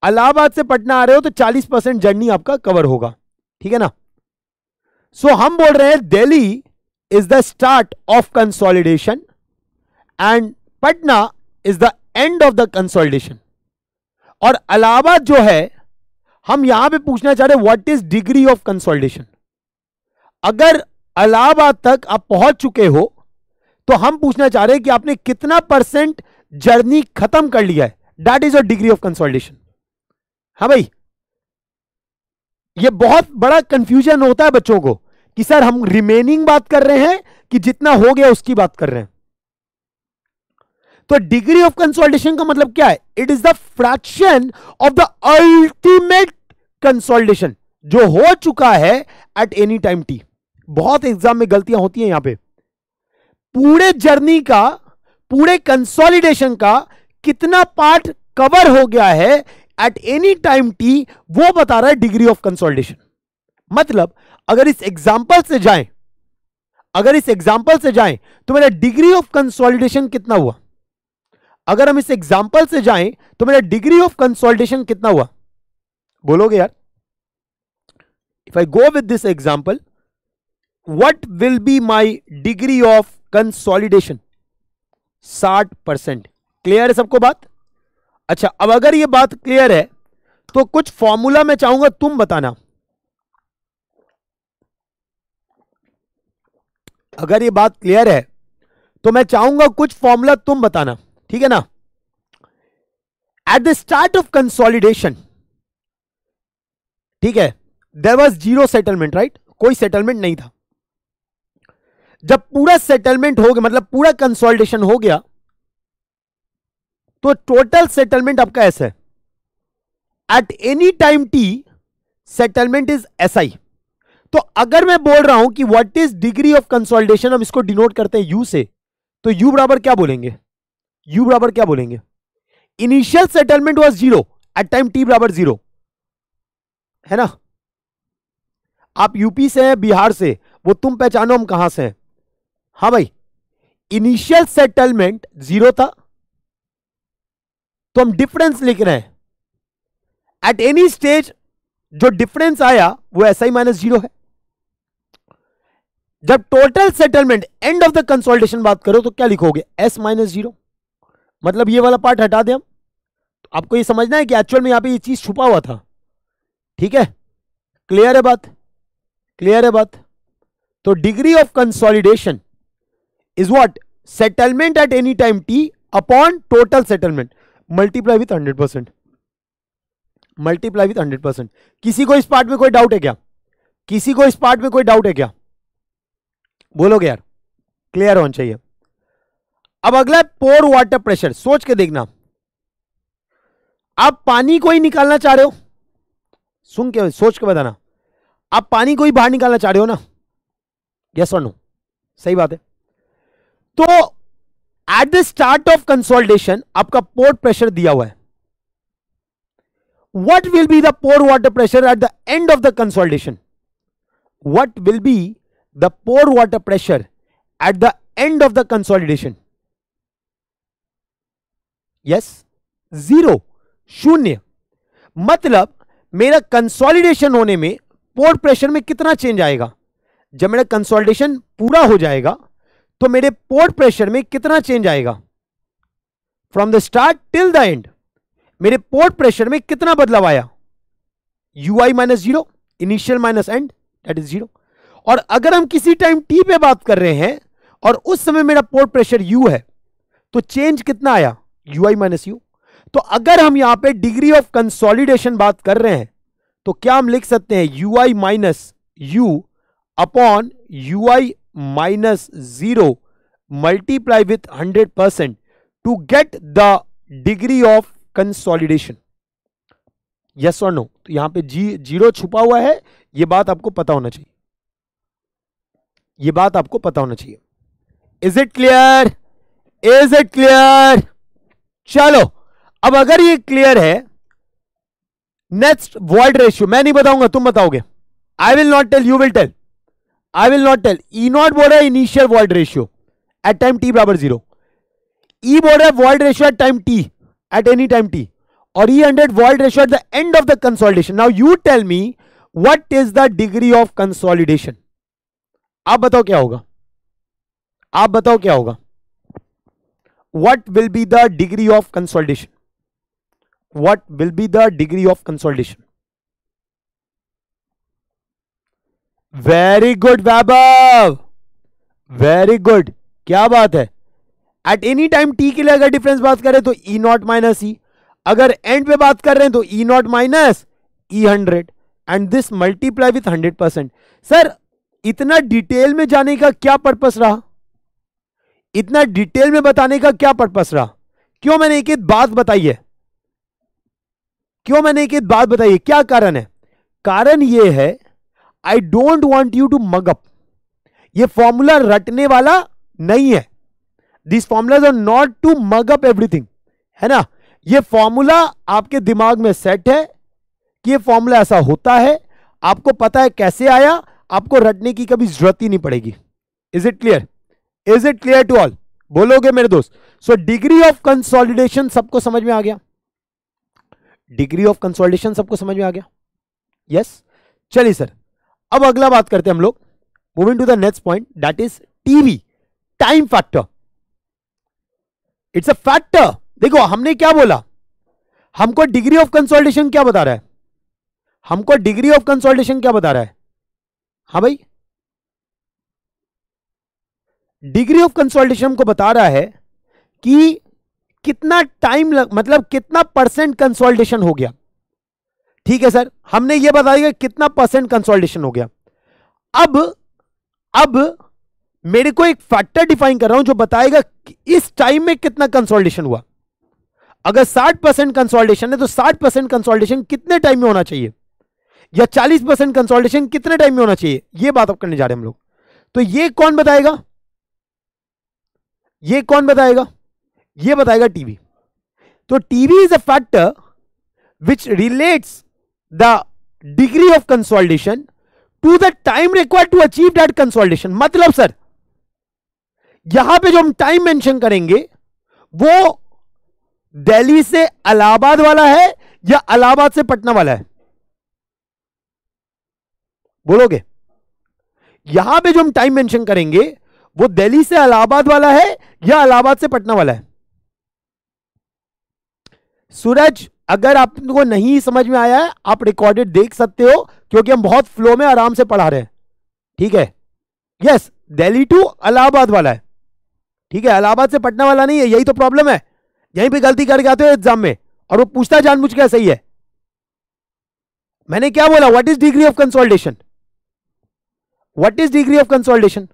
अलाहाबाद से पटना आ रहे हो तो चालीस परसेंट जर्नी आपका कवर होगा ठीक है ना सो so, हम बोल रहे हैं Delhi is the start of consolidation and Patna is the end of the consolidation और अलाहाबाद जो है हम यहां पे पूछना चाह रहे हैं what is degree of consolidation अगर अलाहाबाद तक आप पहुंच चुके हो तो हम पूछना चाह रहे हैं कि आपने कितना परसेंट जर्नी खत्म कर लिया है that is a degree of consultation हाँ भाई ये बहुत बड़ा कंफ्यूजन होता है बच्चों को कि सर हम रिमेनिंग बात कर रहे हैं कि जितना हो गया उसकी बात कर रहे हैं तो डिग्री ऑफ कंसोल्टेशन का मतलब क्या है it is the fraction of the ultimate consultation जो हो चुका है एट एनी टाइम टी बहुत एग्जाम में गलतियां होती हैं यहां पे पूरे जर्नी का पूरे कंसोलिडेशन का कितना पार्ट कवर हो गया है एट एनी टाइम टी वो बता रहा है डिग्री ऑफ कंसोलिडेशन मतलब अगर इस एग्जाम्पल से जाए अगर इस एग्जाम्पल से जाए तो मेरा डिग्री ऑफ कंसोलिडेशन कितना हुआ अगर हम इस एग्जाम्पल से जाए तो मेरा डिग्री ऑफ कंसोलिडेशन कितना हुआ बोलोगे यार if I go with this example what will be my degree of consolidation साठ परसेंट क्लियर है सबको बात अच्छा अब अगर ये बात क्लियर है तो कुछ फॉर्मूला मैं चाहूंगा तुम बताना अगर ये बात क्लियर है तो मैं चाहूंगा कुछ फॉर्मूला तुम बताना ठीक है ना at the start of consolidation ठीक है there was zero settlement right कोई सेटलमेंट नहीं था जब पूरा सेटलमेंट हो गया मतलब पूरा कंसोल्टेशन हो गया तो टोटल सेटलमेंट आपका ऐसा है at any time T settlement is S I तो अगर मैं बोल रहा हूं कि what is degree of consultation हम इसको डिनोट करते हैं यू से तो यू बराबर क्या बोलेंगे यू बराबर क्या बोलेंगे initial settlement was zero at time T बराबर जीरो है ना आप यूपी से हैं बिहार से वो तुम पहचानो हम कहां से हैं हाँ भाई इनिशियल सेटलमेंट जीरो था तो हम डिफरेंस लिख रहे हैं एट एनी स्टेज जो डिफरेंस आया वो एस आई माइनस जीरो है जब total settlement end of the consultation बात करो तो क्या लिखोगे एस माइनस जीरो मतलब ये वाला पार्ट हटा दें हम तो आपको ये समझना है कि एक्चुअल में यहां पे ये चीज छुपा हुआ था ठीक है क्लियर है बात क्लियर है बात तो degree of consolidation is what settlement at any time T upon total settlement multiply with hundred percent multiply with hundred percent किसी को इस पार्ट में कोई डाउट है क्या किसी को इस पार्ट में कोई डाउट है क्या बोलोगे यार क्लियर होना चाहिए अब अगला पोर वाटर प्रेशर सोच के देखना आप पानी को ही निकालना चाह रहे हो सुन के सोच के बताना आप पानी को ही बाहर निकालना चाह रहे हो ना यस और नो सही बात है तो at the start of consultation आपका पोर्ट प्रेशर दिया हुआ है what will be the pore water pressure at the end of the consultation what will be the pore water pressure at the end of the consultation yes zero शून्य मतलब मेरा consolidation होने में port pressure में कितना change आएगा जब मेरा कंसोल्टेशन पूरा हो जाएगा तो मेरे पोर्ट प्रेशर में कितना चेंज आएगा from the start till the end मेरे पोर्ट प्रेशर में कितना बदलाव आया U I minus zero initial minus end that is zero और अगर हम किसी टाइम टी पे बात कर रहे हैं और उस समय मेरा पोर्ट प्रेशर यू है तो चेंज कितना आया यू आई माइनस यू तो अगर हम यहां पे डिग्री ऑफ कंसोलिडेशन बात कर रहे हैं तो क्या हम लिख सकते हैं U I minus U upon U I minus zero multiply with hundred percent to get the degree of consolidation yes और नो तो यहां पे जी जीरो छुपा हुआ है ये बात आपको पता होना चाहिए ये बात आपको पता होना चाहिए is it clear is it clear चलो अब अगर ये क्लियर है नेक्स्ट वर्ल्ड रेशियो मैं नहीं बताऊंगा तुम बताओगे I will not tell you will tell I will not tell E naught बोल रहा है initial void ratio at time T बराबर जीरो ई बोल रहा है void ratio at time T at any time T और E hundred void ratio at the end of the consolidation now you tell me what is the degree of consolidation आप बताओ क्या होगा आप बताओ क्या होगा what will be the degree of consolidation what will be the degree of consolidation very good Vaibhav very good क्या बात है एट एनी टाइम टी के लिए अगर डिफरेंस बात करें तो ई नॉट माइनस ई अगर एंड पे बात कर रहे हैं तो E naught minus E hundred and this multiply with hundred percent sir इतना डिटेल में जाने का क्या पर्पस रहा इतना डिटेल में बताने का क्या पर्पस रहा क्यों मैंने एक एक बात बताई है क्यों मैंने एक एक बात बताई है क्या कारण है कारण यह है I don't want you to mug up ये फॉर्मूला रटने वाला नहीं है this formulas are not to mug up everything है ना ये फॉर्मूला आपके दिमाग में सेट है कि ये फॉर्मूला ऐसा होता है आपको पता है कैसे आया आपको रटने की कभी जरूरत ही नहीं पड़ेगी is it clear is it clear to all बोलोगे मेरे दोस्त सो डिग्री ऑफ कंसोलिडेशन सबको समझ में आ गया डिग्री ऑफ कंसोलिडेशन सबको समझ में आ गया यस yes? चलिए सर अब अगला बात करते हैं हम लोग moving to the next point that is TV time factor it's a factor देखो हमने क्या बोला हमको डिग्री ऑफ कंसोल्टेशन क्या बता रहा है हमको डिग्री ऑफ कंसोल्टेशन क्या बता रहा है हा भाई डिग्री ऑफ कंसोल्टेशन को बता रहा है कि कितना टाइम मतलब कितना परसेंट कंसोल्टेशन हो गया ठीक है सर हमने ये बताया कि कितना परसेंट कंसोलिडेशन हो गया अब अब मेरे को एक फैक्टर डिफाइन कर रहा हूं जो बताएगा इस टाइम में कितना कंसोलिडेशन हुआ अगर 60 परसेंट कंसोलिडेशन है तो 60 परसेंट कंसोलिडेशन कितने टाइम में होना चाहिए या 40 परसेंट कंसोलिडेशन कितने टाइम में होना चाहिए यह बात आप करने जा रहे हैं हम लोग तो यह कौन बताएगा यह कौन बताएगा यह बताएगा टीवी तो TV is a factor which relates the degree of consolidation to the time required to achieve that consolidation मतलब सर यहां पे जो हम टाइम मेंशन करेंगे वो दिल्ली से इलाहाबाद वाला है या इलाहाबाद से पटना वाला है बोलोगे यहां पे जो हम टाइम मेंशन करेंगे वो दिल्ली से इलाहाबाद वाला है या इलाहाबाद से पटना वाला है सूरज अगर आपको नहीं समझ में आया है आप रिकॉर्डेड देख सकते हो क्योंकि हम बहुत फ्लो में आराम से पढ़ा रहे हैं ठीक है यस दिल्ली टू अलाहाबाद वाला है ठीक है अलाहाबाद से पटना वाला नहीं है यही तो प्रॉब्लम है यहीं पे गलती करके आते हो एग्जाम में और वो पूछता जानबूझ के सही है मैंने क्या बोला what is degree of consolidation what is degree of consolidation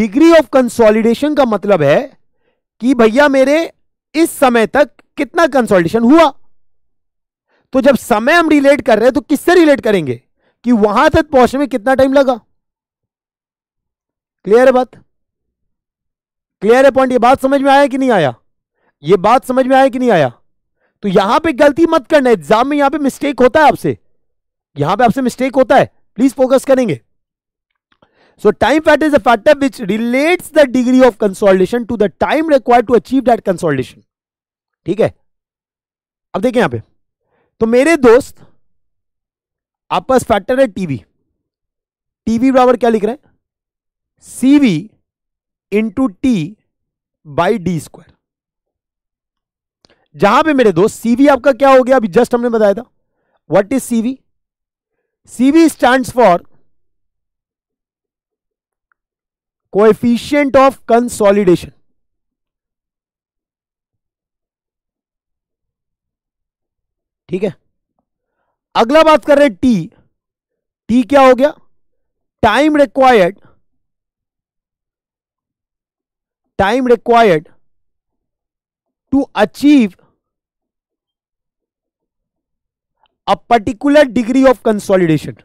degree of consolidation का मतलब है कि भैया मेरे इस समय तक कितना कंसोलिडेशन हुआ तो जब समय हम रिलेट कर रहे हैं तो किससे रिलेट करेंगे कि वहां तक पहुंचने में कितना टाइम लगा क्लियर है बात क्लियर है पॉइंट ये बात समझ में आया कि नहीं आया ये बात समझ में आया कि नहीं आया तो यहां पे गलती मत करना एग्जाम में यहां पे मिस्टेक होता है आपसे यहां पे आपसे मिस्टेक होता है प्लीज फोकस करेंगे so time fat is a factor which relate the degree of consultation to the time require to achieve that consultation ठीक है अब देखें यहां पे तो मेरे दोस्त आपस फैक्टर है टीवी टीवी बराबर क्या लिख रहे हैं C V into T by D square जहां पे मेरे दोस्त सीवी आपका क्या हो गया अभी जस्ट हमने बताया था what is CV CV stand for coefficient of consolidation ठीक है अगला बात कर रहे हैं टी टी क्या हो गया time required time required to achieve a particular degree of consolidation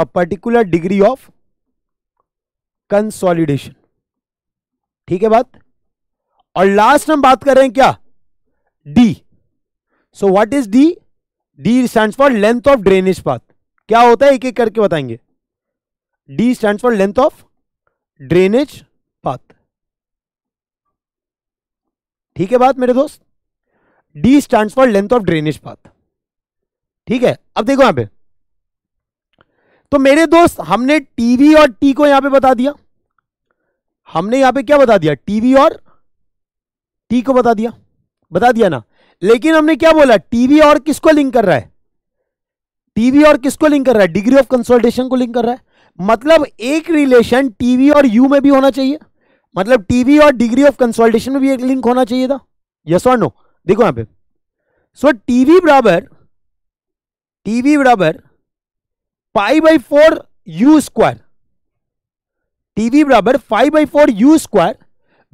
a particular degree of consolidation ठीक है बात और लास्ट हम बात कर रहे हैं क्या D so what is D D stand for length of drainage path क्या होता है एक एक करके बताएंगे D stand for length of drainage path ठीक है बात मेरे दोस्त D stand for length of drainage path ठीक है अब देखो यहां पे तो मेरे दोस्त हमने टीवी और टी को यहां पे बता दिया हमने यहां पे क्या बता दिया टीवी और टी को बता दिया बता दिया ना लेकिन हमने क्या बोला टीवी और किसको लिंक कर रहा है टीवी और किसको लिंक कर रहा है डिग्री ऑफ कंसोल्टेशन को लिंक कर रहा है मतलब एक रिलेशन टीवी और यू में भी होना चाहिए मतलब टीवी और डिग्री ऑफ कंसोल्टेशन में भी एक लिंक होना चाहिए था यस और नो देखो यहां पे सो टीवी बराबर टीवी बराबर pi by four U square TV बराबर five by four U square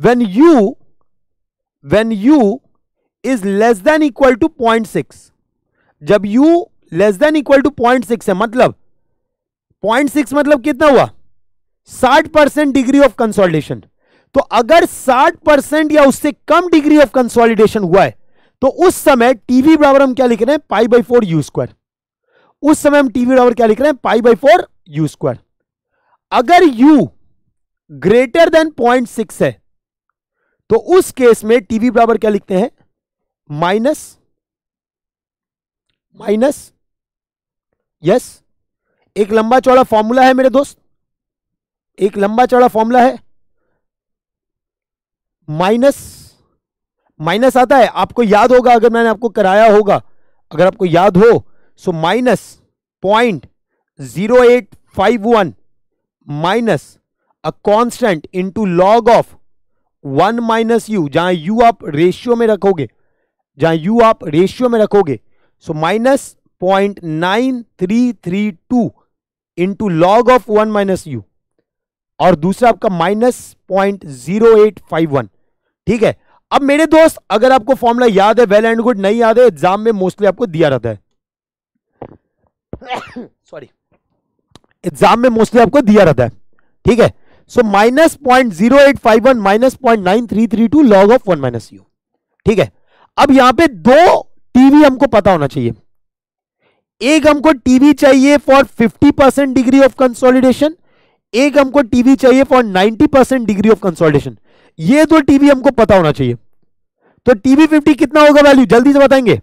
when U when u is less than equal to six जब u less than equal to सिक्स है मतलब पॉइंट सिक्स मतलब कितना हुआ साठ परसेंट डिग्री ऑफ कंसोलिडेशन तो अगर साठ परसेंट या उससे कम डिग्री ऑफ कंसोलिडेशन हुआ है तो उस समय टीवी बराबर हम क्या लिख रहे हैं pi by four U square उस समय हम टीवी बराबर क्या लिख रहे हैं pi by four U square अगर u greater than point six है तो उस केस में टीवी बराबर क्या लिखते हैं माइनस माइनस यस एक लंबा चौड़ा फॉर्मूला है मेरे दोस्त एक लंबा चौड़ा फॉर्मूला है माइनस माइनस आता है आपको याद होगा अगर मैंने आपको कराया होगा अगर आपको याद हो so minus point zero eight five one minus a constant into log of one minus U जहां यू आप रेशियो में रखोगे जहां यू आप रेशियो में रखोगे so minus point nine three three two into log of one minus U और दूसरा आपका minus point zero eight five one ठीक है अब मेरे दोस्त अगर आपको फॉर्मूला याद है वेल एंड गुड नहीं याद है एग्जाम में मोस्टली आपको दिया रहता है सॉरी एग्जाम में मोस्टली आपको दिया रहता है ठीक है so minus point zero eight five one minus point nine three three two log of one minus U ठीक है अब यहां पे दो टीवी हमको पता होना चाहिए एक हमको टीवी चाहिए for fifty percent degree of consolidation एक हमको टीवी चाहिए for ninety percent degree of consolidation ये दो टीवी हमको पता होना चाहिए तो टीवी फिफ्टी कितना होगा वैल्यू जल्दी से बताएंगे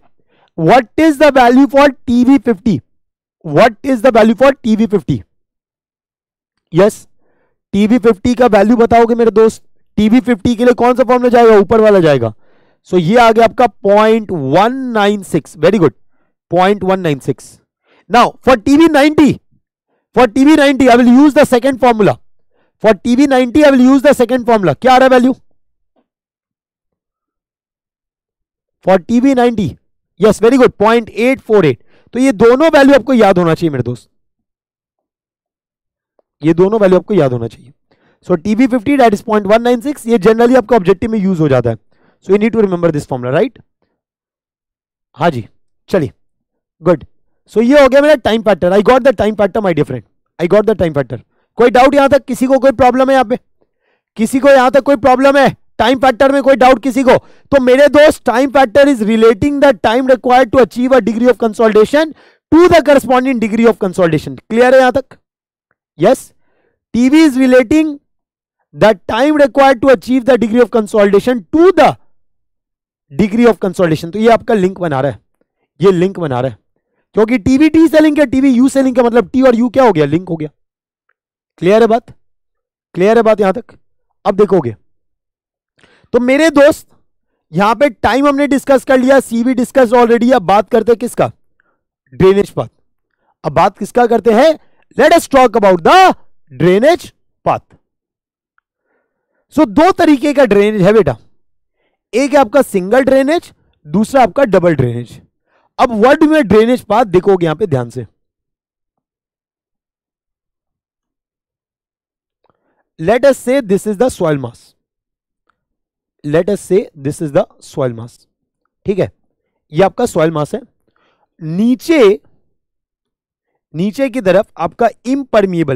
what is the value for TV fifty what is the value for TV fifty yes TB fifty का वैल्यू बताओगे मेरे दोस्त टीबी फिफ्टी के लिए कौन सा फॉर्मूला जाएगा ऊपर वाला जाएगा सो so, ये आ गया आपका point one nine six very good point one nine six now for TB ninety for TB ninety I will use the second formula for TB ninety I will use the second formula क्या आ रहा है value for TB ninety yes very good point eight four eight तो ये दोनों value आपको याद होना चाहिए मेरे दोस्त ये दोनों वैल्यू आपको याद होना चाहिए so T V fifty that is point one nine six ये जनरली आपको ऑब्जेक्टिव में यूज हो जाता है so you need to remember this formula right हाँ जी चलिए गुड सो ये हो गया मेरा time pattern I got the time pattern my dear friend I got the time pattern कोई डाउट यहां तक किसी को कोई प्रॉब्लम है यहाँ पे किसी को यहां तक कोई प्रॉब्लम है टाइम पैटर्न में कोई डाउट किसी को तो मेरे दोस्त time pattern is relating the time required to achieve a degree of consultation to the corresponding degree of consultation clear है यहां तक yes tv is relating the time required to achieve the degree of consolidation to the degree of consolidation तो ये आपका link बना रहा है ये लिंक बना रहा है क्योंकि टीवी टी से लिंक है टीवी यू से लिंक है मतलब टी और यू क्या हो गया लिंक हो गया क्लियर है बात क्लियर है बात यहां तक अब देखोगे तो मेरे दोस्त यहां पे टाइम हमने डिस्कस कर लिया सी भी डिस्कस ऑलरेडी अब बात करते किसका ड्रेनेज पाथ अब बात किसका करते हैं let's talk about the drainage path so दो तरीके का ड्रेनेज है बेटा एक है आपका सिंगल ड्रेनेज दूसरा आपका डबल ड्रेनेज अब वर्ड में ड्रेनेज पाथ देखोगे यहां पे ध्यान से late S say this is the soil mass late S say this is the soil mass ठीक है ये आपका सॉइल मास है नीचे नीचे की तरफ आपका है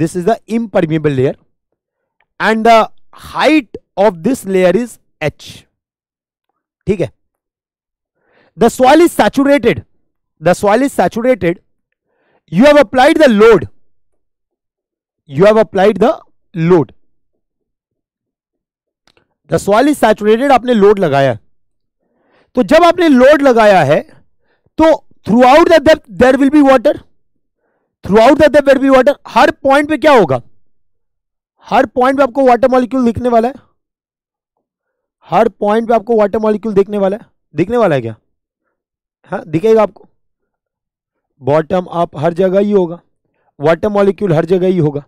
this is the impermeable layer and the height of this layer is H ठीक है the soil is saturated the soil is saturated you have applied the load you have applied the load the soil is saturated आपने load लगाया तो जब आपने load लगाया है तो throughout their there will be water throughout their depth there water हर point पे क्या होगा हर पॉइंट पे आपको वाटर मॉलिक्यूल दिखने वाला है हर पॉइंट पे आपको वाटर मॉलिक्यूल दिखने वाला है दिखने वाला है क्या हाँ दिखेगा आपको बॉटम आप हर जगह ही होगा वाटर मॉलिक्यूल हर जगह ही होगा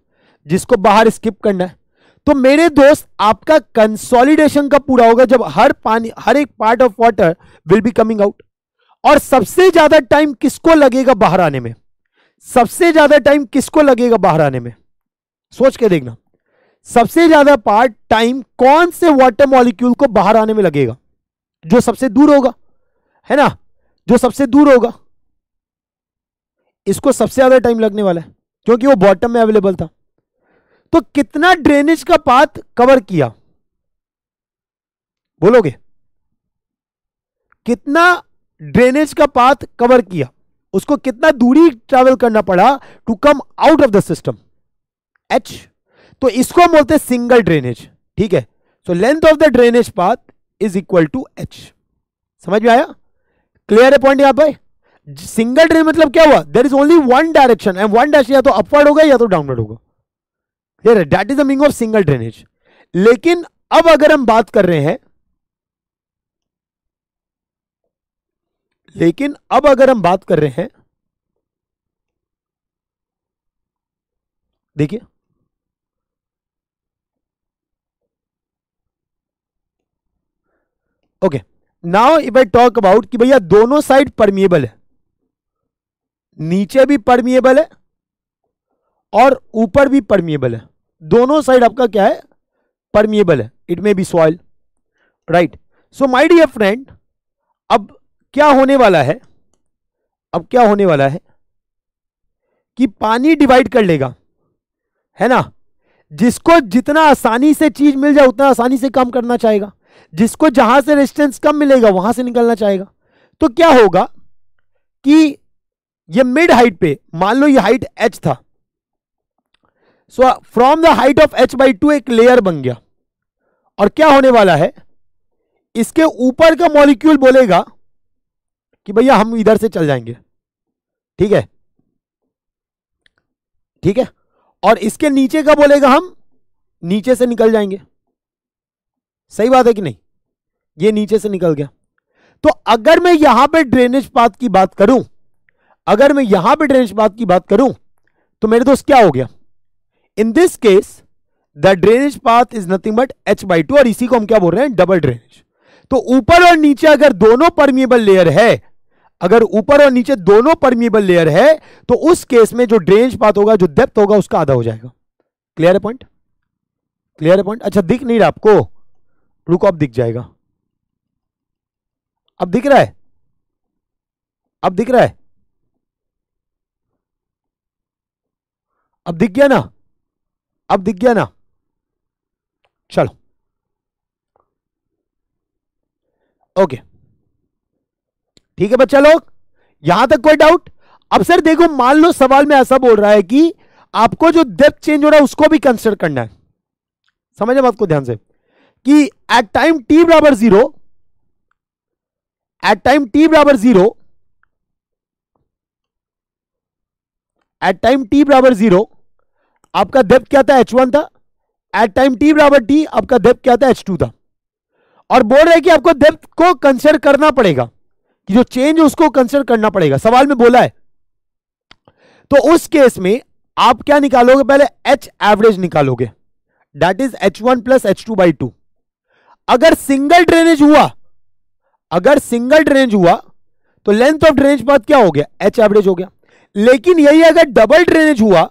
जिसको बाहर स्किप करना है तो मेरे दोस्त आपका कंसोलिडेशन का पूरा होगा जब हर पानी हर एक part of water will be coming out और सबसे ज्यादा टाइम किसको लगेगा बाहर आने में सबसे ज्यादा टाइम किसको लगेगा बाहर आने में सोच के देखना सबसे ज्यादा पार्ट टाइम कौन से वाटर मॉलिक्यूल को बाहर आने में लगेगा जो सबसे दूर होगा है ना जो सबसे दूर होगा इसको सबसे ज्यादा टाइम लगने वाला है क्योंकि वो बॉटम में अवेलेबल था तो कितना ड्रेनेज का पाथ कवर किया बोलोगे कितना ड्रेनेज का पाथ कवर किया उसको कितना दूरी ट्रेवल करना पड़ा to come out of the system H तो इसको हम बोलते हैं सिंगल ड्रेनेज ठीक है so length of the drainage path is equal to H समझ में आया क्लियर है पॉइंट यहां पर सिंगल ड्रेन मतलब क्या हुआ there is only one direction and one direction या तो अपवर्ड होगा या तो डाउनवर्ड होगा क्लियर है that is the meaning of single drainage लेकिन अब अगर हम बात कर रहे हैं लेकिन अब अगर हम बात कर रहे हैं देखिए okay now if I talk about कि भैया दोनों साइड परमिएबल है नीचे भी परमिएबल है और ऊपर भी परमिएबल है दोनों साइड आपका क्या है परमिएबल है it may be soil right so my dear friend अब क्या होने वाला है अब क्या होने वाला है कि पानी डिवाइड कर लेगा है ना जिसको जितना आसानी से चीज मिल जाए उतना आसानी से काम करना चाहेगा जिसको जहां से रेजिस्टेंस कम मिलेगा वहां से निकलना चाहेगा तो क्या होगा कि ये मिड हाइट पे मान लो ये हाइट एच था so from the height of H by two एक लेयर बन गया और क्या होने वाला है इसके ऊपर का मॉलिक्यूल बोलेगा कि भैया हम इधर से चल जाएंगे ठीक है ठीक है और इसके नीचे का बोलेगा हम नीचे से निकल जाएंगे सही बात है कि नहीं ये नीचे से निकल गया तो अगर मैं यहां पे ड्रेनेज पाथ की बात करूं अगर मैं यहां पे ड्रेनेज पाथ की बात करूं तो मेरे दोस्त क्या हो गया in this case the drainage path is nothing but H by two और इसी को हम क्या बोल रहे हैं डबल ड्रेनेज तो ऊपर और नीचे अगर दोनों परमिएबल लेयर है अगर ऊपर और नीचे दोनों परमिएबल लेयर है तो उस केस में जो ड्रेंज पात होगा जो डेप्थ होगा उसका आधा हो जाएगा क्लियर है पॉइंट क्लियर है पॉइंट अच्छा दिख नहीं रहा आपको रुको अब दिख जाएगा अब दिख रहा है अब दिख रहा है अब दिख गया ना अब दिख गया ना चलो ओके ठीक है बच्चा लोग यहां तक कोई डाउट अब सर देखो मान लो सवाल में ऐसा बोल रहा है कि आपको जो डेप्थ चेंज हो रहा है उसको भी कंसिडर करना है समझे बात को ध्यान से कि एट टाइम टी बराबर जीरो एट टाइम टी बराबर जीरो एट टाइम टी बराबर जीरो आपका डेप्थ क्या था एच वन था एट टाइम टी बराबर टी आपका डेप्थ क्या था एच टू था और बोल रहे कि आपको डेप्थ को कंसिडर करना पड़ेगा कि जो चेंज उसको कंसिडर करना पड़ेगा सवाल में बोला है तो उस केस में आप क्या निकालोगे पहले एच एवरेज निकालोगे that is H one plus H two by two अगर सिंगल ड्रेनेज हुआ अगर सिंगल ड्रेनेज हुआ तो लेंथ ऑफ ड्रेनेज बाद क्या हो गया एच एवरेज हो गया लेकिन यही अगर डबल ड्रेनेज हुआ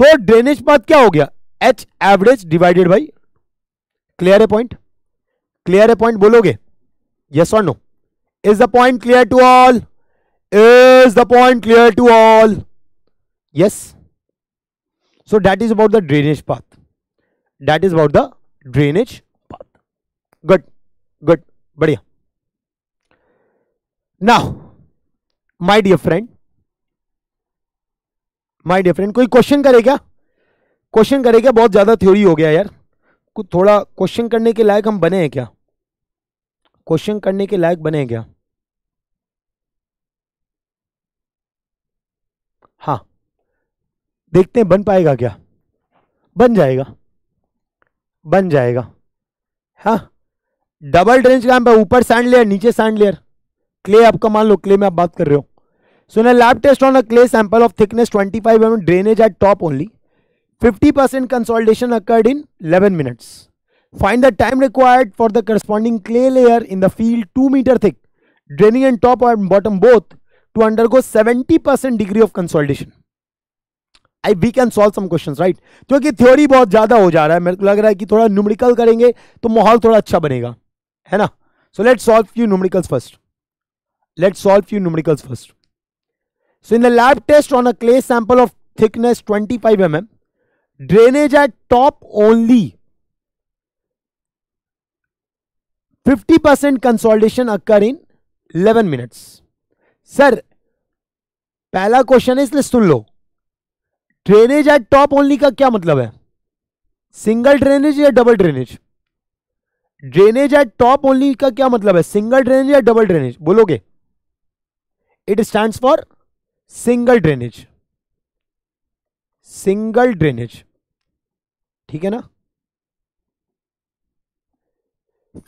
तो ड्रेनेज बाद क्या हो गया H average divided by clear है पॉइंट क्लियर है पॉइंट बोलोगे यस और no is the point clear to all is the point clear to all yes so that is about the drainage path that is about the drainage path good good बढ़िया now my dear friend my dear friend कोई question करेगा question करेगा बहुत ज्यादा theory हो गया यार कुछ थोड़ा क्वेश्चन करने के लायक हम बने हैं क्या क्वेश्चन करने के लायक बने हैं क्या देखते हैं बन पाएगा क्या बन जाएगा बन जाएगा हाँ डबल ड्रेंच काम पर ऊपर सैंड लेयर नीचे सैंड लेयर क्ले आपका मान लो क्ले में आप बात कर रहे हो सो ना lab test on a clay sample of thickness 25 five M drainage at top only 50% percent consolidation occurred in 11 minutes find the time required for the corresponding clay layer in the field two metre thick draining and top and bottom both to seventy percent degree of consolidation I we can solve some question right क्योंकि theory बहुत ज़्यादा हो जा रहा है मेरे को लग रहा है कि थोड़ा न्यूमरिकल करेंगे तो माहौल थोड़ा अच्छा बनेगा है ना so let solve you numericals first let solve you numericals first so in the lab test on a clay sample of thickness 25 five mm, drainage at top only 50% consolidation occur in eleven minutes sir पहला question है इसलिए सुन लो drainage at top only का क्या मतलब है single drainage या double drainage drainage at top only का क्या मतलब है सिंगल ड्रेनेज या डबल ड्रेनेज बोलोगे it stand for single drainage single drainage ठीक है ना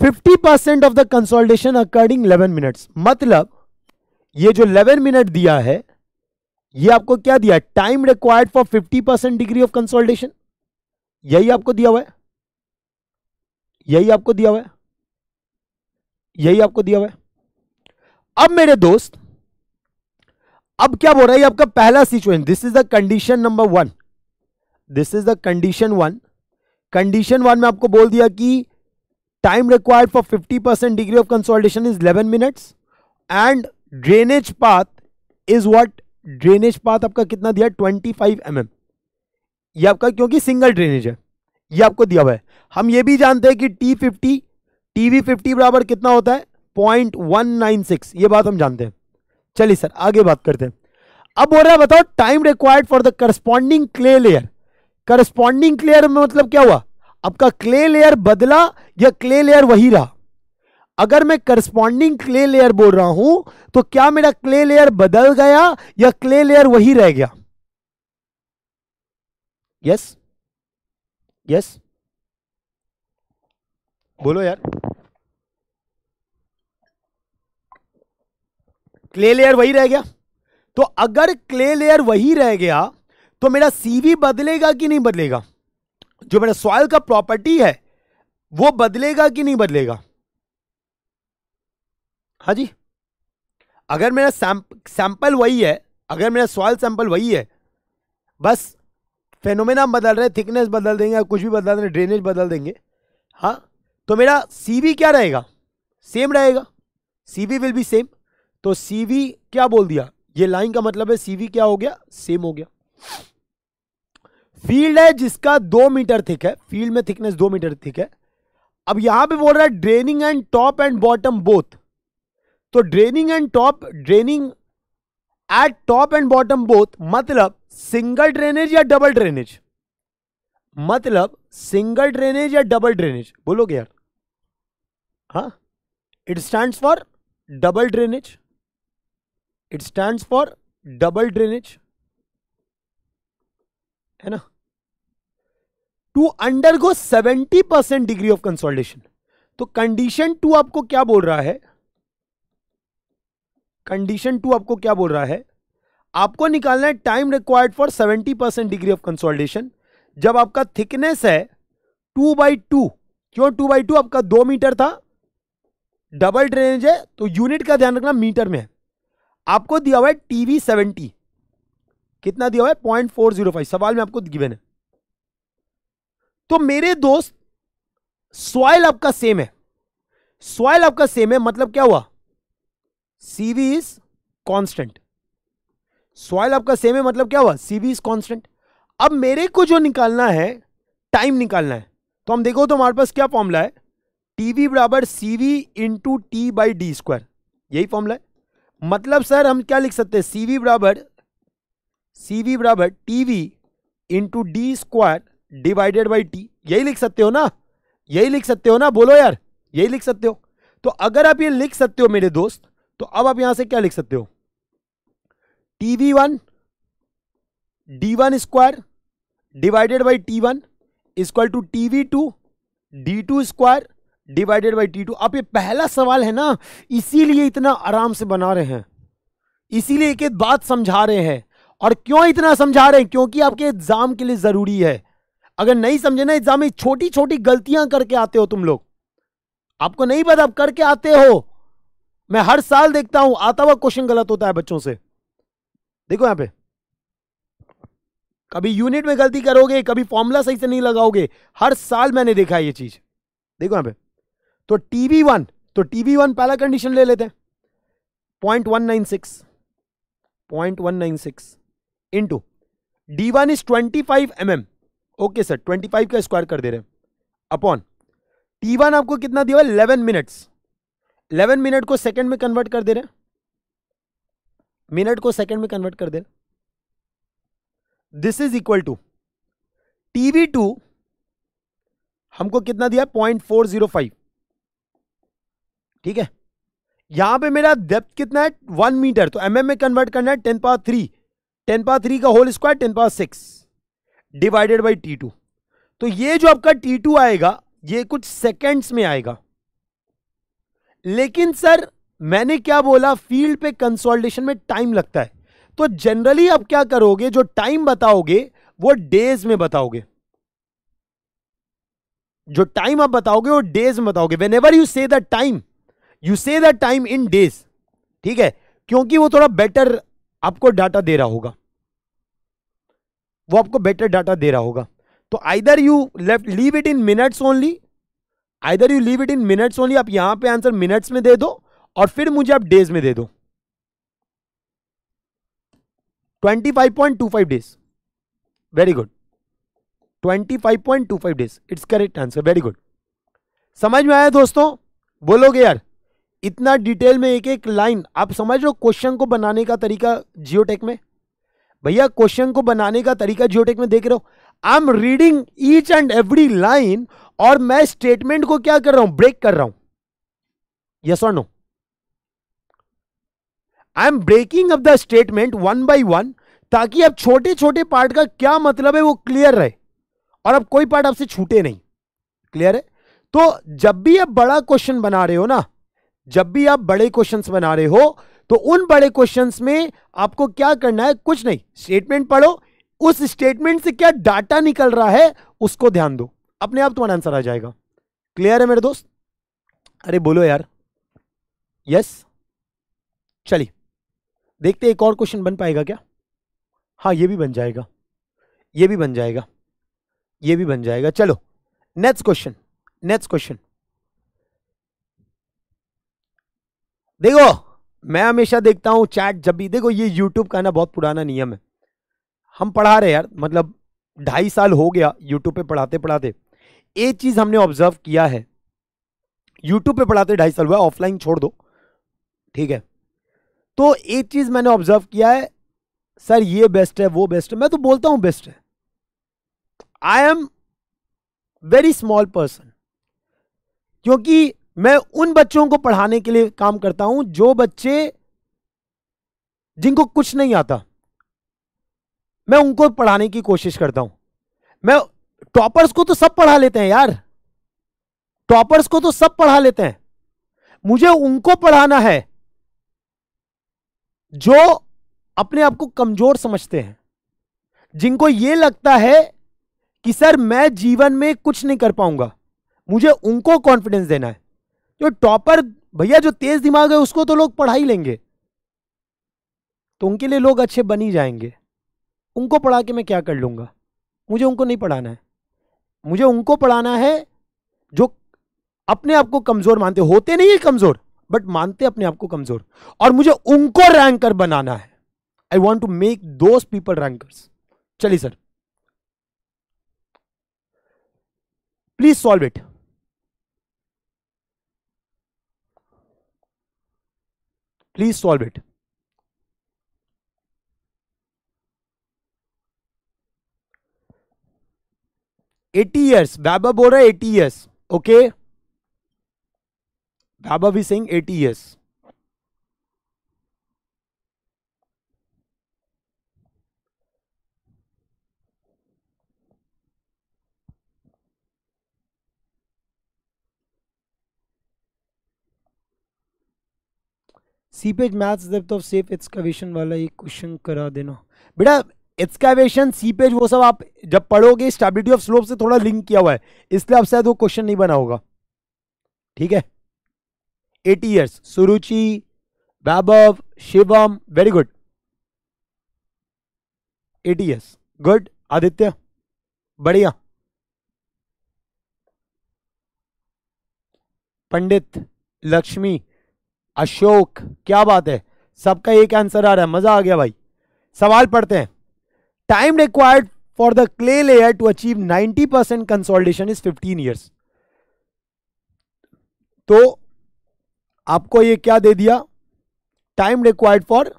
50% percent of the consolidation according 11 minutes मतलब ये जो 11 मिनट दिया है ये आपको क्या दिया time required for fifty percent degree of consolidation यही आपको दिया हुआ है यही आपको दिया हुआ है यही आपको दिया हुआ है अब मेरे दोस्त अब क्या बोल रहा है आपका पहला situation this is the condition number one this is the condition one condition one में आपको बोल दिया कि time required for fifty percent degree of consolidation is eleven minutes and drainage path is what drainage path आपका कितना दिया twenty five M M ये आपका क्योंकि सिंगल ड्रेनेज है ये आपको दिया हुआ है हम ये भी जानते हैं कि T fifty T V fifty बराबर कितना होता है पॉइंट वन नाइन सिक्स ये बात हम जानते हैं चलिए सर आगे बात करते हैं अब बोल रहा है बताओ time required for the corresponding clay layer corresponding clay layer में मतलब क्या हुआ आपका क्ले लेयर बदला या क्ले लेयर वही रहा अगर मैं करस्पॉन्डिंग क्ले लेयर बोल रहा हूं तो क्या मेरा क्ले लेयर बदल गया या क्ले लेयर वही रह गया यस यस बोलो यार क्ले लेयर वही रह गया तो अगर क्ले लेयर वही रह गया तो मेरा सीवी बदलेगा कि नहीं बदलेगा जो मेरा सॉयल का प्रॉपर्टी है वो बदलेगा कि नहीं बदलेगा हाँ जी अगर मेरा सैंपल वही है अगर मेरा सॉइल सैंपल वही है बस फेनोमेना बदल रहे थिकनेस बदल देंगे या कुछ भी बदल रहे ड्रेनेज बदल देंगे हाँ तो मेरा सीवी क्या रहेगा सेम रहेगा सीवी विल बी सेम तो सीवी क्या बोल दिया ये लाइन का मतलब है सीवी क्या हो गया सेम हो गया फील्ड है जिसका दो मीटर थिक है फील्ड में थिकनेस दो मीटर थिक है अब यहां पे बोल रहा है draining and top and bottom both तो draining and top draining at top and bottom both मतलब सिंगल ड्रेनेज या डबल ड्रेनेज मतलब सिंगल ड्रेनेज या डबल ड्रेनेज बोलोगे यार हा it stand for double drainage it stand for double drainage है ना to undergo seventy percent degree of consolidation तो कंडीशन टू आपको क्या बोल रहा है कंडीशन टू आपको क्या बोल रहा है आपको निकालना है time required for seventy percent degree of consolidation जब आपका थिकनेस है टू बाई टू क्यों टू बाई टू आपका दो मीटर था डबल ड्रेनेज है तो यूनिट का ध्यान रखना मीटर में है आपको दिया हुआ है टीवी सेवेंटी कितना दिया हुआ है पॉइंट फोर जीरो फाइव सवाल में आपको गिवन है तो मेरे दोस्त सॉइल आपका सेम है सॉइल आपका सेम है मतलब क्या हुआ सीवी इज कॉन्स्टेंट सॉइल आपका सेम है मतलब क्या हुआ वी इज कॉन्स्टेंट अब मेरे को जो निकालना है टाइम निकालना है तो हम देखो तो हमारे पास क्या फॉर्मूला है टीवी बराबर C V into T by D square यही फॉर्मूला है मतलब सर हम क्या लिख सकते हैं सी वी बराबर सी वी बराबर T V into D square divided by T यही लिख सकते हो ना यही लिख सकते हो ना बोलो यार यही लिख सकते हो तो अगर आप ये लिख सकते हो मेरे दोस्त तो अब आप यहां से क्या लिख सकते हो TV one D one square divided by T one equal to TV two D two square divided by T two आप ये पहला सवाल है ना इसीलिए इतना आराम से बना रहे हैं इसीलिए एक एक बात समझा रहे हैं और क्यों इतना समझा रहे हैं क्योंकि आपके एग्जाम के लिए ज़रूरी है अगर नहीं समझे ना एग्जाम में छोटी छोटी गलतियां करके आते हो तुम लोग आपको नहीं पता आप करके आते हो मैं हर साल देखता हूं आता हुआ क्वेश्चन गलत होता है बच्चों से देखो यहां पे कभी यूनिट में गलती करोगे कभी फॉर्मूला सही से नहीं लगाओगे हर साल मैंने देखा ये चीज देखो यहां पे तो टीवी वन तो टीवी वन पहला कंडीशन ले लेते हैं point one nine six point one nine six into D one is twenty five M M okay sir twenty five का स्क्वायर कर दे रहे हैं अपॉन टी वन आपको कितना दिया इलेवन मिनट्स इलेवन मिनट को सेकंड में कन्वर्ट कर दे रहे मिनट को सेकंड में कन्वर्ट कर दे रहे this is equal to TV two हमको कितना दिया पॉइंट फोर जीरो फाइव ठीक है यहां पे मेरा डेप्थ कितना है वन मीटर तो एमएम में कन्वर्ट करना है ten power three ten power three का whole square ten power six divided by T two तो ये जो आपका टी टू आएगा ये कुछ सेकेंड्स में आएगा लेकिन सर मैंने क्या बोला फील्ड पे कंसोल्टेशन में टाइम लगता है तो जनरली आप क्या करोगे जो टाइम बताओगे वो डेज में बताओगे जो टाइम आप बताओगे वो डेज में बताओगे whenever you say the time you say the time in days ठीक है क्योंकि वो थोड़ा बेटर आपको डाटा दे रहा होगा वो आपको बेटर डाटा दे रहा होगा तो either you left leave it in minutes only either you leave it in minutes only आप यहां पे आंसर मिनट्स में दे दो और फिर मुझे आप डेज में दे दो 25.25 days very good 25.25 days it's correct answer very good समझ में आया दोस्तों बोलोगे यार इतना डिटेल में एक एक लाइन आप समझ रहे हो क्वेश्चन को बनाने का तरीका जियोटेक में भैया क्वेश्चन को बनाने का तरीका जियोटेक में देख रहे हो I am reading each and every line और मैं स्टेटमेंट को क्या कर रहा हूं ब्रेक कर रहा हूं यस और no I am breaking up the statement one by one ताकि अब छोटे छोटे पार्ट का क्या मतलब है वो क्लियर रहे और अब कोई पार्ट आपसे छूटे नहीं क्लियर है तो जब भी आप बड़ा क्वेश्चन बना रहे हो ना जब भी आप बड़े क्वेश्चंस बना रहे हो तो उन बड़े क्वेश्चंस में आपको क्या करना है कुछ नहीं स्टेटमेंट पढ़ो उस स्टेटमेंट से क्या डाटा निकल रहा है उसको ध्यान दो अपने आप तुम्हारा आंसर आ जाएगा क्लियर है मेरे दोस्त अरे बोलो यार यस चलिए देखते एक और क्वेश्चन बन पाएगा क्या हाँ ये भी बन जाएगा ये भी बन जाएगा ये भी बन जाएगा चलो नेक्स्ट क्वेश्चन नेक्स्ट क्वेश्चन देखो मैं हमेशा देखता हूं चैट जब भी देखो ये यूट्यूब का ना बहुत पुराना नियम है हम पढ़ा रहे यार मतलब ढाई साल हो गया यूट्यूब पे पढ़ाते पढ़ाते एक चीज़ हमने ऑब्जर्व किया है यूट्यूब पे पढ़ाते ढाई साल हुआ ऑफलाइन छोड़ दो ठीक है तो एक चीज़ मैंने ऑब्जर्व किया है सर ये बेस्ट है वो बेस्ट है मैं तो बोलता हूं बेस्ट है I am very small person क्योंकि मैं उन बच्चों को पढ़ाने के लिए काम करता हूं जो बच्चे जिनको कुछ नहीं आता मैं उनको पढ़ाने की कोशिश करता हूं मैं टॉपर्स को तो सब पढ़ा लेते हैं यार टॉपर्स को तो सब पढ़ा लेते हैं मुझे उनको पढ़ाना है जो अपने आप को कमजोर समझते हैं जिनको यह लगता है कि सर मैं जीवन में कुछ नहीं कर पाऊंगा मुझे उनको कॉन्फिडेंस देना है जो तो टॉपर भैया जो तेज दिमाग है उसको तो लोग पढ़ा ही लेंगे तो उनके लिए लोग अच्छे बन ही जाएंगे उनको पढ़ा के मैं क्या कर लूँगा मुझे उनको नहीं पढ़ाना है मुझे उनको पढ़ाना है जो अपने आप को कमज़ोर मानते होते नहीं है कमज़ोर बट मानते अपने आप को कमज़ोर और मुझे उनको रैंकर बनाना है I want to make those people rankers चलिए sir please solve it please solve it eighty years वैबा बोल रहा 80 एटी ईयर्स ओके वैबा भी Singh eighty years seepage maths depth of safe excavation वाला ये क्वेश्चन करा देना बेटा एक्सकावेशन सीपेज वो सब आप जब पढ़ोगे स्टेबिलिटी ऑफ स्लोप से थोड़ा लिंक किया हुआ है इसलिए आप शायद वो क्वेश्चन नहीं बना होगा ठीक है eight years Suruchi Vaibhav Shivam very good eight years good Aditya बढ़िया पंडित लक्ष्मी अशोक क्या बात है सबका एक आंसर आ रहा है मजा आ गया भाई सवाल पढ़ते हैं time required for the clay layer to achieve 90% consolidation is 15 years. तो आपको ये क्या दे दिया time required for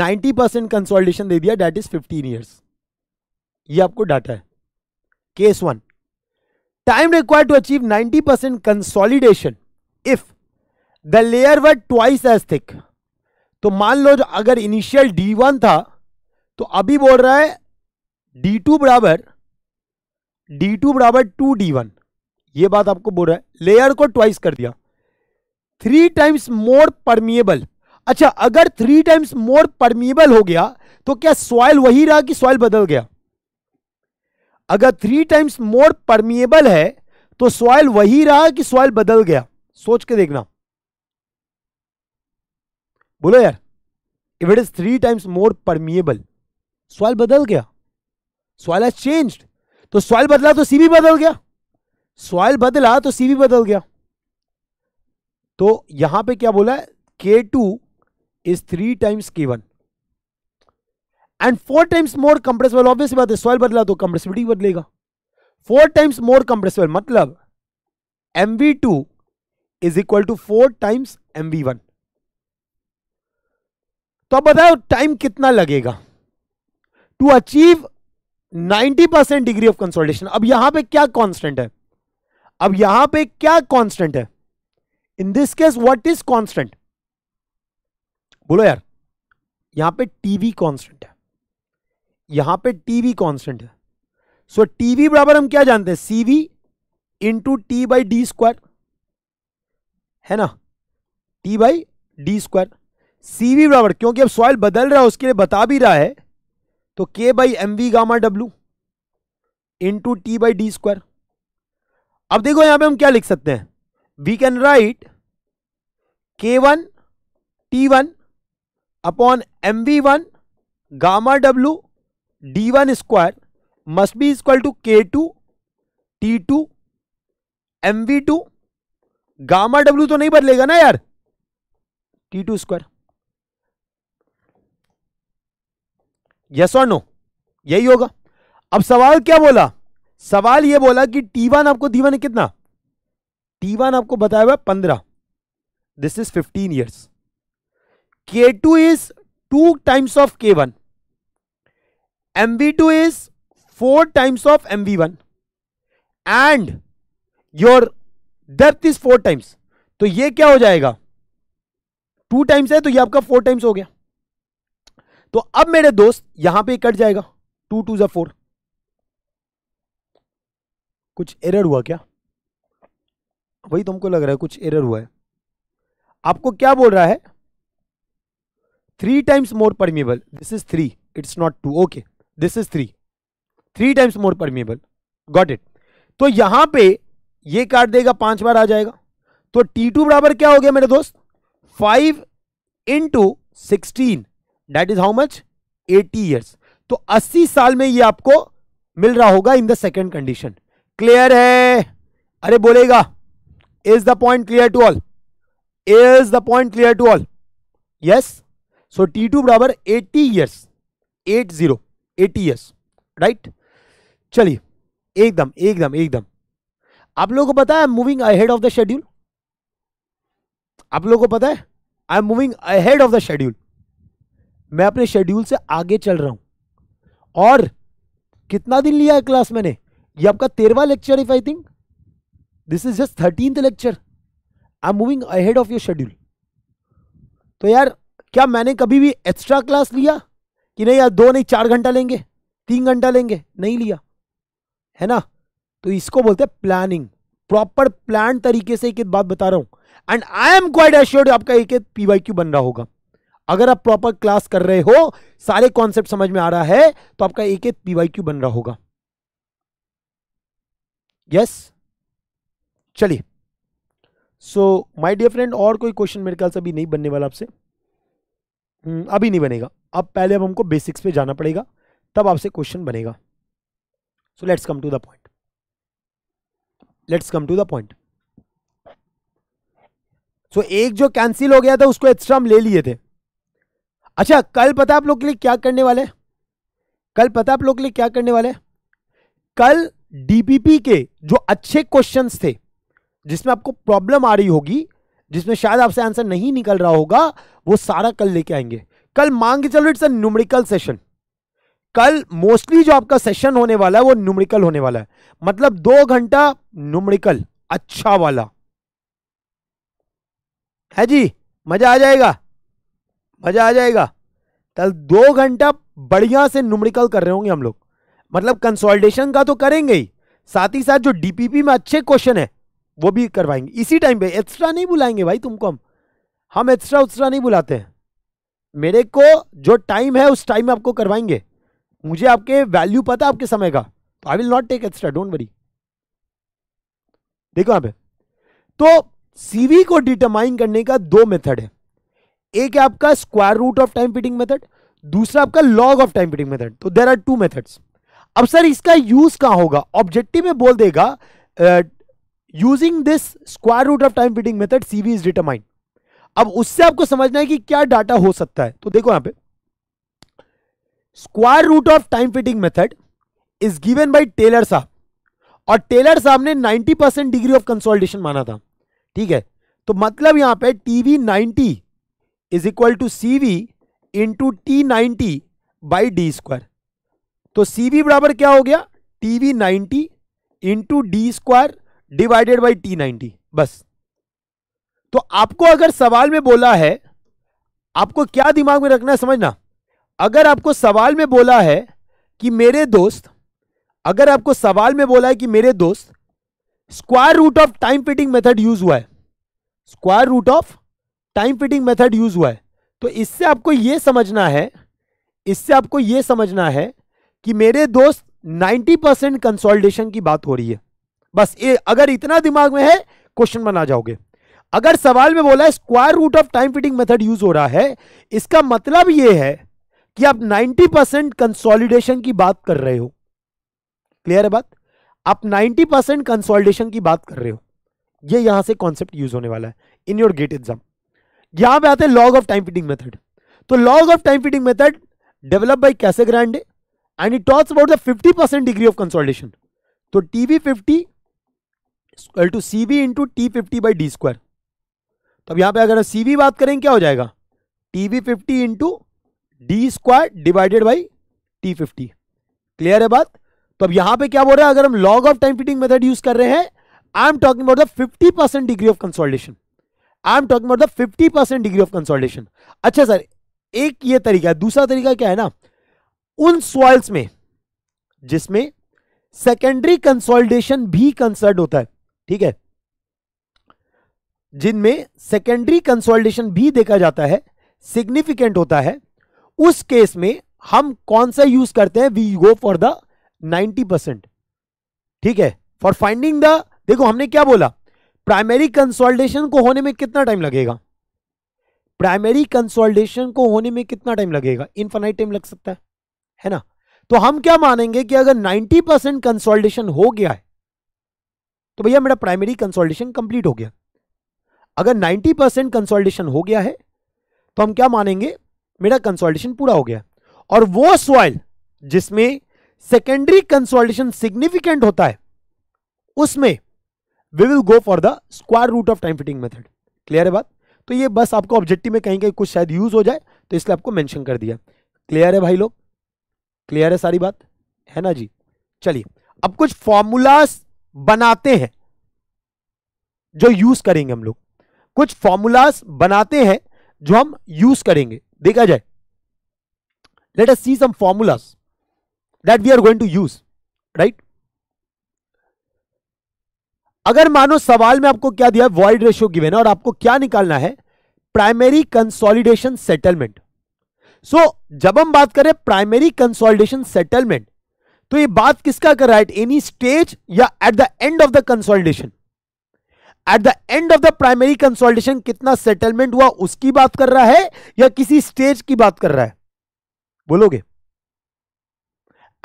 90 percent consolidation दे दिया डेट इज 15 ईयर्स ये आपको डाटा है case one time required to achieve 90 percent consolidation if the layer were twice as thick तो मान लो जो अगर इनिशियल डी वन था तो अभी बोल रहा है डी टू बराबर डी टू बराबर टू डी वन ये बात आपको बोल रहा है लेयर को ट्वाइस कर दिया थ्री टाइम्स मोर परमिएबल अच्छा अगर थ्री टाइम्स मोर परमिएबल हो गया तो क्या सॉइल वही रहा कि सॉइल बदल गया अगर थ्री टाइम्स मोर परमिएबल है तो सॉइल वही रहा कि सॉइल बदल गया सोच के देखना बोलो यार if it is three times more permeable soil बदल गया सॉइल हैज चेंज्ड तो सॉइल बदला तो सीबी बदल गया सॉइल बदला तो सीबी बदल गया तो यहां पे क्या बोला है K two is three times K one and four times more compressible obvious बात है सॉइल बदला तो कंप्रेसिबिलिटी बदलेगा फोर टाइम्स मोर कंप्रेसिबल मतलब M V two is equal to four times M V one तो अब बताओ टाइम कितना लगेगा to achieve 90 percent degree of consolidation अब यहां पे क्या कांस्टेंट है अब यहां पे क्या कांस्टेंट है in this case what is constant बोलो यार यहां पे टीवी कांस्टेंट है यहां पे टीवी कांस्टेंट है सो टीवी बराबर हम क्या जानते हैं CV into T by D square है ना T by D square CV बराबर क्योंकि अब सॉइल बदल रहा है उसके लिए बता भी रहा है तो K by M we gamma in into T by D square अब देखो यहां पे हम क्या लिख सकते हैं we can write K one T one upon M V one gamma W D one square must be equal to K two T two M V two gamma W तो नहीं बदलेगा ना यार टी टू स्क्वायर यस और no यही होगा अब सवाल क्या बोला सवाल यह बोला कि टी वन आपको दी वन कितना टी वन आपको बताया हुआ पंद्रह this is fifteen years K two is two times of K one M V two is four times of M V one and your depth is four times तो ये क्या हो जाएगा टू टाइम्स है तो ये आपका फोर टाइम्स हो गया तो अब मेरे दोस्त यहां पे कट जाएगा टू टू ज़ा फोर कुछ एरर हुआ क्या वही तुमको लग रहा है कुछ एरर हुआ है आपको क्या बोल रहा है three times more permeable this is three it's not two okay this is three three times more permeable got it तो यहां पे ये काट देगा पांच बार आ जाएगा तो टी टू बराबर क्या हो गया मेरे दोस्त five into sixteen that is how much 80 years तो 80 साल में ये आपको मिल रहा होगा in the second condition clear है अरे बोलेगा is the point clear to all is the point clear to all yes so T two बराबर eighty years at zero eighty years right चलिए एकदम एकदम एकदम आप लोगों को पता है moving ahead of the schedule आप लोगों को पता है I am moving ahead of the schedule मैं अपने शेड्यूल से आगे चल रहा हूं और कितना दिन लिया है क्लास मैंने ये आपका तेरवा lecture if I think this is just thirteenth lecture I am moving ahead of your schedule तो यार क्या मैंने कभी भी एक्स्ट्रा क्लास लिया कि नहीं यार दो नहीं चार घंटा लेंगे तीन घंटा लेंगे नहीं लिया है ना तो इसको बोलते हैं प्लानिंग प्रॉपर प्लान तरीके से एक बात बता रहा हूं and I am quite assured आपका एक पीवाई क्यू बन रहा होगा अगर आप प्रॉपर क्लास कर रहे हो सारे कॉन्सेप्ट समझ में आ रहा है तो आपका एक एक पीवाई क्यू बन रहा होगा यस चलिए सो माय डियर फ्रेंड और कोई क्वेश्चन मेरे ख्याल से अभी नहीं बनने वाला आपसे हम्म, अभी नहीं बनेगा अब पहले अब हमको बेसिक्स पे जाना पड़ेगा तब आपसे क्वेश्चन बनेगा so let's come to the point let's come to the point so एक जो कैंसिल हो गया था उसको एक्स्ट्रा हम ले लिए थे अच्छा कल पता आप लोग के लिए क्या करने वाले कल पता आप लोग के लिए क्या करने वाले कल डीपीपी के जो अच्छे क्वेश्चंस थे जिसमें आपको प्रॉब्लम आ रही होगी जिसमें शायद आपसे आंसर नहीं निकल रहा होगा वो सारा कल लेके आएंगे कल मांग के चलो इट्स न्यूमरिकल सेशन कल मोस्टली जो आपका सेशन होने वाला है वो न्यूमरिकल होने वाला है मतलब दो घंटा न्यूमरिकल अच्छा वाला है जी मजा आ जाएगा मज़ा आ जाएगा कल दो घंटा बढ़िया से नुमरिकल कर रहे होंगे हम लोग मतलब कंसोल्टेशन का तो करेंगे ही साथ ही साथ जो डीपीपी में अच्छे क्वेश्चन है वो भी करवाएंगे इसी टाइम पे एक्स्ट्रा नहीं बुलाएंगे भाई तुमको हम हम एक्स्ट्रा उस्ट्रा नहीं बुलाते हैं मेरे को जो टाइम है उस टाइम में आपको करवाएंगे मुझे आपके वैल्यू पता आपके समय का I will not take extra don't worry देखो आप पे तो सीवी को डिटरमाइन करने का दो मेथड है एक है आपका square root of time fitting method दूसरा आपका log of time fitting method तो देर आर टू मेथड्स अब सर इसका यूज कहां होगा ऑब्जेक्टिव में बोल देगा using this square root of time fitting method CV is determined अब उससे आपको समझना है कि क्या डाटा हो सकता है तो देखो यहां पे square root of time fitting method is given by Taylor साहब और टेलर साहब ने 90 परसेंट डिग्री ऑफ कंसोलिडेशन माना था ठीक है तो मतलब यहां पे TV is equal to C V into T ninety by D square तो सी वी बराबर क्या हो गया T V ninety into D square divided by T ninety बस तो आपको अगर सवाल में बोला है आपको क्या दिमाग में रखना है समझना अगर आपको सवाल में बोला है कि मेरे दोस्त अगर आपको सवाल में बोला है कि मेरे दोस्त square root of time fitting method use हुआ है square root of time fitting method use हुआ है तो इससे आपको यह समझना है इससे आपको यह समझना है कि मेरे दोस्त 90 परसेंट कंसोल्टेशन की बात हो रही है बस ये अगर इतना दिमाग में है क्वेश्चन बना जाओगे अगर सवाल में बोला square root of time fitting method use हो रहा है इसका मतलब यह है कि आप 90 परसेंट कंसोलिडेशन की बात कर रहे हो क्लियर है बात आप 90 परसेंट कंसोलिडेशन की बात कर रहे हो यह यहां से कॉन्सेप्ट यूज होने वाला है इन योर गेट एग्जाम यहां पे आते हैं log of time fitting method तो log of time fitting method develop by Casagrande and it talks about the 50 percent degree of consolidation तो T V fifty equal to C V into T fifty by D square तो अब यहां पे अगर सी we बात करें क्या हो जाएगा T V fifty into D square divided by T fifty clear है बात तो अब यहां पे क्या बोल रहे हैं अगर हम log of time fitting method use कर रहे हैं I am talking about the fifty percent degree of consolidation I am talking about the fifty percent degree of consolidation अच्छा सर एक ये तरीका है दूसरा तरीका क्या है ना उन सॉइल्स में जिसमें सेकेंडरी कंसोल्टेशन भी कंसर्ड होता है ठीक है जिनमें सेकेंडरी कंसोल्टेशन भी देखा जाता है सिग्निफिकेंट होता है उस केस में हम कौन सा यूज करते हैं we go for the 90 percent ठीक है फॉर फाइंडिंग द देखो हमने क्या बोला प्राइमरी कंसोल्टेशन को होने में कितना टाइम लगेगा प्राइमरी कंसोल्टेशन को होने में कितना टाइम लगेगा इनफाइनाइट टाइम लग सकता है है ना तो हम क्या मानेंगे कि अगर 90 परसेंट कंसोल्टेशन हो गया है तो भैया मेरा प्राइमरी कंसोल्टेशन कंप्लीट हो गया अगर 90 परसेंट कंसोल्टेशन हो गया है तो हम क्या मानेंगे मेरा कंसोल्टेशन पूरा हो गया और वो सॉइल जिसमें सेकेंडरी कंसोल्टेशन सिग्निफिकेंट होता है उसमें we will go for the square root of time fitting method clear है बात तो ये बस आपको ऑब्जेक्टिव में कहीं कहीं कुछ शायद यूज हो जाए तो इसलिए आपको मैंशन कर दिया क्लियर है भाई लोग क्लियर है सारी बात है ना जी चलिए अब कुछ फॉर्मूलाज बनाते हैं जो यूज करेंगे हम लोग कुछ फॉर्मूलाज बनाते हैं जो हम यूज करेंगे देखा जाए let us see some formulas that we are going to use right अगर मानो सवाल में आपको क्या दिया वॉइड रेशियो गिवेन है और आपको क्या निकालना है प्राइमरी कंसोलिडेशन सेटलमेंट सो जब हम बात करें प्राइमरी कंसोलिडेशन सेटलमेंट तो ये बात किसका कर रहा है एनी स्टेज या at the end of the consolidation at the end of the primary consolidation कितना सेटलमेंट हुआ उसकी बात कर रहा है या किसी स्टेज की बात कर रहा है बोलोगे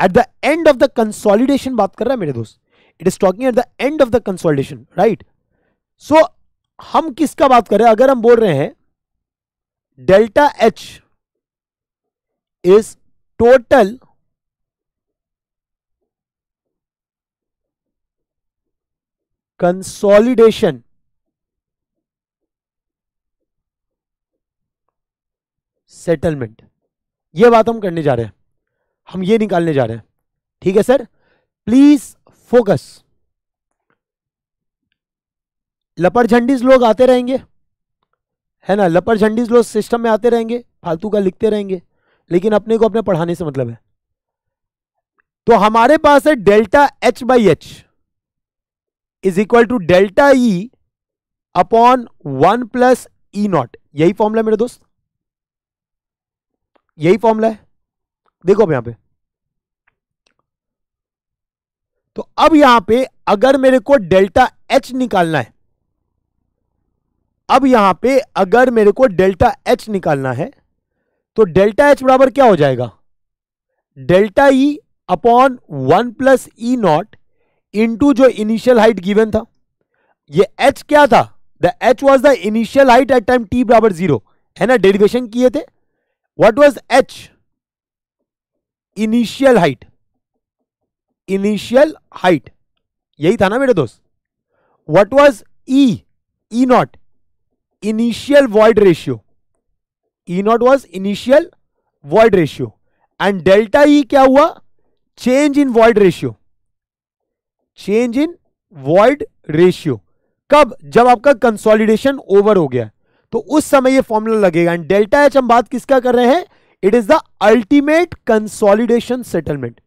at the end of the consolidation बात कर रहा है मेरे दोस्त it is talking at the end of the consolidation right so हम किसका बात करें अगर हम बोल रहे हैं delta H is total consolidation settlement ये बात हम करने जा रहे हैं हम ये निकालने जा रहे हैं ठीक है सर प्लीज फोकस लपर झंडीज लोग आते रहेंगे है ना लपर झंडीज लोग सिस्टम में आते रहेंगे फालतू का लिखते रहेंगे लेकिन अपने को अपने पढ़ाने से मतलब है तो हमारे पास है delta H by H is equal to delta E upon one plus E not यही फॉर्मूला मेरे दोस्त यही फॉर्मूला है देखो अब यहां पे तो अब यहां पे अगर मेरे को डेल्टा एच निकालना है अब यहां पे अगर मेरे को डेल्टा एच निकालना है तो डेल्टा एच बराबर क्या हो जाएगा delta E e upon one plus E e not into जो इनिशियल हाइट गिवन था ये एच क्या था the H was the initial height at time T बराबर जीरो है ना डेरिवेशन किए थे what was H initial height initial height यही था ना मेरे दोस्त what was E E not initial void ratio E not was initial void ratio and delta E क्या हुआ change in void ratio change in void ratio कब जब आपका कंसोलिडेशन ओवर हो गया तो उस समय ये फॉर्मूला लगेगा एंड डेल्टा एच हम बात किसका कर रहे हैं it is the ultimate consolidation settlement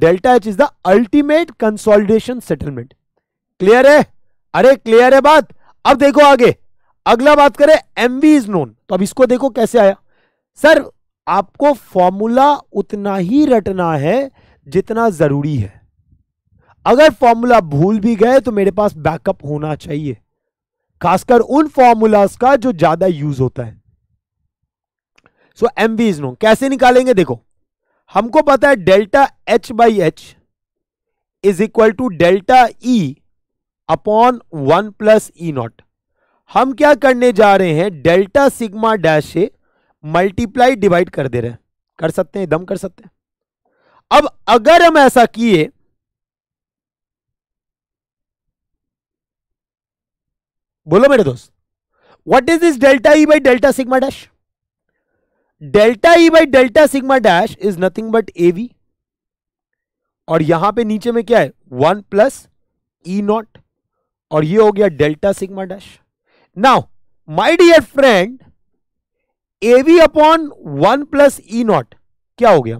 delta H is the ultimate consolidation settlement clear है अरे क्लियर है बात अब देखो आगे अगला बात करें एमवी इज नोन तो अब इसको देखो कैसे आया सर आपको फॉर्मूला उतना ही रटना है जितना जरूरी है अगर फॉर्मूला भूल भी गए तो मेरे पास बैकअप होना चाहिए खासकर उन फॉर्मूलाज का जो ज्यादा यूज होता है so M V is known कैसे निकालेंगे देखो हमको पता है delta H by H is equal to delta E upon one plus E not हम क्या करने जा रहे हैं delta sigma dash multiply divide कर दे रहे हैं कर सकते हैं दम कर सकते हैं अब अगर हम ऐसा किए बोलो मेरे दोस्त what is this delta E e by delta sigma dash delta E e by delta sigma dash is nothing but A V और यहां पे नीचे में क्या है one plus E e not और ये हो गया delta sigma dash now my dear friend A we upon one plus E e not क्या हो गया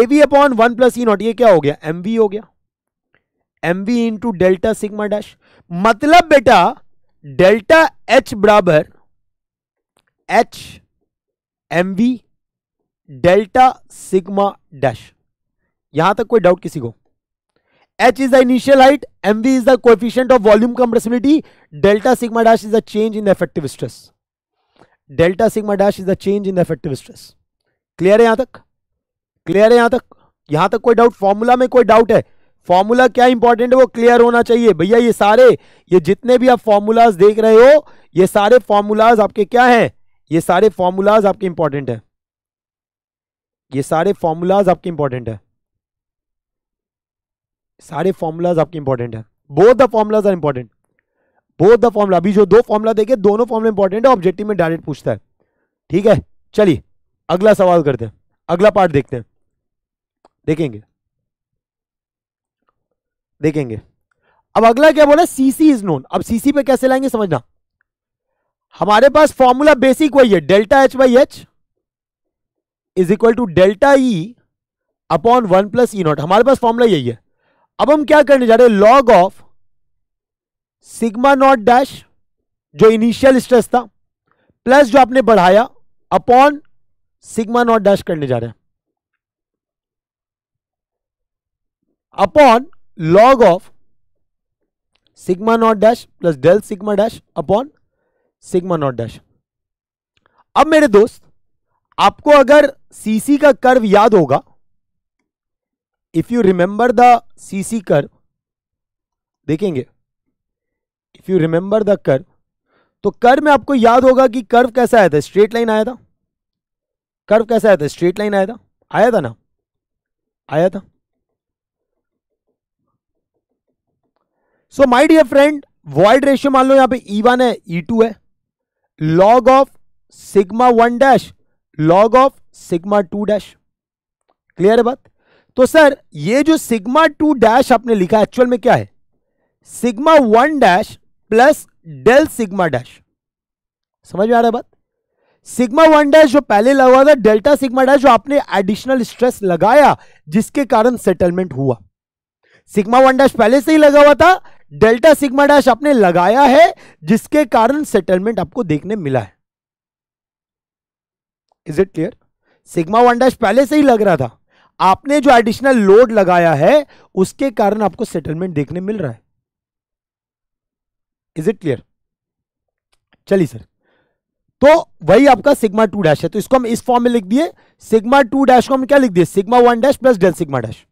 A we upon one plus E not ये क्या हो गया एम वी हो गया M V into delta sigma dash मतलब बेटा डेल्टा एच बराबर H M V delta sigma dash यहां तक कोई डाउट किसी को H is the initial height M V is the coefficient of volume compressibility delta sigma dash is the change in effective stress delta sigma dash is a change in the effective stress clear है यहां तक clear है यहां तक यहां तक कोई doubt formula में कोई डाउट है फॉर्मूला क्या इंपॉर्टेंट है वो क्लियर होना चाहिए भैया ये सारे ये जितने भी आप फॉर्मूलाज देख रहे हो ये सारे फॉर्मूलाज आपके क्या हैं ये सारे फॉर्मूलाज आपके इंपॉर्टेंट है ये सारे फॉर्मूलाज आपके इंपॉर्टेंट है सारे फॉर्मूलाज आपके इंपॉर्टेंट है both the formulas are important both the formula अभी जो दो फॉर्मूला देखे दोनों फॉर्मूला इंपॉर्टेंट है ऑब्जेक्टिव में डायरेक्ट पूछता है ठीक है चलिए अगला सवाल करते हैं अगला पार्ट देखते हैं देखेंगे देखेंगे अब अगला क्या बोला सीसी इज नोन अब सीसी पे कैसे लाएंगे समझना हमारे पास फॉर्मूला बेसिक वही है delta H by H is equal to delta E upon one plus E not हमारे पास फॉर्मूला यही है अब हम क्या करने जा रहे हैं log of sigma not dash जो इनिशियल स्ट्रेस था प्लस जो आपने बढ़ाया अपॉन सिग्मा नॉट डैश करने जा रहे हैं upon log of sigma not dash plus del sigma dash upon sigma not dash अब मेरे दोस्त आपको अगर सीसी का कर्व याद होगा if you remember the CC curve देखेंगे if you remember the curve तो कर्व में आपको याद होगा कि कर्व कैसा आया था स्ट्रेट लाइन आया था कर्व कैसा आया था स्ट्रेट लाइन आया था आया था ना आया था so my dear friend void ratio मान लो यहां पे ई e वन है ई e टू है log of sigma one dash log of sigma two dash clear है बात तो सर ये जो सिग्मा टू डैश आपने लिखा एक्चुअल में क्या है sigma one dash plus del sigma dash समझ में आ रहा है बात सिग्मा वन डैश जो पहले लगा था डेल्टा सिग्मा डैश जो आपने एडिशनल स्ट्रेस लगाया जिसके कारण सेटलमेंट हुआ सिग्मा वन डैश पहले से ही लगा हुआ था डेल्टा सिग्मा डैश आपने लगाया है जिसके कारण सेटलमेंट आपको देखने मिला है is it clear sigma one dash पहले से ही लग रहा था आपने जो एडिशनल लोड लगाया है उसके कारण आपको सेटलमेंट देखने मिल रहा है इज इट क्लियर चलिए सर तो वही आपका सिग्मा टू डैश है तो इसको हम इस फॉर्म में लिख दिए सिग्मा टू डैश को हम क्या लिख दिए sigma one dash plus del sigma dash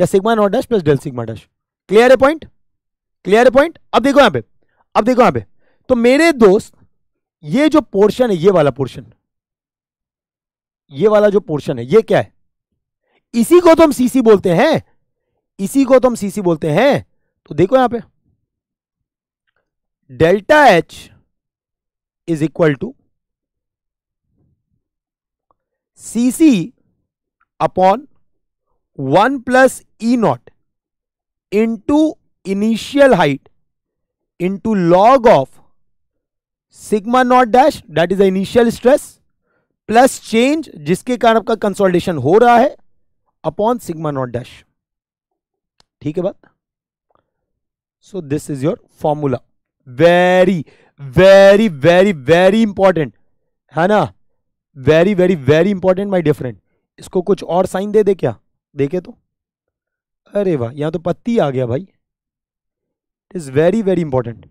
या sigma not dash plus del sigma dash clear है पॉइंट क्लियर पॉइंट अब देखो यहां पे अब देखो यहां पे तो मेरे दोस्त ये जो पोर्शन है ये वाला पोर्शन ये वाला जो पोर्शन है ये क्या है इसी को तो हम सीसी बोलते हैं इसी को तो हम सीसी बोलते हैं तो देखो यहां पे delta H is equal to CC upon one plus E not into initial height into log of sigma not dash that is the initial stress plus change जिसके कारण आपका कंसोलिडेशन हो रहा है अपॉन सिग्मा नॉट डैश ठीक है बात so this is your formula very very very very important है ना very very very important my different इसको कुछ और साइन दे दे क्या देखे तो अरे वाह यहां तो पत्ती आ गया भाई it is very very important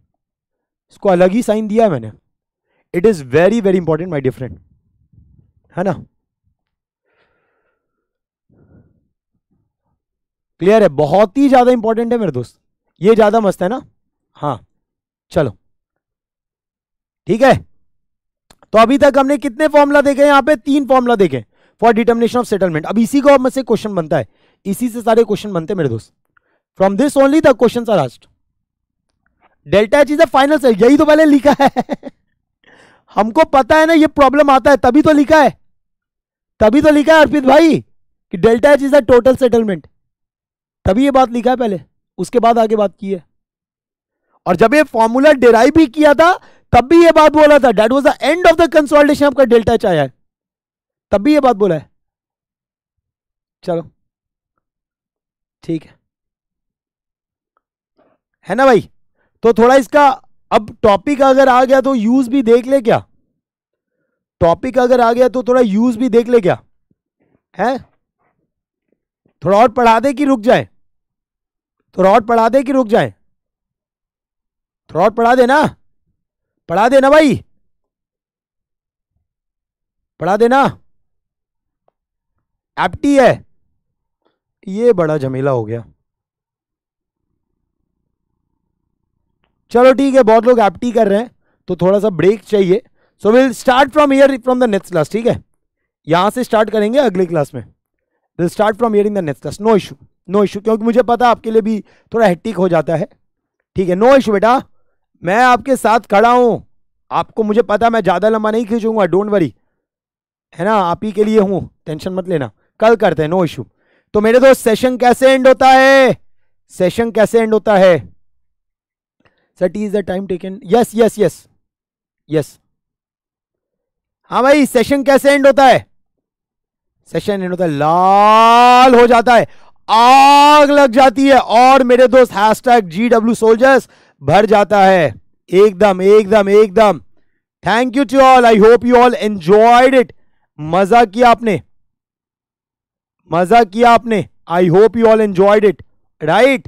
इसको अलग ही साइन दिया है मैंने it is very very important my different है ना क्लियर है बहुत ही ज़्यादा इंपॉर्टेंट है मेरे दोस्त ये ज़्यादा मस्त है ना हाँ चलो ठीक है तो अभी तक हमने कितने फॉर्मूला देखे यहाँ पे तीन फॉर्मूला देखे फॉर डिटर्मिनेशन ऑफ सेटलमेंट अब इसी को से क्वेश्चन बनता है इसी से सारे क्वेश्चन बनते हैं मेरे दोस्त from this only the question are asked delta H is a final cell यही तो पहले लिखा है हमको पता है ना ये प्रॉब्लम आता है तभी तो लिखा है तभी तो लिखा है अर्पित भाई कि delta H is a total settlement तभी ये बात लिखा है पहले उसके बाद आगे बात की है और जब ये फॉर्मूला डिराइव भी किया था तब भी ये बात बोला था that was the end of the consolidation आपका डेल्टा एच आया है तब भी ये बात बोला है चलो ठीक है है ना भाई तो थोड़ा इसका अब टॉपिक अगर आ गया तो यूज भी देख ले क्या टॉपिक अगर आ गया तो थोड़ा यूज भी देख ले क्या है थोड़ा और पढ़ा दे कि रुक जाए थोड़ा और पढ़ा दे कि रुक जाए थोड़ा और पढ़ा देना पढ़ा देना भाई पढ़ा देना एप्टी है ये बड़ा झमेला हो गया चलो ठीक है बहुत लोग एप्टी कर रहे हैं तो थोड़ा सा ब्रेक चाहिए so will start from here from the next class ठीक है यहाँ से स्टार्ट करेंगे अगली क्लास में will start from here in the next class no issue no issue क्योंकि मुझे पता आपके लिए भी थोड़ा हेटिक हो जाता है ठीक है नो इशू बेटा मैं आपके साथ खड़ा हूँ आपको मुझे पता मैं ज़्यादा लंबा नहीं खींचूंगा डोंट वरी है ना आप ही के लिए हूँ टेंशन मत लेना कल करते हैं नो इशू तो मेरे दोस्त सेशन कैसे एंड होता है सेशन कैसे एंड होता है set is the time taken yes yes yes yes हाँ भाई सेशन कैसे एंड होता है सेशन एंड होता है लाल हो जाता है आग लग जाती है और मेरे दोस्त hashtag G W soldiers भर जाता है एकदम एकदम एकदम thank you to all I hope you all enjoyed it मजा किया आपने मजा किया आपने I hope you all enjoyed it right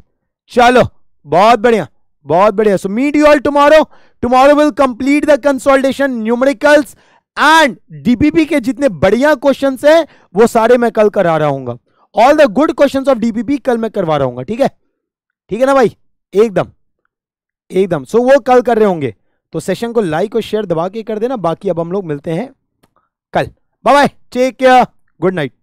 चलो बहुत बढ़िया बहुत बढ़िया so meet you all tomorrow tomorrow will complete the consultation numericals and DPP के जितने बढ़िया क्वेश्चन है वो सारे मैं कल करा रहा हूँ all the good question of DPP कल मैं करवा रहा हूँ ठीक है ठीक है ना भाई एकदम एकदम सो so, वो कल कर रहे होंगे तो सेशन को लाइक और शेयर दबा के कर देना बाकी अब हम लोग मिलते हैं कल bye bye take care good night